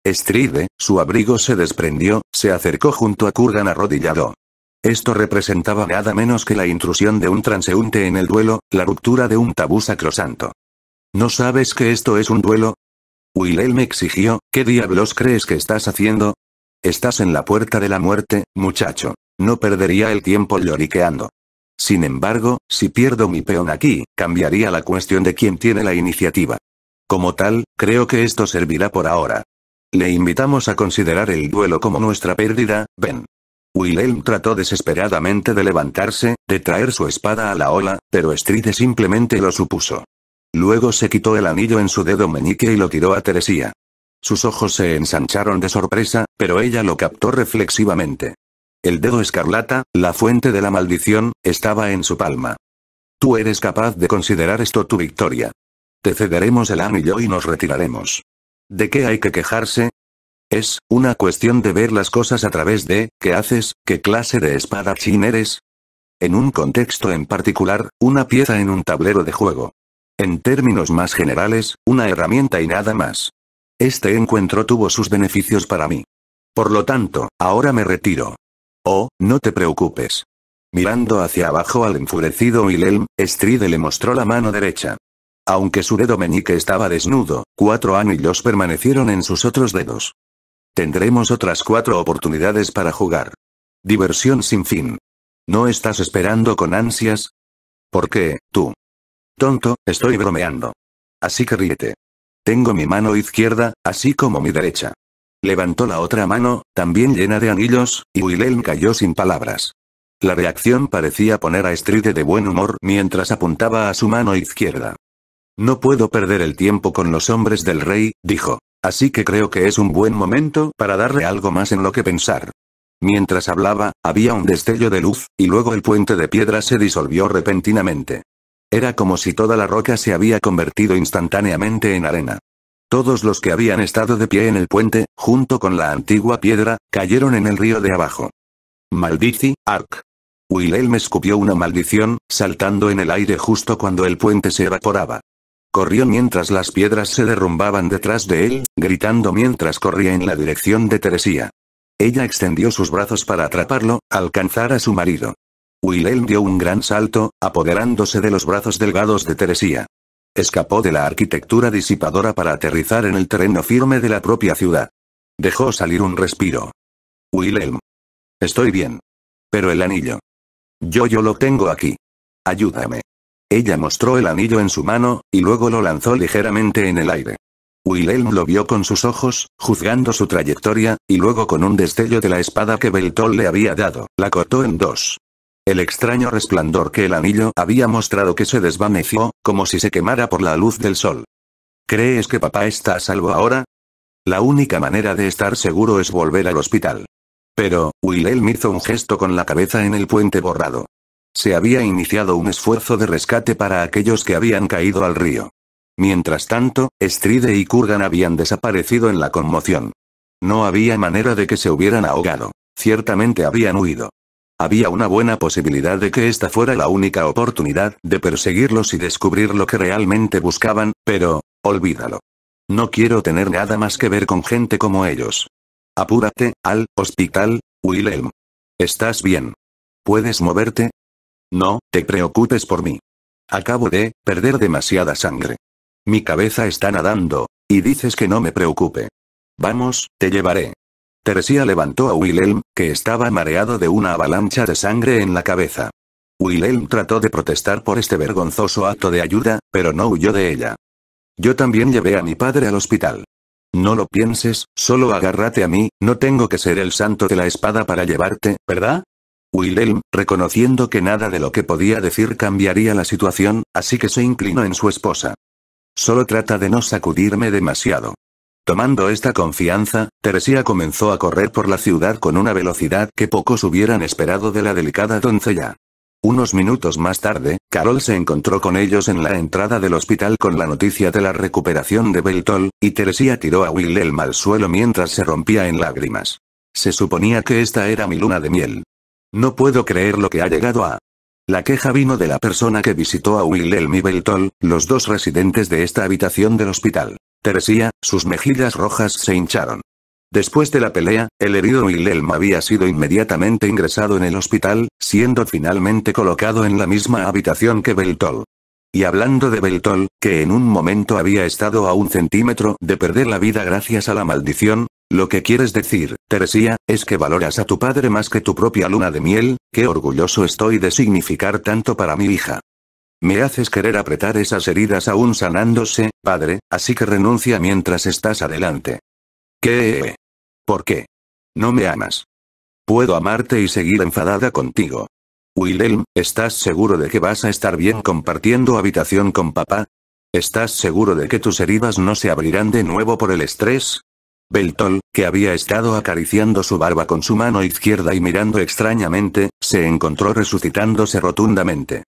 Stride, su abrigo se desprendió, se acercó junto a Kurgan arrodillado. Esto representaba nada menos que la intrusión de un transeúnte en el duelo, la ruptura de un tabú sacrosanto. ¿No sabes que esto es un duelo? Willel me exigió, ¿qué diablos crees que estás haciendo? Estás en la puerta de la muerte, muchacho. No perdería el tiempo lloriqueando. Sin embargo, si pierdo mi peón aquí, cambiaría la cuestión de quién tiene la iniciativa. Como tal, creo que esto servirá por ahora. Le invitamos a considerar el duelo como nuestra pérdida, Ven. Wilhelm trató desesperadamente de levantarse, de traer su espada a la ola, pero Stride simplemente lo supuso. Luego se quitó el anillo en su dedo meñique y lo tiró a Teresía. Sus ojos se ensancharon de sorpresa, pero ella lo captó reflexivamente. El dedo escarlata, la fuente de la maldición, estaba en su palma. Tú eres capaz de considerar esto tu victoria. Te cederemos el anillo y nos retiraremos. ¿De qué hay que quejarse? Es una cuestión de ver las cosas a través de, ¿qué haces? ¿Qué clase de espadachín eres? En un contexto en particular, una pieza en un tablero de juego. En términos más generales, una herramienta y nada más. Este encuentro tuvo sus beneficios para mí. Por lo tanto, ahora me retiro. Oh, no te preocupes. Mirando hacia abajo al enfurecido Wilhelm, Stride le mostró la mano derecha. Aunque su dedo meñique estaba desnudo, cuatro anillos permanecieron en sus otros dedos. Tendremos otras cuatro oportunidades para jugar. Diversión sin fin. ¿No estás esperando con ansias? ¿Por qué, tú? Tonto, estoy bromeando. Así que ríete. Tengo mi mano izquierda, así como mi derecha. Levantó la otra mano, también llena de anillos, y Willem cayó sin palabras. La reacción parecía poner a Stride de buen humor mientras apuntaba a su mano izquierda. No puedo perder el tiempo con los hombres del rey, dijo. Así que creo que es un buen momento para darle algo más en lo que pensar. Mientras hablaba, había un destello de luz, y luego el puente de piedra se disolvió repentinamente. Era como si toda la roca se había convertido instantáneamente en arena. Todos los que habían estado de pie en el puente, junto con la antigua piedra, cayeron en el río de abajo. Maldici, Ark. Wilhelm escupió una maldición, saltando en el aire justo cuando el puente se evaporaba. Corrió mientras las piedras se derrumbaban detrás de él, gritando mientras corría en la dirección de Teresía. Ella extendió sus brazos para atraparlo, alcanzar a su marido. Willem dio un gran salto, apoderándose de los brazos delgados de Teresía. Escapó de la arquitectura disipadora para aterrizar en el terreno firme de la propia ciudad. Dejó salir un respiro. Willem. Estoy bien. Pero el anillo. Yo yo lo tengo aquí. Ayúdame. Ella mostró el anillo en su mano, y luego lo lanzó ligeramente en el aire. Wilhelm lo vio con sus ojos, juzgando su trayectoria, y luego con un destello de la espada que Beltol le había dado, la cortó en dos. El extraño resplandor que el anillo había mostrado que se desvaneció, como si se quemara por la luz del sol. ¿Crees que papá está a salvo ahora? La única manera de estar seguro es volver al hospital. Pero, Wilhelm hizo un gesto con la cabeza en el puente borrado. Se había iniciado un esfuerzo de rescate para aquellos que habían caído al río. Mientras tanto, Stride y Kurgan habían desaparecido en la conmoción. No había manera de que se hubieran ahogado. Ciertamente habían huido. Había una buena posibilidad de que esta fuera la única oportunidad de perseguirlos y descubrir lo que realmente buscaban, pero, olvídalo. No quiero tener nada más que ver con gente como ellos. Apúrate, al hospital, Wilhelm. ¿Estás bien? ¿Puedes moverte? No, te preocupes por mí. Acabo de perder demasiada sangre. Mi cabeza está nadando, y dices que no me preocupe. Vamos, te llevaré. Teresía levantó a Wilhelm, que estaba mareado de una avalancha de sangre en la cabeza. Wilhelm trató de protestar por este vergonzoso acto de ayuda, pero no huyó de ella. Yo también llevé a mi padre al hospital. No lo pienses, solo agárrate a mí, no tengo que ser el santo de la espada para llevarte, ¿verdad? Wilhelm, reconociendo que nada de lo que podía decir cambiaría la situación, así que se inclinó en su esposa. Solo trata de no sacudirme demasiado. Tomando esta confianza, Teresía comenzó a correr por la ciudad con una velocidad que pocos hubieran esperado de la delicada doncella. Unos minutos más tarde, Carol se encontró con ellos en la entrada del hospital con la noticia de la recuperación de Beltol, y Teresía tiró a Wilhelm al suelo mientras se rompía en lágrimas. Se suponía que esta era mi luna de miel. No puedo creer lo que ha llegado a. La queja vino de la persona que visitó a Wilhelm y Beltol, los dos residentes de esta habitación del hospital. Teresía, sus mejillas rojas se hincharon. Después de la pelea, el herido Wilhelm había sido inmediatamente ingresado en el hospital, siendo finalmente colocado en la misma habitación que Beltol. Y hablando de Beltol, que en un momento había estado a un centímetro de perder la vida gracias a la maldición, lo que quieres decir, Teresía, es que valoras a tu padre más que tu propia luna de miel, qué orgulloso estoy de significar tanto para mi hija. Me haces querer apretar esas heridas aún sanándose, padre, así que renuncia mientras estás adelante. ¿Qué? ¿Por qué? No me amas. Puedo amarte y seguir enfadada contigo. Wilhelm, ¿estás seguro de que vas a estar bien compartiendo habitación con papá? ¿Estás seguro de que tus heridas no se abrirán de nuevo por el estrés? Beltol, que había estado acariciando su barba con su mano izquierda y mirando extrañamente, se encontró resucitándose rotundamente.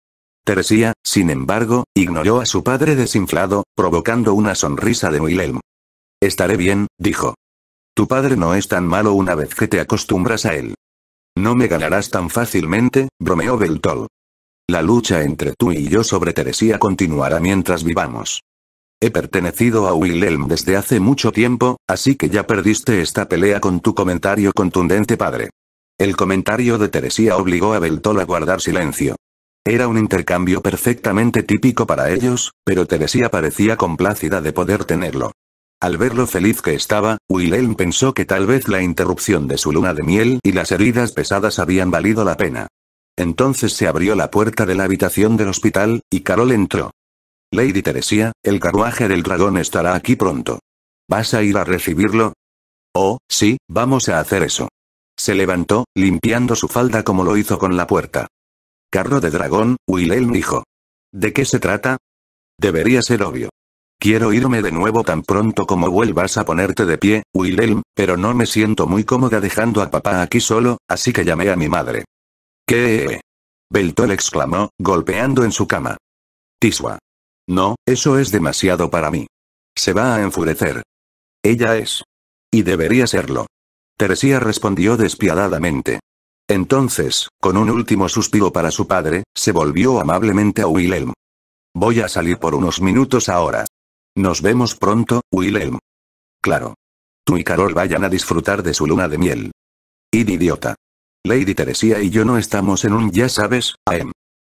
Teresía, sin embargo, ignoró a su padre desinflado, provocando una sonrisa de Wilhelm. Estaré bien, dijo. Tu padre no es tan malo una vez que te acostumbras a él. No me ganarás tan fácilmente, bromeó Beltol. La lucha entre tú y yo sobre Teresía continuará mientras vivamos. He pertenecido a Wilhelm desde hace mucho tiempo, así que ya perdiste esta pelea con tu comentario contundente padre. El comentario de Teresía obligó a Beltol a guardar silencio. Era un intercambio perfectamente típico para ellos, pero Teresía parecía complacida de poder tenerlo. Al ver lo feliz que estaba, Wilhelm pensó que tal vez la interrupción de su luna de miel y las heridas pesadas habían valido la pena. Entonces se abrió la puerta de la habitación del hospital, y Carol entró. Lady Teresia, el carruaje del dragón estará aquí pronto. ¿Vas a ir a recibirlo? Oh, sí, vamos a hacer eso. Se levantó, limpiando su falda como lo hizo con la puerta. Carro de dragón, Wilhelm dijo. ¿De qué se trata? Debería ser obvio. Quiero irme de nuevo tan pronto como vuelvas a ponerte de pie, Willem, pero no me siento muy cómoda dejando a papá aquí solo, así que llamé a mi madre. ¿Qué? Beltol exclamó, golpeando en su cama. Tiswa. No, eso es demasiado para mí. Se va a enfurecer. Ella es. Y debería serlo. Teresía respondió despiadadamente. Entonces, con un último suspiro para su padre, se volvió amablemente a Wilhelm. Voy a salir por unos minutos ahora. Nos vemos pronto, Wilhelm. Claro. Tú y Carol vayan a disfrutar de su luna de miel. Id idiota. Lady Teresía y yo no estamos en un ya sabes, AM.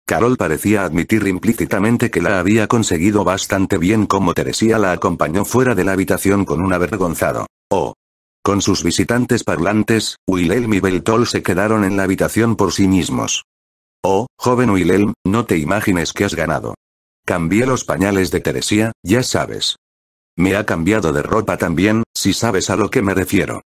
Carol parecía admitir implícitamente que la había conseguido bastante bien como Teresía la acompañó fuera de la habitación con un avergonzado. Oh. Con sus visitantes parlantes, Wilhelm y Beltol se quedaron en la habitación por sí mismos. Oh, joven Wilhelm, no te imagines que has ganado. Cambié los pañales de Teresía, ya sabes. Me ha cambiado de ropa también, si sabes a lo que me refiero.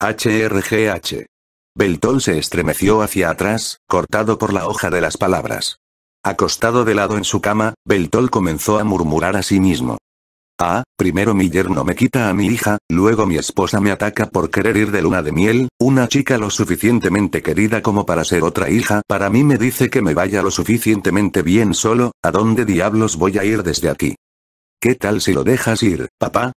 HRGH. Beltol se estremeció hacia atrás, cortado por la hoja de las palabras. Acostado de lado en su cama, Beltol comenzó a murmurar a sí mismo. Ah, primero mi yerno me quita a mi hija, luego mi esposa me ataca por querer ir de luna de miel, una chica lo suficientemente querida como para ser otra hija, para mí me dice que me vaya lo suficientemente bien solo, ¿a dónde diablos voy a ir desde aquí? ¿Qué tal si lo dejas ir, papá?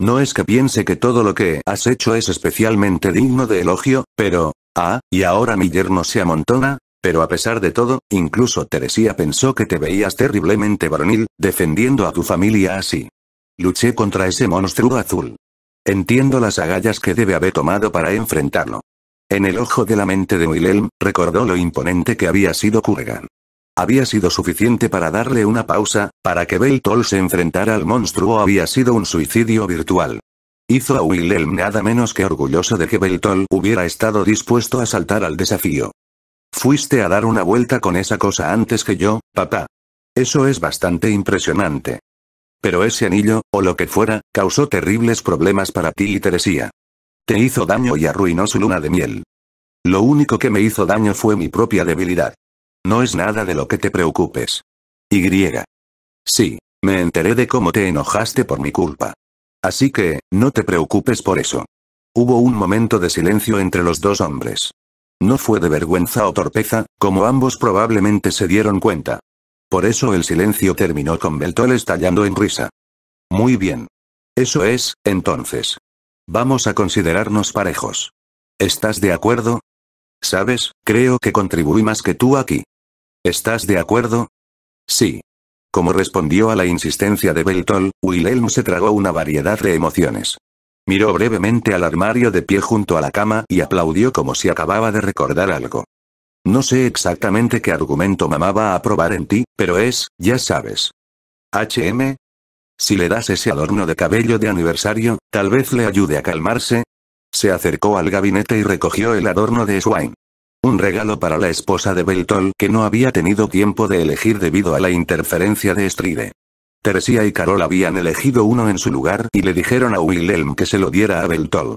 No es que piense que todo lo que has hecho es especialmente digno de elogio, pero, Ah, y ahora mi yerno se amontona, pero a pesar de todo, incluso Teresía pensó que te veías terriblemente varonil, defendiendo a tu familia así. Luché contra ese monstruo azul. Entiendo las agallas que debe haber tomado para enfrentarlo. En el ojo de la mente de Wilhelm, recordó lo imponente que había sido Kurgan. Había sido suficiente para darle una pausa, para que Beltol se enfrentara al monstruo había sido un suicidio virtual. Hizo a Wilhelm nada menos que orgulloso de que Beltol hubiera estado dispuesto a saltar al desafío. Fuiste a dar una vuelta con esa cosa antes que yo, papá. Eso es bastante impresionante. Pero ese anillo, o lo que fuera, causó terribles problemas para ti y Teresía. Te hizo daño y arruinó su luna de miel. Lo único que me hizo daño fue mi propia debilidad. No es nada de lo que te preocupes. Y. Sí, me enteré de cómo te enojaste por mi culpa. Así que, no te preocupes por eso. Hubo un momento de silencio entre los dos hombres. No fue de vergüenza o torpeza, como ambos probablemente se dieron cuenta. Por eso el silencio terminó con Beltol estallando en risa. Muy bien. Eso es, entonces. Vamos a considerarnos parejos. ¿Estás de acuerdo? Sabes, creo que contribuí más que tú aquí. ¿Estás de acuerdo? Sí. Como respondió a la insistencia de Beltol, Wilhelm se tragó una variedad de emociones. Miró brevemente al armario de pie junto a la cama y aplaudió como si acababa de recordar algo. No sé exactamente qué argumento mamá va a probar en ti, pero es, ya sabes. HM. Si le das ese adorno de cabello de aniversario, tal vez le ayude a calmarse. Se acercó al gabinete y recogió el adorno de Swain. Un regalo para la esposa de Beltol que no había tenido tiempo de elegir debido a la interferencia de Stride. Teresía y Carol habían elegido uno en su lugar y le dijeron a Wilhelm que se lo diera a Beltol.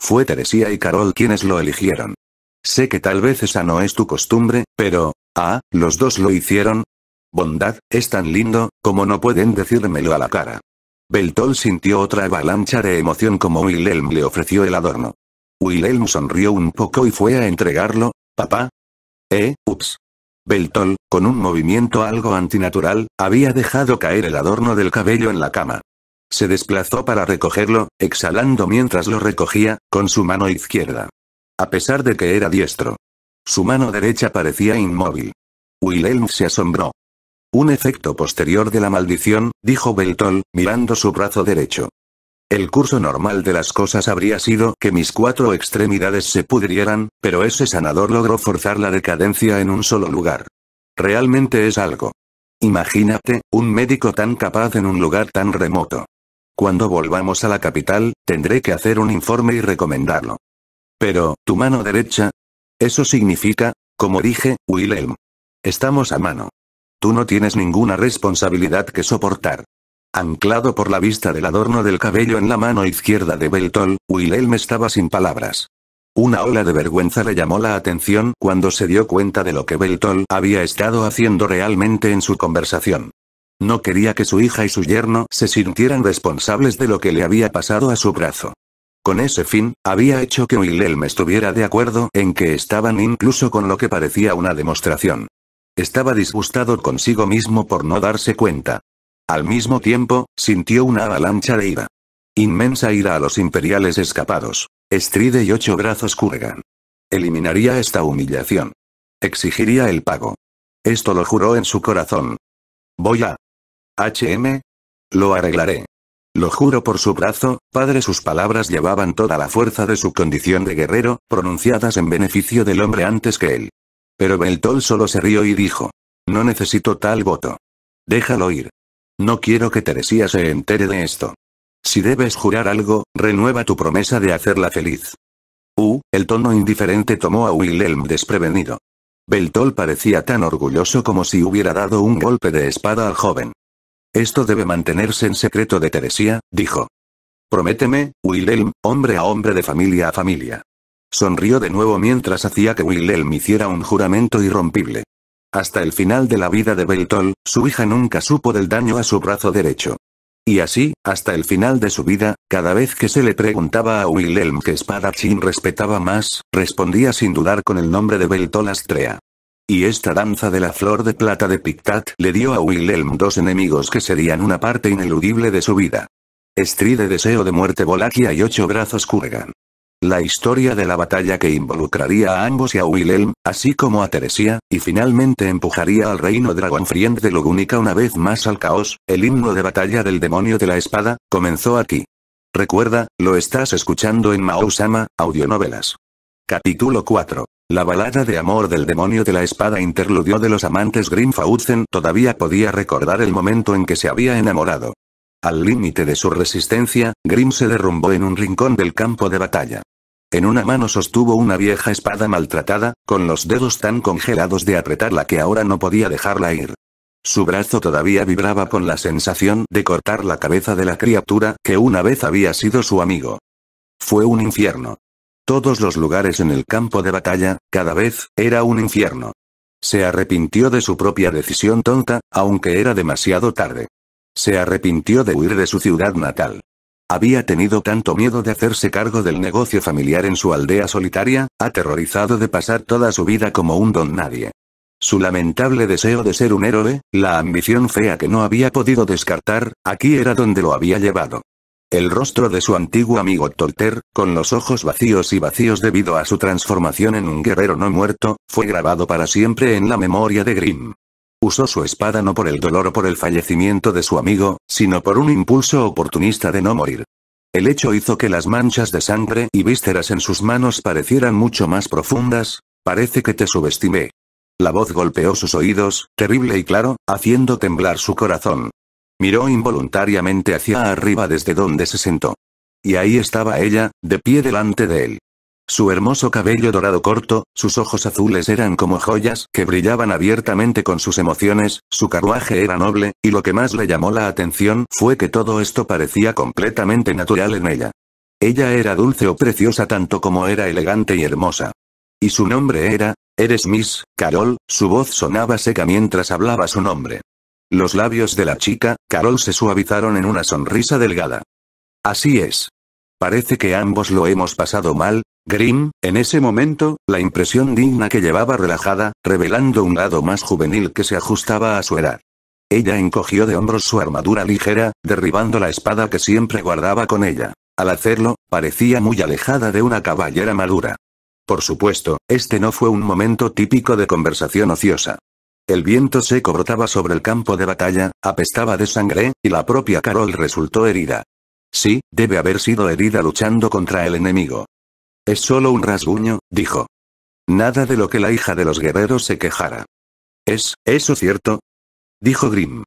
Fue Teresía y Carol quienes lo eligieron. Sé que tal vez esa no es tu costumbre, pero... Ah, los dos lo hicieron. Bondad, es tan lindo, como no pueden decírmelo a la cara. Beltol sintió otra avalancha de emoción como Wilhelm le ofreció el adorno. Wilhelm sonrió un poco y fue a entregarlo. ¿Papá? Eh, ups. Beltol, con un movimiento algo antinatural, había dejado caer el adorno del cabello en la cama. Se desplazó para recogerlo, exhalando mientras lo recogía, con su mano izquierda. A pesar de que era diestro. Su mano derecha parecía inmóvil. Wilhelm se asombró. Un efecto posterior de la maldición, dijo Beltol, mirando su brazo derecho. El curso normal de las cosas habría sido que mis cuatro extremidades se pudrieran, pero ese sanador logró forzar la decadencia en un solo lugar. Realmente es algo. Imagínate, un médico tan capaz en un lugar tan remoto. Cuando volvamos a la capital, tendré que hacer un informe y recomendarlo. Pero, ¿tu mano derecha? Eso significa, como dije, Wilhelm. Estamos a mano. Tú no tienes ninguna responsabilidad que soportar. Anclado por la vista del adorno del cabello en la mano izquierda de Beltol, Wilhelm estaba sin palabras. Una ola de vergüenza le llamó la atención cuando se dio cuenta de lo que Beltol había estado haciendo realmente en su conversación. No quería que su hija y su yerno se sintieran responsables de lo que le había pasado a su brazo. Con ese fin, había hecho que Wilhelm estuviera de acuerdo en que estaban incluso con lo que parecía una demostración. Estaba disgustado consigo mismo por no darse cuenta. Al mismo tiempo, sintió una avalancha de ira. Inmensa ira a los imperiales escapados. Stride y ocho brazos curgan. Eliminaría esta humillación. Exigiría el pago. Esto lo juró en su corazón. Voy a... HM. Lo arreglaré. Lo juro por su brazo, padre sus palabras llevaban toda la fuerza de su condición de guerrero, pronunciadas en beneficio del hombre antes que él. Pero Beltol solo se rió y dijo. No necesito tal voto. Déjalo ir. No quiero que Teresía se entere de esto. Si debes jurar algo, renueva tu promesa de hacerla feliz. Uh, el tono indiferente tomó a Wilhelm desprevenido. Beltol parecía tan orgulloso como si hubiera dado un golpe de espada al joven. Esto debe mantenerse en secreto de Teresía, dijo. Prométeme, Wilhelm, hombre a hombre de familia a familia. Sonrió de nuevo mientras hacía que Wilhelm hiciera un juramento irrompible. Hasta el final de la vida de Beltol, su hija nunca supo del daño a su brazo derecho. Y así, hasta el final de su vida, cada vez que se le preguntaba a Wilhelm qué espadachín respetaba más, respondía sin dudar con el nombre de Beltol Astrea. Y esta danza de la flor de plata de Pictat le dio a Wilhelm dos enemigos que serían una parte ineludible de su vida. Estride deseo de muerte Volaquia y ocho brazos Kurgan la historia de la batalla que involucraría a ambos y a Wilhelm, así como a Teresía, y finalmente empujaría al reino Dragonfriend de Lugunica una vez más al caos, el himno de batalla del demonio de la espada, comenzó aquí. Recuerda, lo estás escuchando en Maousama, audionovelas. Capítulo 4. La balada de amor del demonio de la espada interludió de los amantes Grimfautzen todavía podía recordar el momento en que se había enamorado. Al límite de su resistencia, Grim se derrumbó en un rincón del campo de batalla. En una mano sostuvo una vieja espada maltratada, con los dedos tan congelados de apretarla que ahora no podía dejarla ir. Su brazo todavía vibraba con la sensación de cortar la cabeza de la criatura que una vez había sido su amigo. Fue un infierno. Todos los lugares en el campo de batalla, cada vez, era un infierno. Se arrepintió de su propia decisión tonta, aunque era demasiado tarde. Se arrepintió de huir de su ciudad natal. Había tenido tanto miedo de hacerse cargo del negocio familiar en su aldea solitaria, aterrorizado de pasar toda su vida como un don nadie. Su lamentable deseo de ser un héroe, la ambición fea que no había podido descartar, aquí era donde lo había llevado. El rostro de su antiguo amigo Tolter, con los ojos vacíos y vacíos debido a su transformación en un guerrero no muerto, fue grabado para siempre en la memoria de Grimm. Usó su espada no por el dolor o por el fallecimiento de su amigo, sino por un impulso oportunista de no morir. El hecho hizo que las manchas de sangre y vísceras en sus manos parecieran mucho más profundas, parece que te subestimé. La voz golpeó sus oídos, terrible y claro, haciendo temblar su corazón. Miró involuntariamente hacia arriba desde donde se sentó. Y ahí estaba ella, de pie delante de él. Su hermoso cabello dorado corto, sus ojos azules eran como joyas que brillaban abiertamente con sus emociones, su carruaje era noble, y lo que más le llamó la atención fue que todo esto parecía completamente natural en ella. Ella era dulce o preciosa tanto como era elegante y hermosa. Y su nombre era, Eres Miss, Carol, su voz sonaba seca mientras hablaba su nombre. Los labios de la chica, Carol se suavizaron en una sonrisa delgada. Así es. Parece que ambos lo hemos pasado mal, Grimm, en ese momento, la impresión digna que llevaba relajada, revelando un lado más juvenil que se ajustaba a su edad. Ella encogió de hombros su armadura ligera, derribando la espada que siempre guardaba con ella. Al hacerlo, parecía muy alejada de una caballera madura. Por supuesto, este no fue un momento típico de conversación ociosa. El viento seco brotaba sobre el campo de batalla, apestaba de sangre, y la propia Carol resultó herida. Sí, debe haber sido herida luchando contra el enemigo. Es solo un rasguño, dijo. Nada de lo que la hija de los guerreros se quejara. ¿Es eso cierto? dijo Grimm.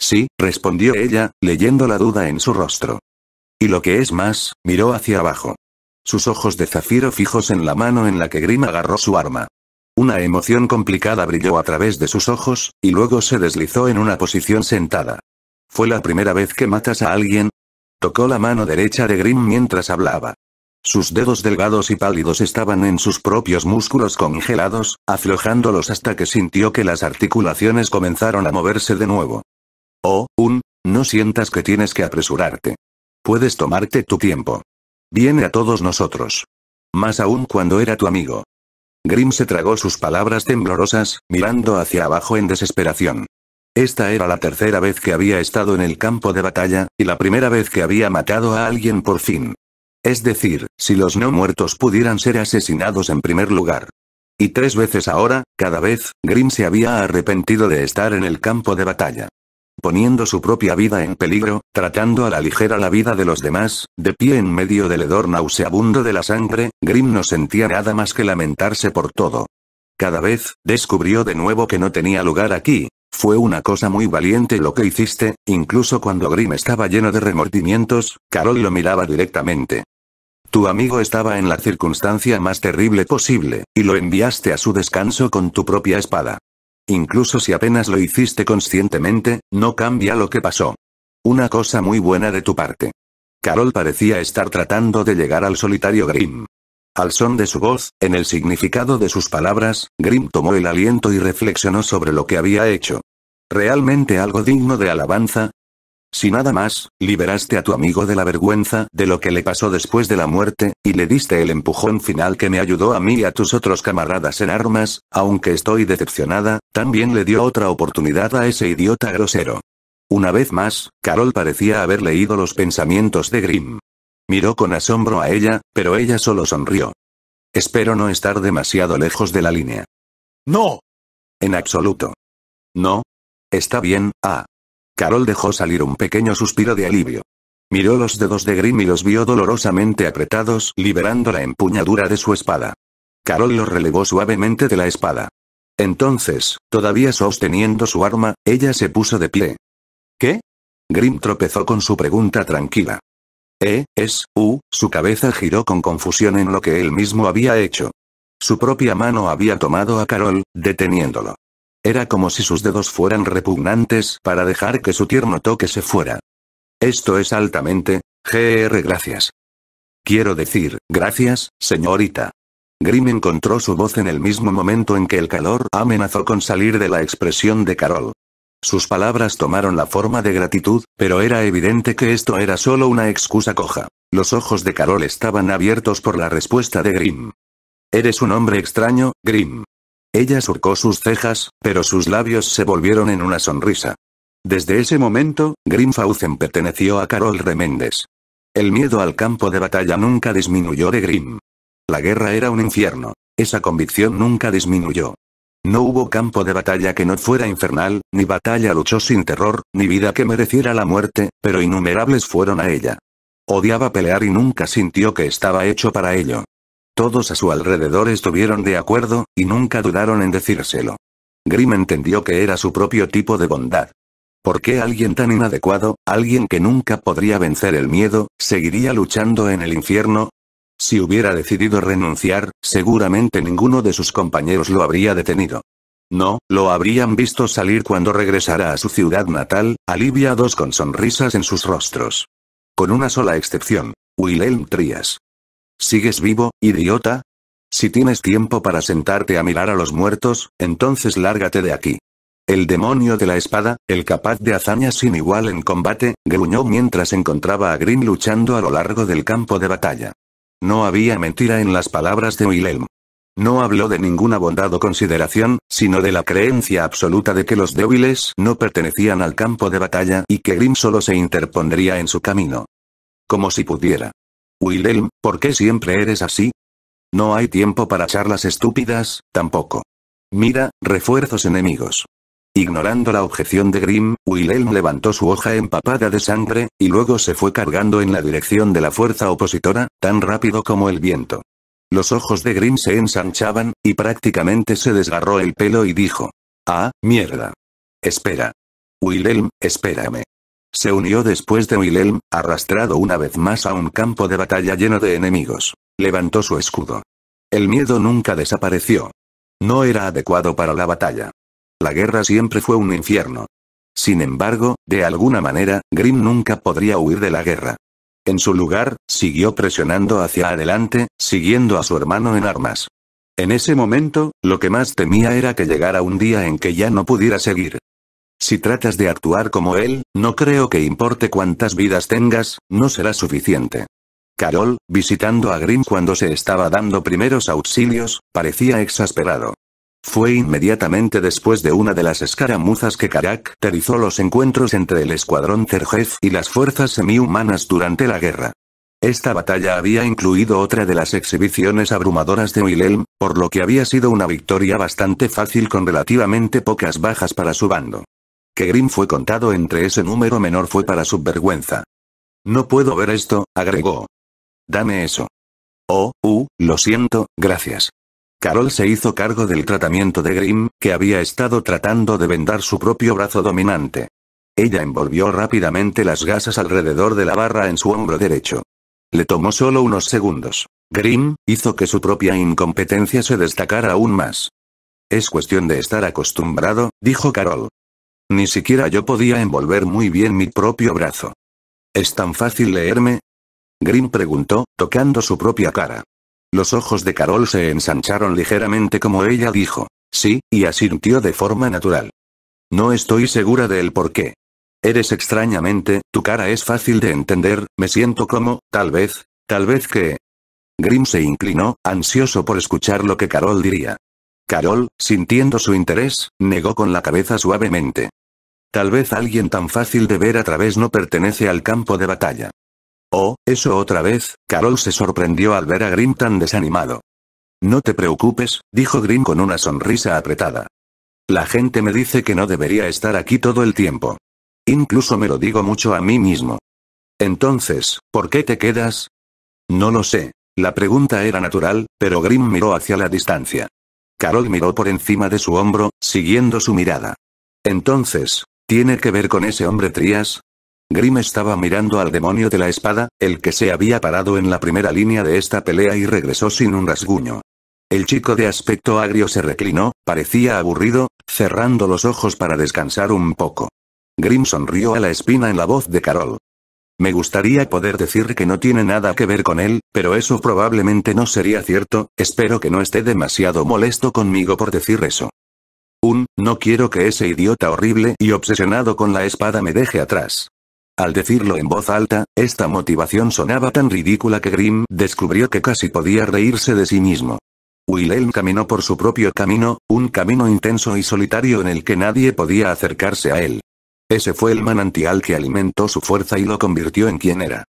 Sí, respondió ella, leyendo la duda en su rostro. Y lo que es más, miró hacia abajo. Sus ojos de zafiro fijos en la mano en la que Grimm agarró su arma. Una emoción complicada brilló a través de sus ojos, y luego se deslizó en una posición sentada. ¿Fue la primera vez que matas a alguien? Tocó la mano derecha de Grimm mientras hablaba. Sus dedos delgados y pálidos estaban en sus propios músculos congelados, aflojándolos hasta que sintió que las articulaciones comenzaron a moverse de nuevo. Oh, un, no sientas que tienes que apresurarte. Puedes tomarte tu tiempo. Viene a todos nosotros. Más aún cuando era tu amigo. Grimm se tragó sus palabras temblorosas, mirando hacia abajo en desesperación. Esta era la tercera vez que había estado en el campo de batalla, y la primera vez que había matado a alguien por fin. Es decir, si los no muertos pudieran ser asesinados en primer lugar. Y tres veces ahora, cada vez, Grimm se había arrepentido de estar en el campo de batalla. Poniendo su propia vida en peligro, tratando a la ligera la vida de los demás, de pie en medio del hedor nauseabundo de la sangre, Grimm no sentía nada más que lamentarse por todo. Cada vez, descubrió de nuevo que no tenía lugar aquí, fue una cosa muy valiente lo que hiciste, incluso cuando Grimm estaba lleno de remordimientos, Carol lo miraba directamente. Tu amigo estaba en la circunstancia más terrible posible, y lo enviaste a su descanso con tu propia espada. Incluso si apenas lo hiciste conscientemente, no cambia lo que pasó. Una cosa muy buena de tu parte. Carol parecía estar tratando de llegar al solitario Grimm. Al son de su voz, en el significado de sus palabras, Grimm tomó el aliento y reflexionó sobre lo que había hecho. ¿Realmente algo digno de alabanza? Si nada más, liberaste a tu amigo de la vergüenza de lo que le pasó después de la muerte, y le diste el empujón final que me ayudó a mí y a tus otros camaradas en armas, aunque estoy decepcionada, también le dio otra oportunidad a ese idiota grosero. Una vez más, Carol parecía haber leído los pensamientos de Grimm. Miró con asombro a ella, pero ella solo sonrió. Espero no estar demasiado lejos de la línea. No. En absoluto. No. Está bien, ah. Carol dejó salir un pequeño suspiro de alivio. Miró los dedos de Grimm y los vio dolorosamente apretados, liberando la empuñadura de su espada. Carol los relevó suavemente de la espada. Entonces, todavía sosteniendo su arma, ella se puso de pie. ¿Qué? Grimm tropezó con su pregunta tranquila. E, es, u, su cabeza giró con confusión en lo que él mismo había hecho. Su propia mano había tomado a Carol, deteniéndolo. Era como si sus dedos fueran repugnantes para dejar que su tierno toque se fuera. Esto es altamente, GR gracias. Quiero decir, gracias, señorita. Grimm encontró su voz en el mismo momento en que el calor amenazó con salir de la expresión de Carol. Sus palabras tomaron la forma de gratitud, pero era evidente que esto era solo una excusa coja. Los ojos de Carol estaban abiertos por la respuesta de Grimm. Eres un hombre extraño, Grimm. Ella surcó sus cejas, pero sus labios se volvieron en una sonrisa. Desde ese momento, Grimm Faucen perteneció a Carol Reméndez. El miedo al campo de batalla nunca disminuyó de Grimm. La guerra era un infierno. Esa convicción nunca disminuyó. No hubo campo de batalla que no fuera infernal, ni batalla luchó sin terror, ni vida que mereciera la muerte, pero innumerables fueron a ella. Odiaba pelear y nunca sintió que estaba hecho para ello. Todos a su alrededor estuvieron de acuerdo, y nunca dudaron en decírselo. Grimm entendió que era su propio tipo de bondad. ¿Por qué alguien tan inadecuado, alguien que nunca podría vencer el miedo, seguiría luchando en el infierno? Si hubiera decidido renunciar, seguramente ninguno de sus compañeros lo habría detenido. No, lo habrían visto salir cuando regresara a su ciudad natal, aliviados con sonrisas en sus rostros. Con una sola excepción, Wilhelm Trias. ¿Sigues vivo, idiota? Si tienes tiempo para sentarte a mirar a los muertos, entonces lárgate de aquí. El demonio de la espada, el capaz de hazañas sin igual en combate, gruñó mientras encontraba a Green luchando a lo largo del campo de batalla. No había mentira en las palabras de Wilhelm. No habló de ninguna bondad o consideración, sino de la creencia absoluta de que los débiles no pertenecían al campo de batalla y que Grimm solo se interpondría en su camino. Como si pudiera. Wilhelm, ¿por qué siempre eres así? No hay tiempo para charlas estúpidas, tampoco. Mira, refuerzos enemigos. Ignorando la objeción de Grimm, Wilhelm levantó su hoja empapada de sangre, y luego se fue cargando en la dirección de la fuerza opositora, tan rápido como el viento. Los ojos de Grimm se ensanchaban, y prácticamente se desgarró el pelo y dijo. Ah, mierda. Espera. Wilhelm, espérame. Se unió después de Wilhelm, arrastrado una vez más a un campo de batalla lleno de enemigos. Levantó su escudo. El miedo nunca desapareció. No era adecuado para la batalla. La guerra siempre fue un infierno. Sin embargo, de alguna manera, Grimm nunca podría huir de la guerra. En su lugar, siguió presionando hacia adelante, siguiendo a su hermano en armas. En ese momento, lo que más temía era que llegara un día en que ya no pudiera seguir. Si tratas de actuar como él, no creo que importe cuántas vidas tengas, no será suficiente. Carol, visitando a Grimm cuando se estaba dando primeros auxilios, parecía exasperado. Fue inmediatamente después de una de las escaramuzas que caracterizó los encuentros entre el escuadrón Cerjef y las fuerzas semi-humanas durante la guerra. Esta batalla había incluido otra de las exhibiciones abrumadoras de Wilhelm, por lo que había sido una victoria bastante fácil con relativamente pocas bajas para su bando. Que Grimm fue contado entre ese número menor fue para su vergüenza. No puedo ver esto, agregó. Dame eso. Oh, uh, lo siento, gracias. Carol se hizo cargo del tratamiento de Grimm, que había estado tratando de vendar su propio brazo dominante. Ella envolvió rápidamente las gasas alrededor de la barra en su hombro derecho. Le tomó solo unos segundos. Grimm hizo que su propia incompetencia se destacara aún más. Es cuestión de estar acostumbrado, dijo Carol. Ni siquiera yo podía envolver muy bien mi propio brazo. ¿Es tan fácil leerme? Grimm preguntó, tocando su propia cara. Los ojos de Carol se ensancharon ligeramente como ella dijo. Sí, y asintió de forma natural. No estoy segura del por qué. Eres extrañamente, tu cara es fácil de entender, me siento como, tal vez, tal vez que... Grimm se inclinó, ansioso por escuchar lo que Carol diría. Carol, sintiendo su interés, negó con la cabeza suavemente. Tal vez alguien tan fácil de ver a través no pertenece al campo de batalla. Oh, eso otra vez, Carol se sorprendió al ver a Grimm tan desanimado. No te preocupes, dijo Grimm con una sonrisa apretada. La gente me dice que no debería estar aquí todo el tiempo. Incluso me lo digo mucho a mí mismo. Entonces, ¿por qué te quedas? No lo sé. La pregunta era natural, pero Grim miró hacia la distancia. Carol miró por encima de su hombro, siguiendo su mirada. Entonces, ¿tiene que ver con ese hombre Trias? Grimm estaba mirando al demonio de la espada, el que se había parado en la primera línea de esta pelea y regresó sin un rasguño. El chico de aspecto agrio se reclinó, parecía aburrido, cerrando los ojos para descansar un poco. Grim sonrió a la espina en la voz de Carol. Me gustaría poder decir que no tiene nada que ver con él, pero eso probablemente no sería cierto, espero que no esté demasiado molesto conmigo por decir eso. Un, no quiero que ese idiota horrible y obsesionado con la espada me deje atrás. Al decirlo en voz alta, esta motivación sonaba tan ridícula que Grimm descubrió que casi podía reírse de sí mismo. Wilhelm caminó por su propio camino, un camino intenso y solitario en el que nadie podía acercarse a él. Ese fue el manantial que alimentó su fuerza y lo convirtió en quien era.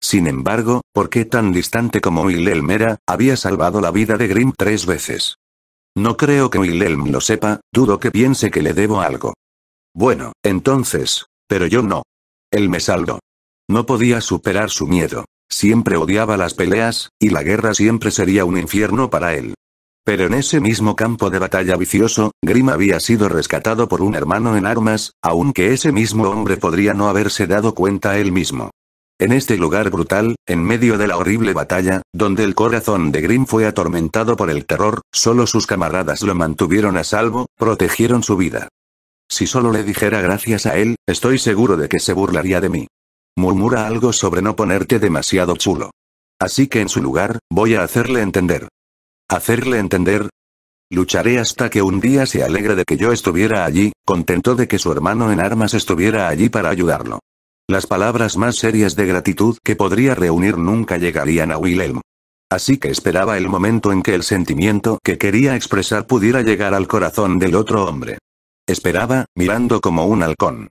Sin embargo, ¿por qué tan distante como Wilhelm era, había salvado la vida de Grimm tres veces. No creo que Wilhelm lo sepa, dudo que piense que le debo algo. Bueno, entonces, pero yo no el mesaldo. No podía superar su miedo. Siempre odiaba las peleas, y la guerra siempre sería un infierno para él. Pero en ese mismo campo de batalla vicioso, Grimm había sido rescatado por un hermano en armas, aunque ese mismo hombre podría no haberse dado cuenta él mismo. En este lugar brutal, en medio de la horrible batalla, donde el corazón de Grimm fue atormentado por el terror, solo sus camaradas lo mantuvieron a salvo, protegieron su vida. Si solo le dijera gracias a él, estoy seguro de que se burlaría de mí. Murmura algo sobre no ponerte demasiado chulo. Así que en su lugar, voy a hacerle entender. ¿Hacerle entender? Lucharé hasta que un día se alegre de que yo estuviera allí, contento de que su hermano en armas estuviera allí para ayudarlo. Las palabras más serias de gratitud que podría reunir nunca llegarían a Wilhelm. Así que esperaba el momento en que el sentimiento que quería expresar pudiera llegar al corazón del otro hombre. Esperaba, mirando como un halcón.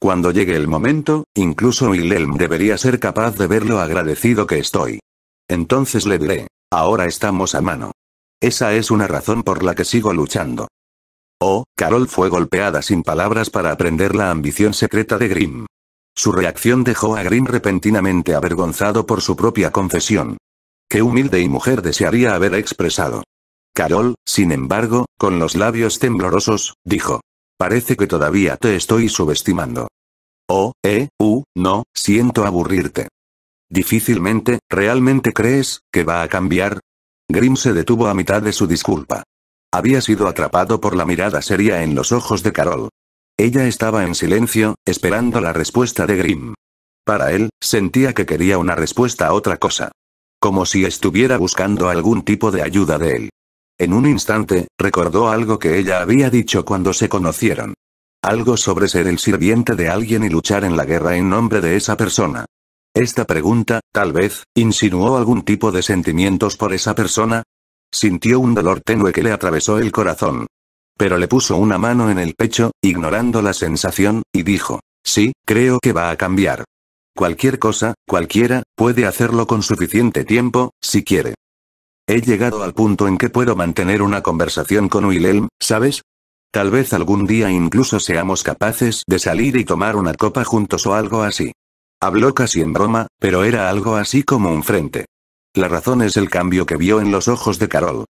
Cuando llegue el momento, incluso Wilhelm debería ser capaz de ver lo agradecido que estoy. Entonces le diré, ahora estamos a mano. Esa es una razón por la que sigo luchando. Oh, Carol fue golpeada sin palabras para aprender la ambición secreta de Grimm. Su reacción dejó a Grimm repentinamente avergonzado por su propia confesión. Qué humilde y mujer desearía haber expresado. Carol, sin embargo, con los labios temblorosos, dijo. Parece que todavía te estoy subestimando. Oh, eh, uh, no, siento aburrirte. Difícilmente, ¿realmente crees, que va a cambiar? Grimm se detuvo a mitad de su disculpa. Había sido atrapado por la mirada seria en los ojos de Carol. Ella estaba en silencio, esperando la respuesta de Grimm. Para él, sentía que quería una respuesta a otra cosa. Como si estuviera buscando algún tipo de ayuda de él. En un instante, recordó algo que ella había dicho cuando se conocieron. Algo sobre ser el sirviente de alguien y luchar en la guerra en nombre de esa persona. Esta pregunta, tal vez, insinuó algún tipo de sentimientos por esa persona. Sintió un dolor tenue que le atravesó el corazón. Pero le puso una mano en el pecho, ignorando la sensación, y dijo, sí, creo que va a cambiar. Cualquier cosa, cualquiera, puede hacerlo con suficiente tiempo, si quiere. He llegado al punto en que puedo mantener una conversación con Wilhelm, ¿sabes? Tal vez algún día incluso seamos capaces de salir y tomar una copa juntos o algo así. Habló casi en broma, pero era algo así como un frente. La razón es el cambio que vio en los ojos de Carol.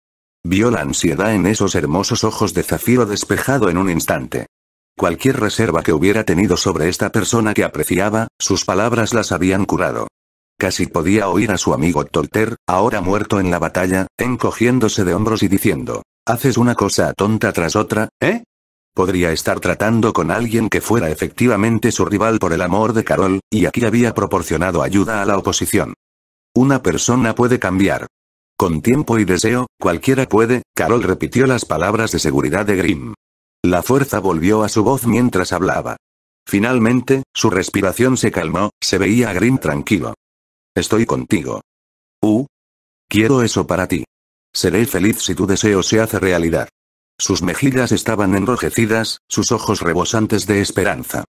Vio la ansiedad en esos hermosos ojos de zafiro despejado en un instante. Cualquier reserva que hubiera tenido sobre esta persona que apreciaba, sus palabras las habían curado. Casi podía oír a su amigo Tolter, ahora muerto en la batalla, encogiéndose de hombros y diciendo, haces una cosa tonta tras otra, ¿eh? Podría estar tratando con alguien que fuera efectivamente su rival por el amor de Carol, y aquí había proporcionado ayuda a la oposición. Una persona puede cambiar. Con tiempo y deseo, cualquiera puede, Carol repitió las palabras de seguridad de Grimm. La fuerza volvió a su voz mientras hablaba. Finalmente, su respiración se calmó, se veía a Grimm tranquilo. Estoy contigo. Uh. Quiero eso para ti. Seré feliz si tu deseo se hace realidad. Sus mejillas estaban enrojecidas, sus ojos rebosantes de esperanza.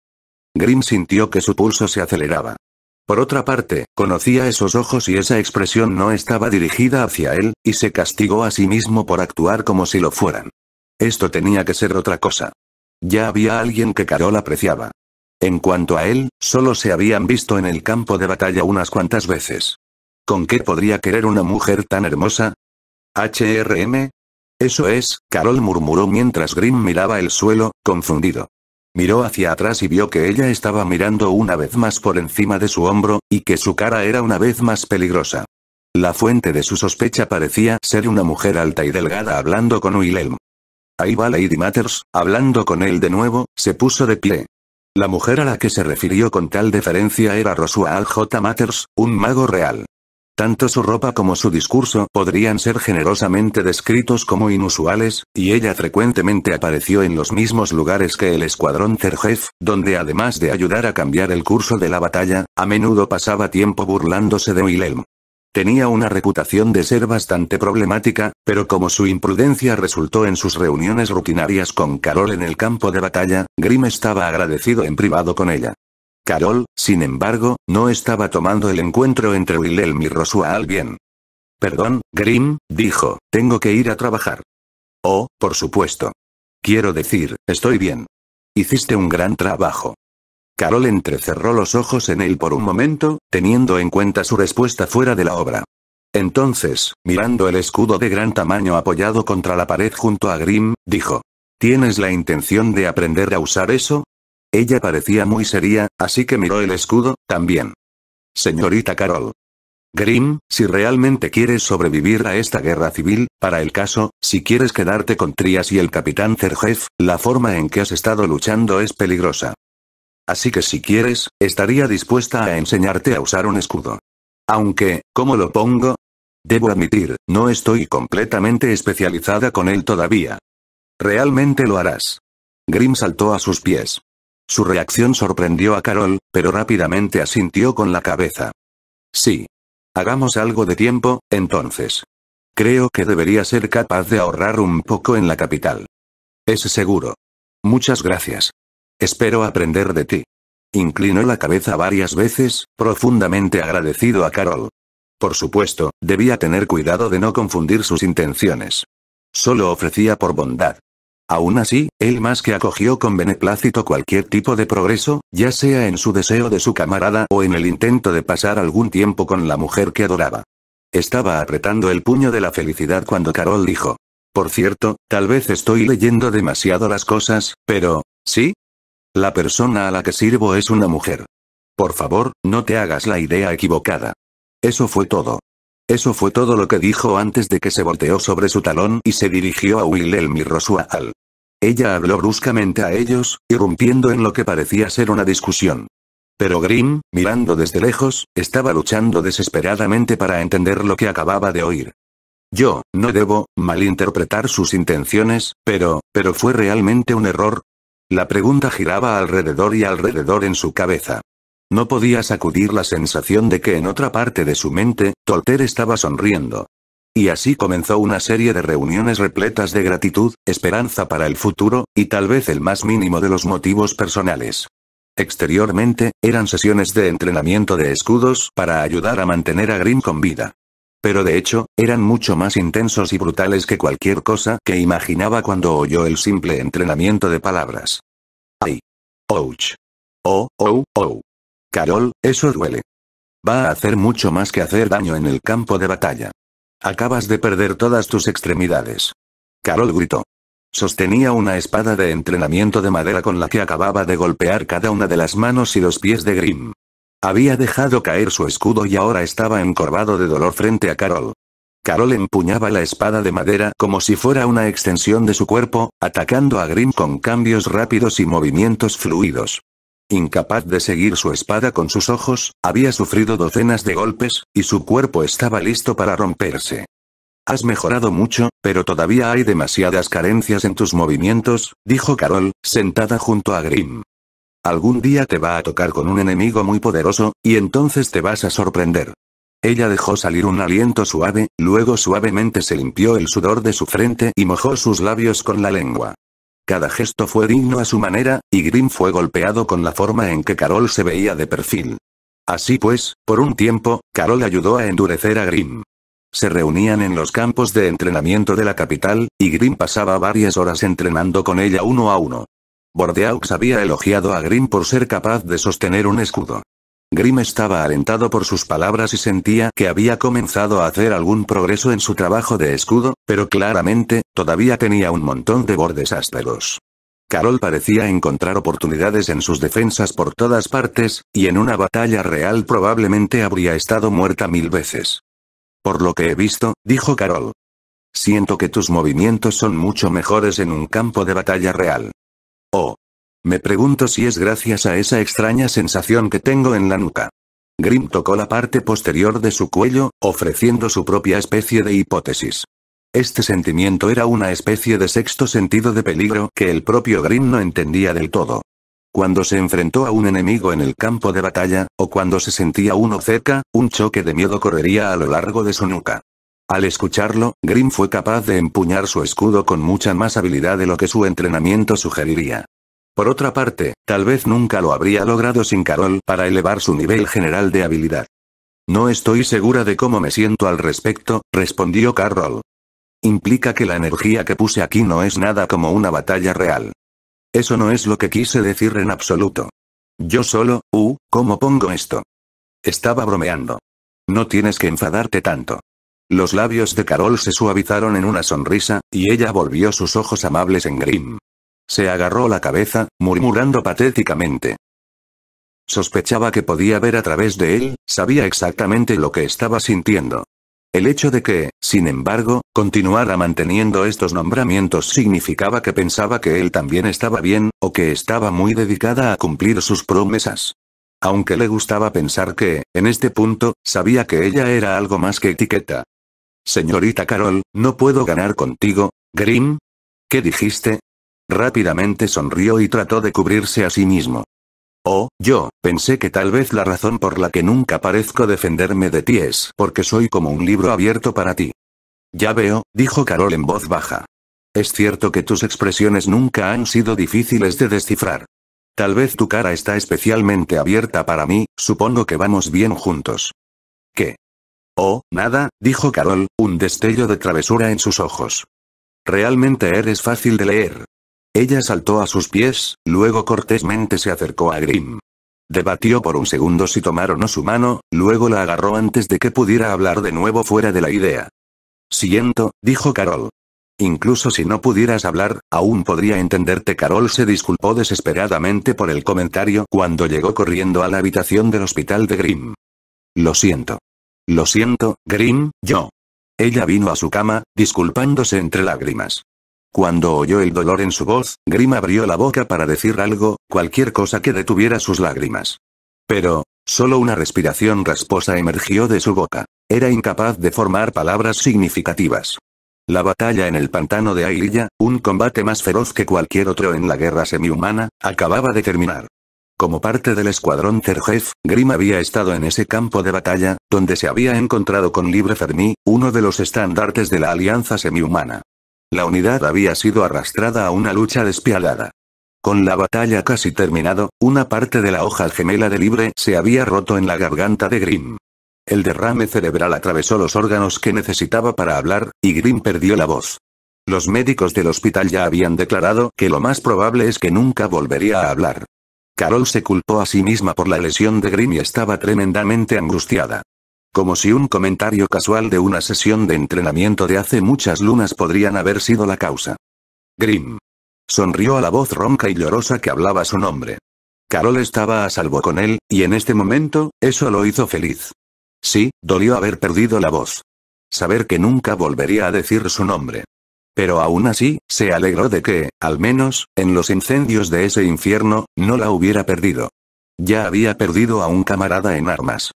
Grim sintió que su pulso se aceleraba. Por otra parte, conocía esos ojos y esa expresión no estaba dirigida hacia él, y se castigó a sí mismo por actuar como si lo fueran. Esto tenía que ser otra cosa. Ya había alguien que Carol apreciaba. En cuanto a él, solo se habían visto en el campo de batalla unas cuantas veces. ¿Con qué podría querer una mujer tan hermosa? ¿HRM? Eso es, Carol murmuró mientras Grimm miraba el suelo, confundido. Miró hacia atrás y vio que ella estaba mirando una vez más por encima de su hombro, y que su cara era una vez más peligrosa. La fuente de su sospecha parecía ser una mujer alta y delgada hablando con Wilhelm. Ahí va Lady Matters, hablando con él de nuevo, se puso de pie. La mujer a la que se refirió con tal deferencia era Rosua Al J. Matters, un mago real. Tanto su ropa como su discurso podrían ser generosamente descritos como inusuales, y ella frecuentemente apareció en los mismos lugares que el escuadrón Terjef, donde además de ayudar a cambiar el curso de la batalla, a menudo pasaba tiempo burlándose de Wilhelm. Tenía una reputación de ser bastante problemática, pero como su imprudencia resultó en sus reuniones rutinarias con Carol en el campo de batalla, Grimm estaba agradecido en privado con ella. Carol, sin embargo, no estaba tomando el encuentro entre Wilhelm y Rosua bien. Perdón, Grimm, dijo, tengo que ir a trabajar. Oh, por supuesto. Quiero decir, estoy bien. Hiciste un gran trabajo. Carol entrecerró los ojos en él por un momento, teniendo en cuenta su respuesta fuera de la obra. Entonces, mirando el escudo de gran tamaño apoyado contra la pared junto a Grimm, dijo. ¿Tienes la intención de aprender a usar eso? Ella parecía muy seria, así que miró el escudo, también. Señorita Carol. Grimm, si realmente quieres sobrevivir a esta guerra civil, para el caso, si quieres quedarte con Trias y el capitán Zerjef, la forma en que has estado luchando es peligrosa. Así que si quieres, estaría dispuesta a enseñarte a usar un escudo. Aunque, ¿cómo lo pongo? Debo admitir, no estoy completamente especializada con él todavía. Realmente lo harás. Grim saltó a sus pies. Su reacción sorprendió a Carol, pero rápidamente asintió con la cabeza. Sí. Hagamos algo de tiempo, entonces. Creo que debería ser capaz de ahorrar un poco en la capital. Es seguro. Muchas gracias. Espero aprender de ti. Inclinó la cabeza varias veces, profundamente agradecido a Carol. Por supuesto, debía tener cuidado de no confundir sus intenciones. Solo ofrecía por bondad. Aún así, él más que acogió con beneplácito cualquier tipo de progreso, ya sea en su deseo de su camarada o en el intento de pasar algún tiempo con la mujer que adoraba. Estaba apretando el puño de la felicidad cuando Carol dijo. Por cierto, tal vez estoy leyendo demasiado las cosas, pero... ¿Sí? La persona a la que sirvo es una mujer. Por favor, no te hagas la idea equivocada. Eso fue todo. Eso fue todo lo que dijo antes de que se volteó sobre su talón y se dirigió a Wilhelm y Rosual. Ella habló bruscamente a ellos, irrumpiendo en lo que parecía ser una discusión. Pero Grimm, mirando desde lejos, estaba luchando desesperadamente para entender lo que acababa de oír. Yo, no debo, malinterpretar sus intenciones, pero, pero fue realmente un error, la pregunta giraba alrededor y alrededor en su cabeza. No podía sacudir la sensación de que en otra parte de su mente, Tolter estaba sonriendo. Y así comenzó una serie de reuniones repletas de gratitud, esperanza para el futuro, y tal vez el más mínimo de los motivos personales. Exteriormente, eran sesiones de entrenamiento de escudos para ayudar a mantener a Grimm con vida pero de hecho, eran mucho más intensos y brutales que cualquier cosa que imaginaba cuando oyó el simple entrenamiento de palabras. ¡Ay! ¡Ouch! ¡Oh, oh, oh! Carol, eso duele. Va a hacer mucho más que hacer daño en el campo de batalla. Acabas de perder todas tus extremidades. Carol gritó. Sostenía una espada de entrenamiento de madera con la que acababa de golpear cada una de las manos y los pies de Grimm. Había dejado caer su escudo y ahora estaba encorvado de dolor frente a Carol. Carol empuñaba la espada de madera como si fuera una extensión de su cuerpo, atacando a Grimm con cambios rápidos y movimientos fluidos. Incapaz de seguir su espada con sus ojos, había sufrido docenas de golpes, y su cuerpo estaba listo para romperse. Has mejorado mucho, pero todavía hay demasiadas carencias en tus movimientos, dijo Carol, sentada junto a Grimm. Algún día te va a tocar con un enemigo muy poderoso, y entonces te vas a sorprender. Ella dejó salir un aliento suave, luego suavemente se limpió el sudor de su frente y mojó sus labios con la lengua. Cada gesto fue digno a su manera, y Grimm fue golpeado con la forma en que Carol se veía de perfil. Así pues, por un tiempo, Carol ayudó a endurecer a Grimm. Se reunían en los campos de entrenamiento de la capital, y Grimm pasaba varias horas entrenando con ella uno a uno. Bordeaux había elogiado a Grimm por ser capaz de sostener un escudo. Grimm estaba alentado por sus palabras y sentía que había comenzado a hacer algún progreso en su trabajo de escudo, pero claramente, todavía tenía un montón de bordes ásperos. Carol parecía encontrar oportunidades en sus defensas por todas partes, y en una batalla real probablemente habría estado muerta mil veces. Por lo que he visto, dijo Carol. Siento que tus movimientos son mucho mejores en un campo de batalla real. Oh. Me pregunto si es gracias a esa extraña sensación que tengo en la nuca. Grimm tocó la parte posterior de su cuello, ofreciendo su propia especie de hipótesis. Este sentimiento era una especie de sexto sentido de peligro que el propio Grimm no entendía del todo. Cuando se enfrentó a un enemigo en el campo de batalla, o cuando se sentía uno cerca, un choque de miedo correría a lo largo de su nuca. Al escucharlo, Grimm fue capaz de empuñar su escudo con mucha más habilidad de lo que su entrenamiento sugeriría. Por otra parte, tal vez nunca lo habría logrado sin Carol para elevar su nivel general de habilidad. No estoy segura de cómo me siento al respecto, respondió Carol. Implica que la energía que puse aquí no es nada como una batalla real. Eso no es lo que quise decir en absoluto. Yo solo, uh, ¿cómo pongo esto? Estaba bromeando. No tienes que enfadarte tanto. Los labios de Carol se suavizaron en una sonrisa, y ella volvió sus ojos amables en Grim. Se agarró la cabeza, murmurando patéticamente. Sospechaba que podía ver a través de él, sabía exactamente lo que estaba sintiendo. El hecho de que, sin embargo, continuara manteniendo estos nombramientos significaba que pensaba que él también estaba bien, o que estaba muy dedicada a cumplir sus promesas. Aunque le gustaba pensar que, en este punto, sabía que ella era algo más que etiqueta, Señorita Carol, no puedo ganar contigo, Grimm. ¿Qué dijiste? Rápidamente sonrió y trató de cubrirse a sí mismo. Oh, yo, pensé que tal vez la razón por la que nunca parezco defenderme de ti es porque soy como un libro abierto para ti. Ya veo, dijo Carol en voz baja. Es cierto que tus expresiones nunca han sido difíciles de descifrar. Tal vez tu cara está especialmente abierta para mí, supongo que vamos bien juntos. ¿Qué? Oh, nada, dijo Carol, un destello de travesura en sus ojos. Realmente eres fácil de leer. Ella saltó a sus pies, luego cortésmente se acercó a Grimm. Debatió por un segundo si tomar o no su mano, luego la agarró antes de que pudiera hablar de nuevo fuera de la idea. Siento, dijo Carol. Incluso si no pudieras hablar, aún podría entenderte. Carol se disculpó desesperadamente por el comentario cuando llegó corriendo a la habitación del hospital de Grimm. Lo siento. Lo siento, Grim. yo. Ella vino a su cama, disculpándose entre lágrimas. Cuando oyó el dolor en su voz, Grim abrió la boca para decir algo, cualquier cosa que detuviera sus lágrimas. Pero, solo una respiración rasposa emergió de su boca. Era incapaz de formar palabras significativas. La batalla en el pantano de Airilla, un combate más feroz que cualquier otro en la guerra semihumana, acababa de terminar. Como parte del escuadrón Terjef, Grimm había estado en ese campo de batalla, donde se había encontrado con Libre Fermi, uno de los estandartes de la Alianza Semihumana. La unidad había sido arrastrada a una lucha despiadada. Con la batalla casi terminado, una parte de la hoja gemela de Libre se había roto en la garganta de Grimm. El derrame cerebral atravesó los órganos que necesitaba para hablar, y Grimm perdió la voz. Los médicos del hospital ya habían declarado que lo más probable es que nunca volvería a hablar. Carol se culpó a sí misma por la lesión de Grimm y estaba tremendamente angustiada. Como si un comentario casual de una sesión de entrenamiento de hace muchas lunas podrían haber sido la causa. Grimm. Sonrió a la voz ronca y llorosa que hablaba su nombre. Carol estaba a salvo con él, y en este momento, eso lo hizo feliz. Sí, dolió haber perdido la voz. Saber que nunca volvería a decir su nombre. Pero aún así, se alegró de que, al menos, en los incendios de ese infierno, no la hubiera perdido. Ya había perdido a un camarada en armas.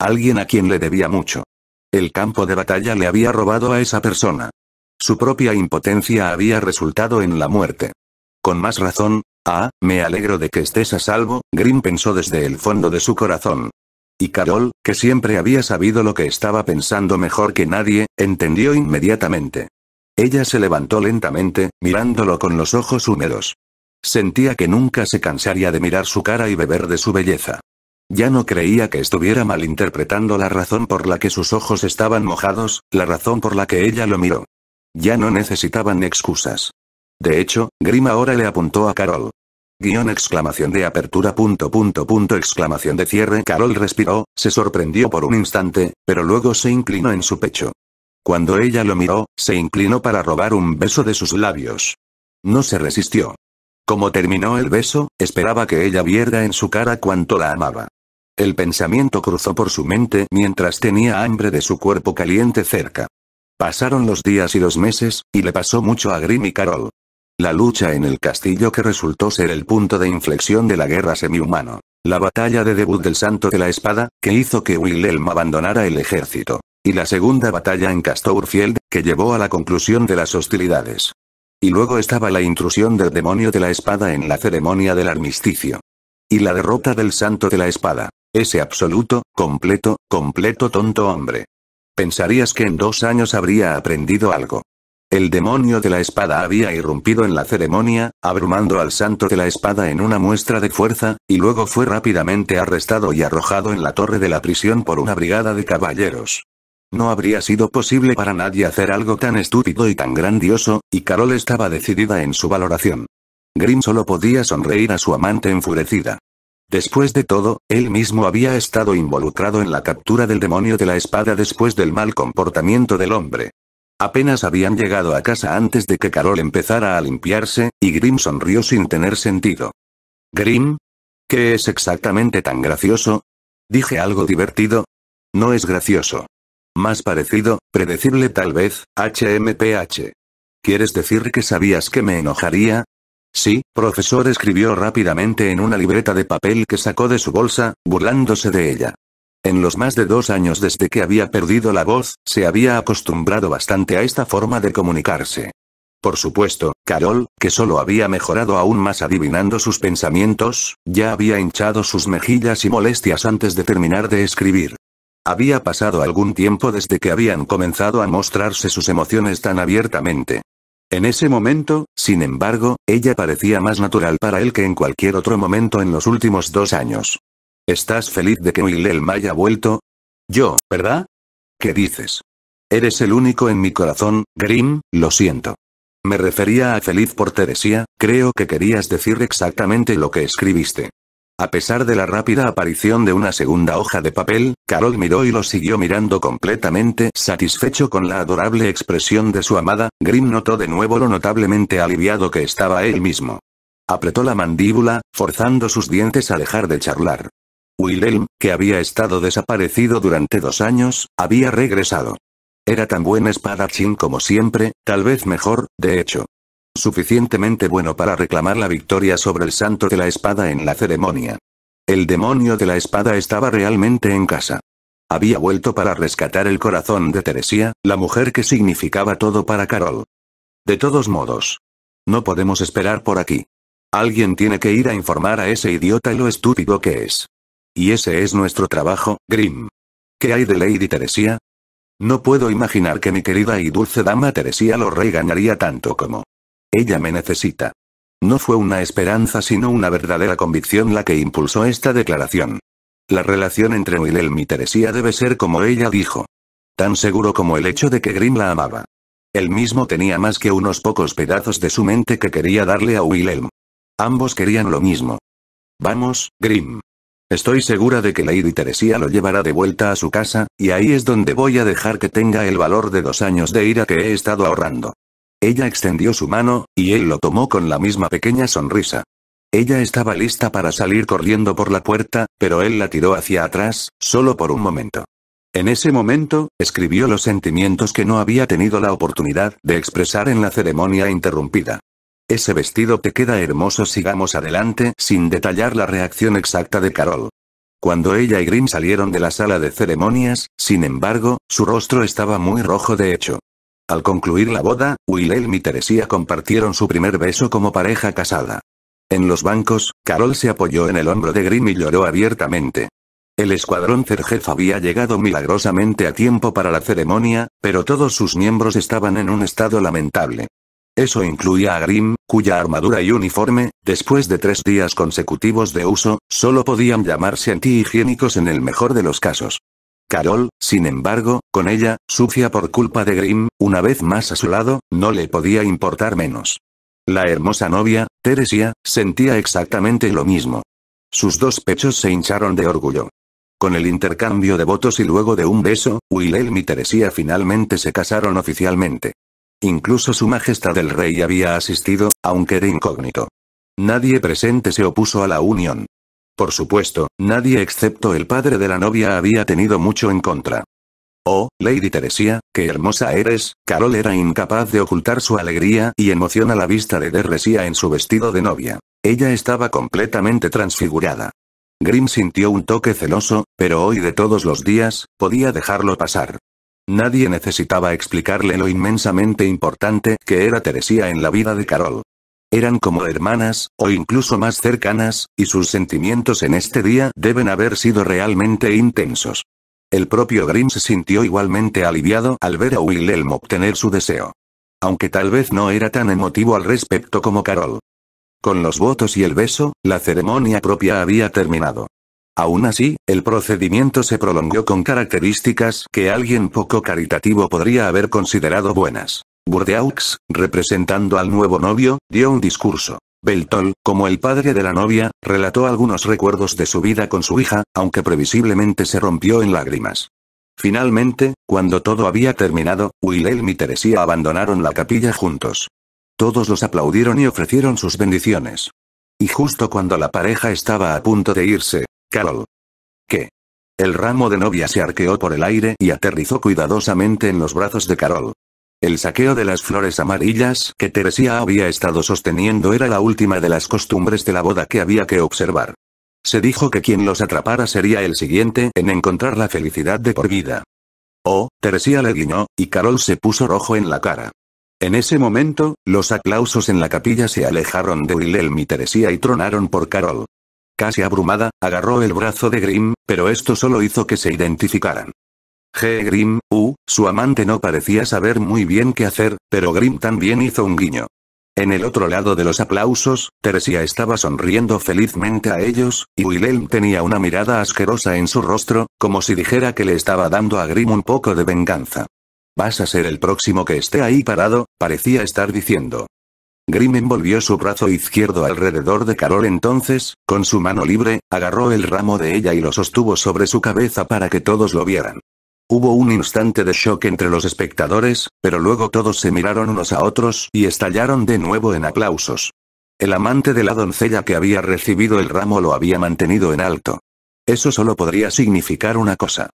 Alguien a quien le debía mucho. El campo de batalla le había robado a esa persona. Su propia impotencia había resultado en la muerte. Con más razón, ah, me alegro de que estés a salvo, Grimm pensó desde el fondo de su corazón. Y Carol, que siempre había sabido lo que estaba pensando mejor que nadie, entendió inmediatamente. Ella se levantó lentamente, mirándolo con los ojos húmedos. Sentía que nunca se cansaría de mirar su cara y beber de su belleza. Ya no creía que estuviera malinterpretando la razón por la que sus ojos estaban mojados, la razón por la que ella lo miró. Ya no necesitaban excusas. De hecho, Grim ahora le apuntó a Carol. Guión exclamación de apertura punto punto punto exclamación de cierre Carol respiró, se sorprendió por un instante, pero luego se inclinó en su pecho. Cuando ella lo miró, se inclinó para robar un beso de sus labios. No se resistió. Como terminó el beso, esperaba que ella viera en su cara cuánto la amaba. El pensamiento cruzó por su mente mientras tenía hambre de su cuerpo caliente cerca. Pasaron los días y los meses, y le pasó mucho a Grimm y Carol. La lucha en el castillo que resultó ser el punto de inflexión de la guerra semihumano. La batalla de debut del Santo de la Espada, que hizo que Wilhelm abandonara el ejército y la segunda batalla en Castorfield, que llevó a la conclusión de las hostilidades. Y luego estaba la intrusión del demonio de la espada en la ceremonia del armisticio. Y la derrota del santo de la espada. Ese absoluto, completo, completo tonto hombre. Pensarías que en dos años habría aprendido algo. El demonio de la espada había irrumpido en la ceremonia, abrumando al santo de la espada en una muestra de fuerza, y luego fue rápidamente arrestado y arrojado en la torre de la prisión por una brigada de caballeros. No habría sido posible para nadie hacer algo tan estúpido y tan grandioso, y Carol estaba decidida en su valoración. Grimm solo podía sonreír a su amante enfurecida. Después de todo, él mismo había estado involucrado en la captura del demonio de la espada después del mal comportamiento del hombre. Apenas habían llegado a casa antes de que Carol empezara a limpiarse, y Grimm sonrió sin tener sentido. Grimm? ¿Qué es exactamente tan gracioso? Dije algo divertido. No es gracioso. Más parecido, predecible tal vez, HMPH. ¿Quieres decir que sabías que me enojaría? Sí, profesor escribió rápidamente en una libreta de papel que sacó de su bolsa, burlándose de ella. En los más de dos años desde que había perdido la voz, se había acostumbrado bastante a esta forma de comunicarse. Por supuesto, Carol, que solo había mejorado aún más adivinando sus pensamientos, ya había hinchado sus mejillas y molestias antes de terminar de escribir. Había pasado algún tiempo desde que habían comenzado a mostrarse sus emociones tan abiertamente. En ese momento, sin embargo, ella parecía más natural para él que en cualquier otro momento en los últimos dos años. ¿Estás feliz de que me haya vuelto? Yo, ¿verdad? ¿Qué dices? Eres el único en mi corazón, Grim. lo siento. Me refería a feliz por Teresía, creo que querías decir exactamente lo que escribiste. A pesar de la rápida aparición de una segunda hoja de papel, Carol miró y lo siguió mirando completamente satisfecho con la adorable expresión de su amada, Grimm notó de nuevo lo notablemente aliviado que estaba él mismo. Apretó la mandíbula, forzando sus dientes a dejar de charlar. Wilhelm, que había estado desaparecido durante dos años, había regresado. Era tan buen espadachín como siempre, tal vez mejor, de hecho suficientemente bueno para reclamar la victoria sobre el santo de la espada en la ceremonia. El demonio de la espada estaba realmente en casa. Había vuelto para rescatar el corazón de Teresía, la mujer que significaba todo para Carol. De todos modos. No podemos esperar por aquí. Alguien tiene que ir a informar a ese idiota lo estúpido que es. Y ese es nuestro trabajo, Grimm. ¿Qué hay de Lady Teresía? No puedo imaginar que mi querida y dulce dama Teresía lo regañaría tanto como ella me necesita. No fue una esperanza sino una verdadera convicción la que impulsó esta declaración. La relación entre Wilhelm y Teresía debe ser como ella dijo. Tan seguro como el hecho de que Grimm la amaba. Él mismo tenía más que unos pocos pedazos de su mente que quería darle a Wilhelm. Ambos querían lo mismo. Vamos, Grimm. Estoy segura de que Lady Teresía lo llevará de vuelta a su casa, y ahí es donde voy a dejar que tenga el valor de dos años de ira que he estado ahorrando. Ella extendió su mano, y él lo tomó con la misma pequeña sonrisa. Ella estaba lista para salir corriendo por la puerta, pero él la tiró hacia atrás, solo por un momento. En ese momento, escribió los sentimientos que no había tenido la oportunidad de expresar en la ceremonia interrumpida. Ese vestido te queda hermoso, sigamos adelante, sin detallar la reacción exacta de Carol. Cuando ella y Green salieron de la sala de ceremonias, sin embargo, su rostro estaba muy rojo de hecho. Al concluir la boda, Wilhelm y Teresía compartieron su primer beso como pareja casada. En los bancos, Carol se apoyó en el hombro de Grimm y lloró abiertamente. El escuadrón Cerjef había llegado milagrosamente a tiempo para la ceremonia, pero todos sus miembros estaban en un estado lamentable. Eso incluía a Grimm, cuya armadura y uniforme, después de tres días consecutivos de uso, solo podían llamarse antihigiénicos en el mejor de los casos. Carol, sin embargo, con ella, sucia por culpa de Grimm, una vez más a su lado, no le podía importar menos. La hermosa novia, Teresia, sentía exactamente lo mismo. Sus dos pechos se hincharon de orgullo. Con el intercambio de votos y luego de un beso, Wilhelm y Teresia finalmente se casaron oficialmente. Incluso su majestad el rey había asistido, aunque de incógnito. Nadie presente se opuso a la unión. Por supuesto, nadie excepto el padre de la novia había tenido mucho en contra. Oh, Lady Teresia, qué hermosa eres, Carol era incapaz de ocultar su alegría y emoción a la vista de Teresia en su vestido de novia. Ella estaba completamente transfigurada. Grimm sintió un toque celoso, pero hoy de todos los días, podía dejarlo pasar. Nadie necesitaba explicarle lo inmensamente importante que era Teresia en la vida de Carol eran como hermanas, o incluso más cercanas, y sus sentimientos en este día deben haber sido realmente intensos. El propio Grimm se sintió igualmente aliviado al ver a Wilhelm obtener su deseo. Aunque tal vez no era tan emotivo al respecto como Carol. Con los votos y el beso, la ceremonia propia había terminado. Aún así, el procedimiento se prolongó con características que alguien poco caritativo podría haber considerado buenas. Burdeaux, representando al nuevo novio, dio un discurso. Beltol, como el padre de la novia, relató algunos recuerdos de su vida con su hija, aunque previsiblemente se rompió en lágrimas. Finalmente, cuando todo había terminado, Wilhelm y Teresía abandonaron la capilla juntos. Todos los aplaudieron y ofrecieron sus bendiciones. Y justo cuando la pareja estaba a punto de irse, Carol. ¿Qué? El ramo de novia se arqueó por el aire y aterrizó cuidadosamente en los brazos de Carol. El saqueo de las flores amarillas que Teresía había estado sosteniendo era la última de las costumbres de la boda que había que observar. Se dijo que quien los atrapara sería el siguiente en encontrar la felicidad de por vida. Oh, Teresía le guiñó, y Carol se puso rojo en la cara. En ese momento, los aplausos en la capilla se alejaron de Wilhelm y Teresía y tronaron por Carol. Casi abrumada, agarró el brazo de Grimm, pero esto solo hizo que se identificaran. G. Grimm, U, su amante no parecía saber muy bien qué hacer, pero Grim también hizo un guiño. En el otro lado de los aplausos, Teresia estaba sonriendo felizmente a ellos, y Wilhelm tenía una mirada asquerosa en su rostro, como si dijera que le estaba dando a Grim un poco de venganza. Vas a ser el próximo que esté ahí parado, parecía estar diciendo. Grim envolvió su brazo izquierdo alrededor de Carol entonces, con su mano libre, agarró el ramo de ella y lo sostuvo sobre su cabeza para que todos lo vieran. Hubo un instante de shock entre los espectadores, pero luego todos se miraron unos a otros y estallaron de nuevo en aplausos. El amante de la doncella que había recibido el ramo lo había mantenido en alto. Eso solo podría significar una cosa.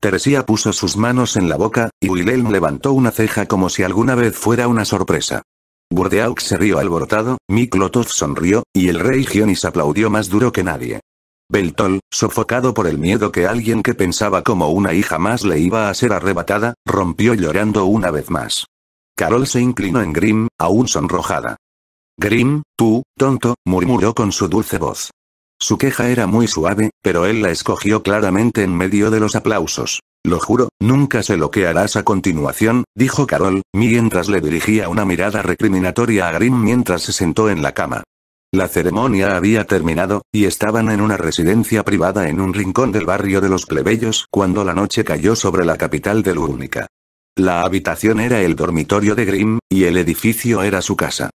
Teresía puso sus manos en la boca, y Wilhelm levantó una ceja como si alguna vez fuera una sorpresa. Burdeaux se rió alborotado, Miklotov sonrió, y el rey Gionis aplaudió más duro que nadie. Beltol, sofocado por el miedo que alguien que pensaba como una hija más le iba a ser arrebatada, rompió llorando una vez más. Carol se inclinó en Grimm, aún sonrojada. Grimm, tú, tonto, murmuró con su dulce voz. Su queja era muy suave, pero él la escogió claramente en medio de los aplausos. Lo juro, nunca se lo que harás a continuación, dijo Carol, mientras le dirigía una mirada recriminatoria a Grimm mientras se sentó en la cama. La ceremonia había terminado, y estaban en una residencia privada en un rincón del barrio de los plebeyos cuando la noche cayó sobre la capital de Lúnica. La habitación era el dormitorio de Grimm, y el edificio era su casa.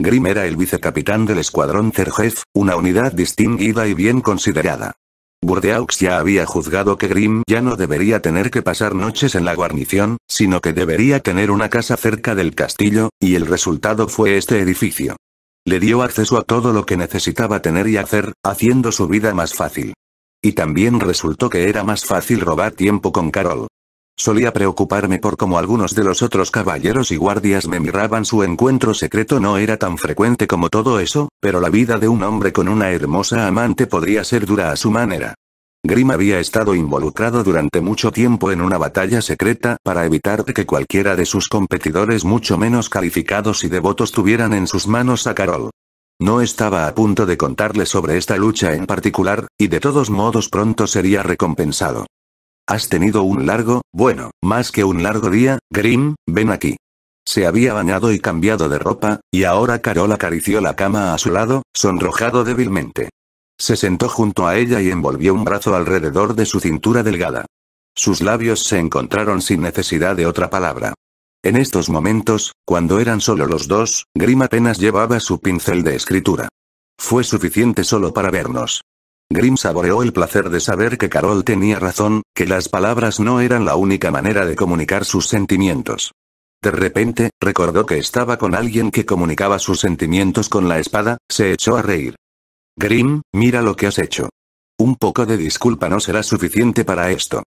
Grimm era el vicecapitán del escuadrón Zerjef, una unidad distinguida y bien considerada. Burdeaux ya había juzgado que Grimm ya no debería tener que pasar noches en la guarnición, sino que debería tener una casa cerca del castillo, y el resultado fue este edificio. Le dio acceso a todo lo que necesitaba tener y hacer, haciendo su vida más fácil. Y también resultó que era más fácil robar tiempo con Carol. Solía preocuparme por cómo algunos de los otros caballeros y guardias me miraban. Su encuentro secreto no era tan frecuente como todo eso, pero la vida de un hombre con una hermosa amante podría ser dura a su manera. Grimm había estado involucrado durante mucho tiempo en una batalla secreta para evitar que cualquiera de sus competidores mucho menos calificados y devotos tuvieran en sus manos a Carol. No estaba a punto de contarle sobre esta lucha en particular, y de todos modos pronto sería recompensado. Has tenido un largo, bueno, más que un largo día, Grimm, ven aquí. Se había bañado y cambiado de ropa, y ahora Carol acarició la cama a su lado, sonrojado débilmente. Se sentó junto a ella y envolvió un brazo alrededor de su cintura delgada. Sus labios se encontraron sin necesidad de otra palabra. En estos momentos, cuando eran solo los dos, Grim apenas llevaba su pincel de escritura. Fue suficiente solo para vernos. Grim saboreó el placer de saber que Carol tenía razón, que las palabras no eran la única manera de comunicar sus sentimientos. De repente, recordó que estaba con alguien que comunicaba sus sentimientos con la espada, se echó a reír. Grimm, mira lo que has hecho. Un poco de disculpa no será suficiente para esto.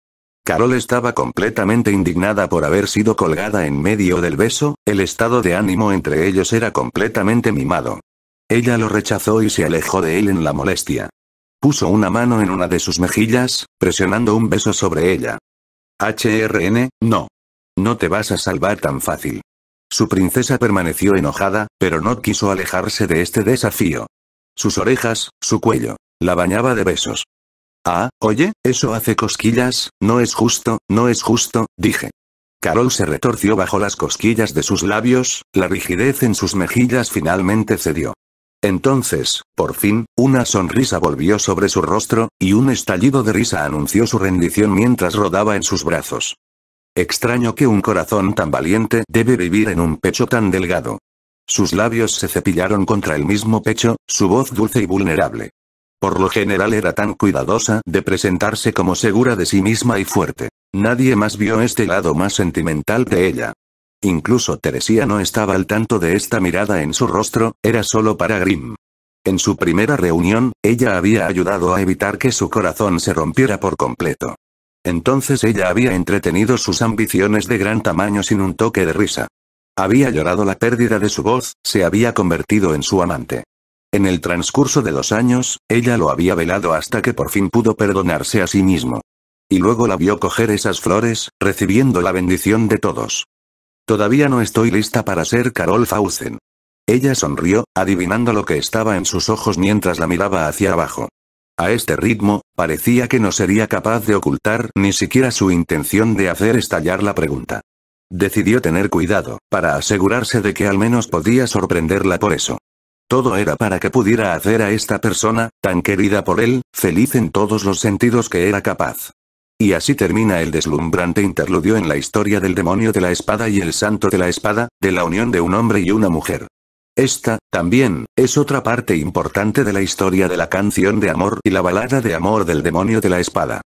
Carol estaba completamente indignada por haber sido colgada en medio del beso, el estado de ánimo entre ellos era completamente mimado. Ella lo rechazó y se alejó de él en la molestia. Puso una mano en una de sus mejillas, presionando un beso sobre ella. HRN, no. No te vas a salvar tan fácil. Su princesa permaneció enojada, pero no quiso alejarse de este desafío. Sus orejas, su cuello. La bañaba de besos. Ah, oye, eso hace cosquillas, no es justo, no es justo, dije. Carol se retorció bajo las cosquillas de sus labios, la rigidez en sus mejillas finalmente cedió. Entonces, por fin, una sonrisa volvió sobre su rostro, y un estallido de risa anunció su rendición mientras rodaba en sus brazos. Extraño que un corazón tan valiente debe vivir en un pecho tan delgado. Sus labios se cepillaron contra el mismo pecho, su voz dulce y vulnerable. Por lo general era tan cuidadosa de presentarse como segura de sí misma y fuerte. Nadie más vio este lado más sentimental de ella. Incluso Teresía no estaba al tanto de esta mirada en su rostro, era solo para Grimm. En su primera reunión, ella había ayudado a evitar que su corazón se rompiera por completo. Entonces ella había entretenido sus ambiciones de gran tamaño sin un toque de risa. Había llorado la pérdida de su voz, se había convertido en su amante. En el transcurso de los años, ella lo había velado hasta que por fin pudo perdonarse a sí mismo. Y luego la vio coger esas flores, recibiendo la bendición de todos. Todavía no estoy lista para ser Carol Fausen. Ella sonrió, adivinando lo que estaba en sus ojos mientras la miraba hacia abajo. A este ritmo, parecía que no sería capaz de ocultar ni siquiera su intención de hacer estallar la pregunta. Decidió tener cuidado, para asegurarse de que al menos podía sorprenderla por eso. Todo era para que pudiera hacer a esta persona, tan querida por él, feliz en todos los sentidos que era capaz. Y así termina el deslumbrante interludio en la historia del demonio de la espada y el santo de la espada, de la unión de un hombre y una mujer. Esta, también, es otra parte importante de la historia de la canción de amor y la balada de amor del demonio de la espada.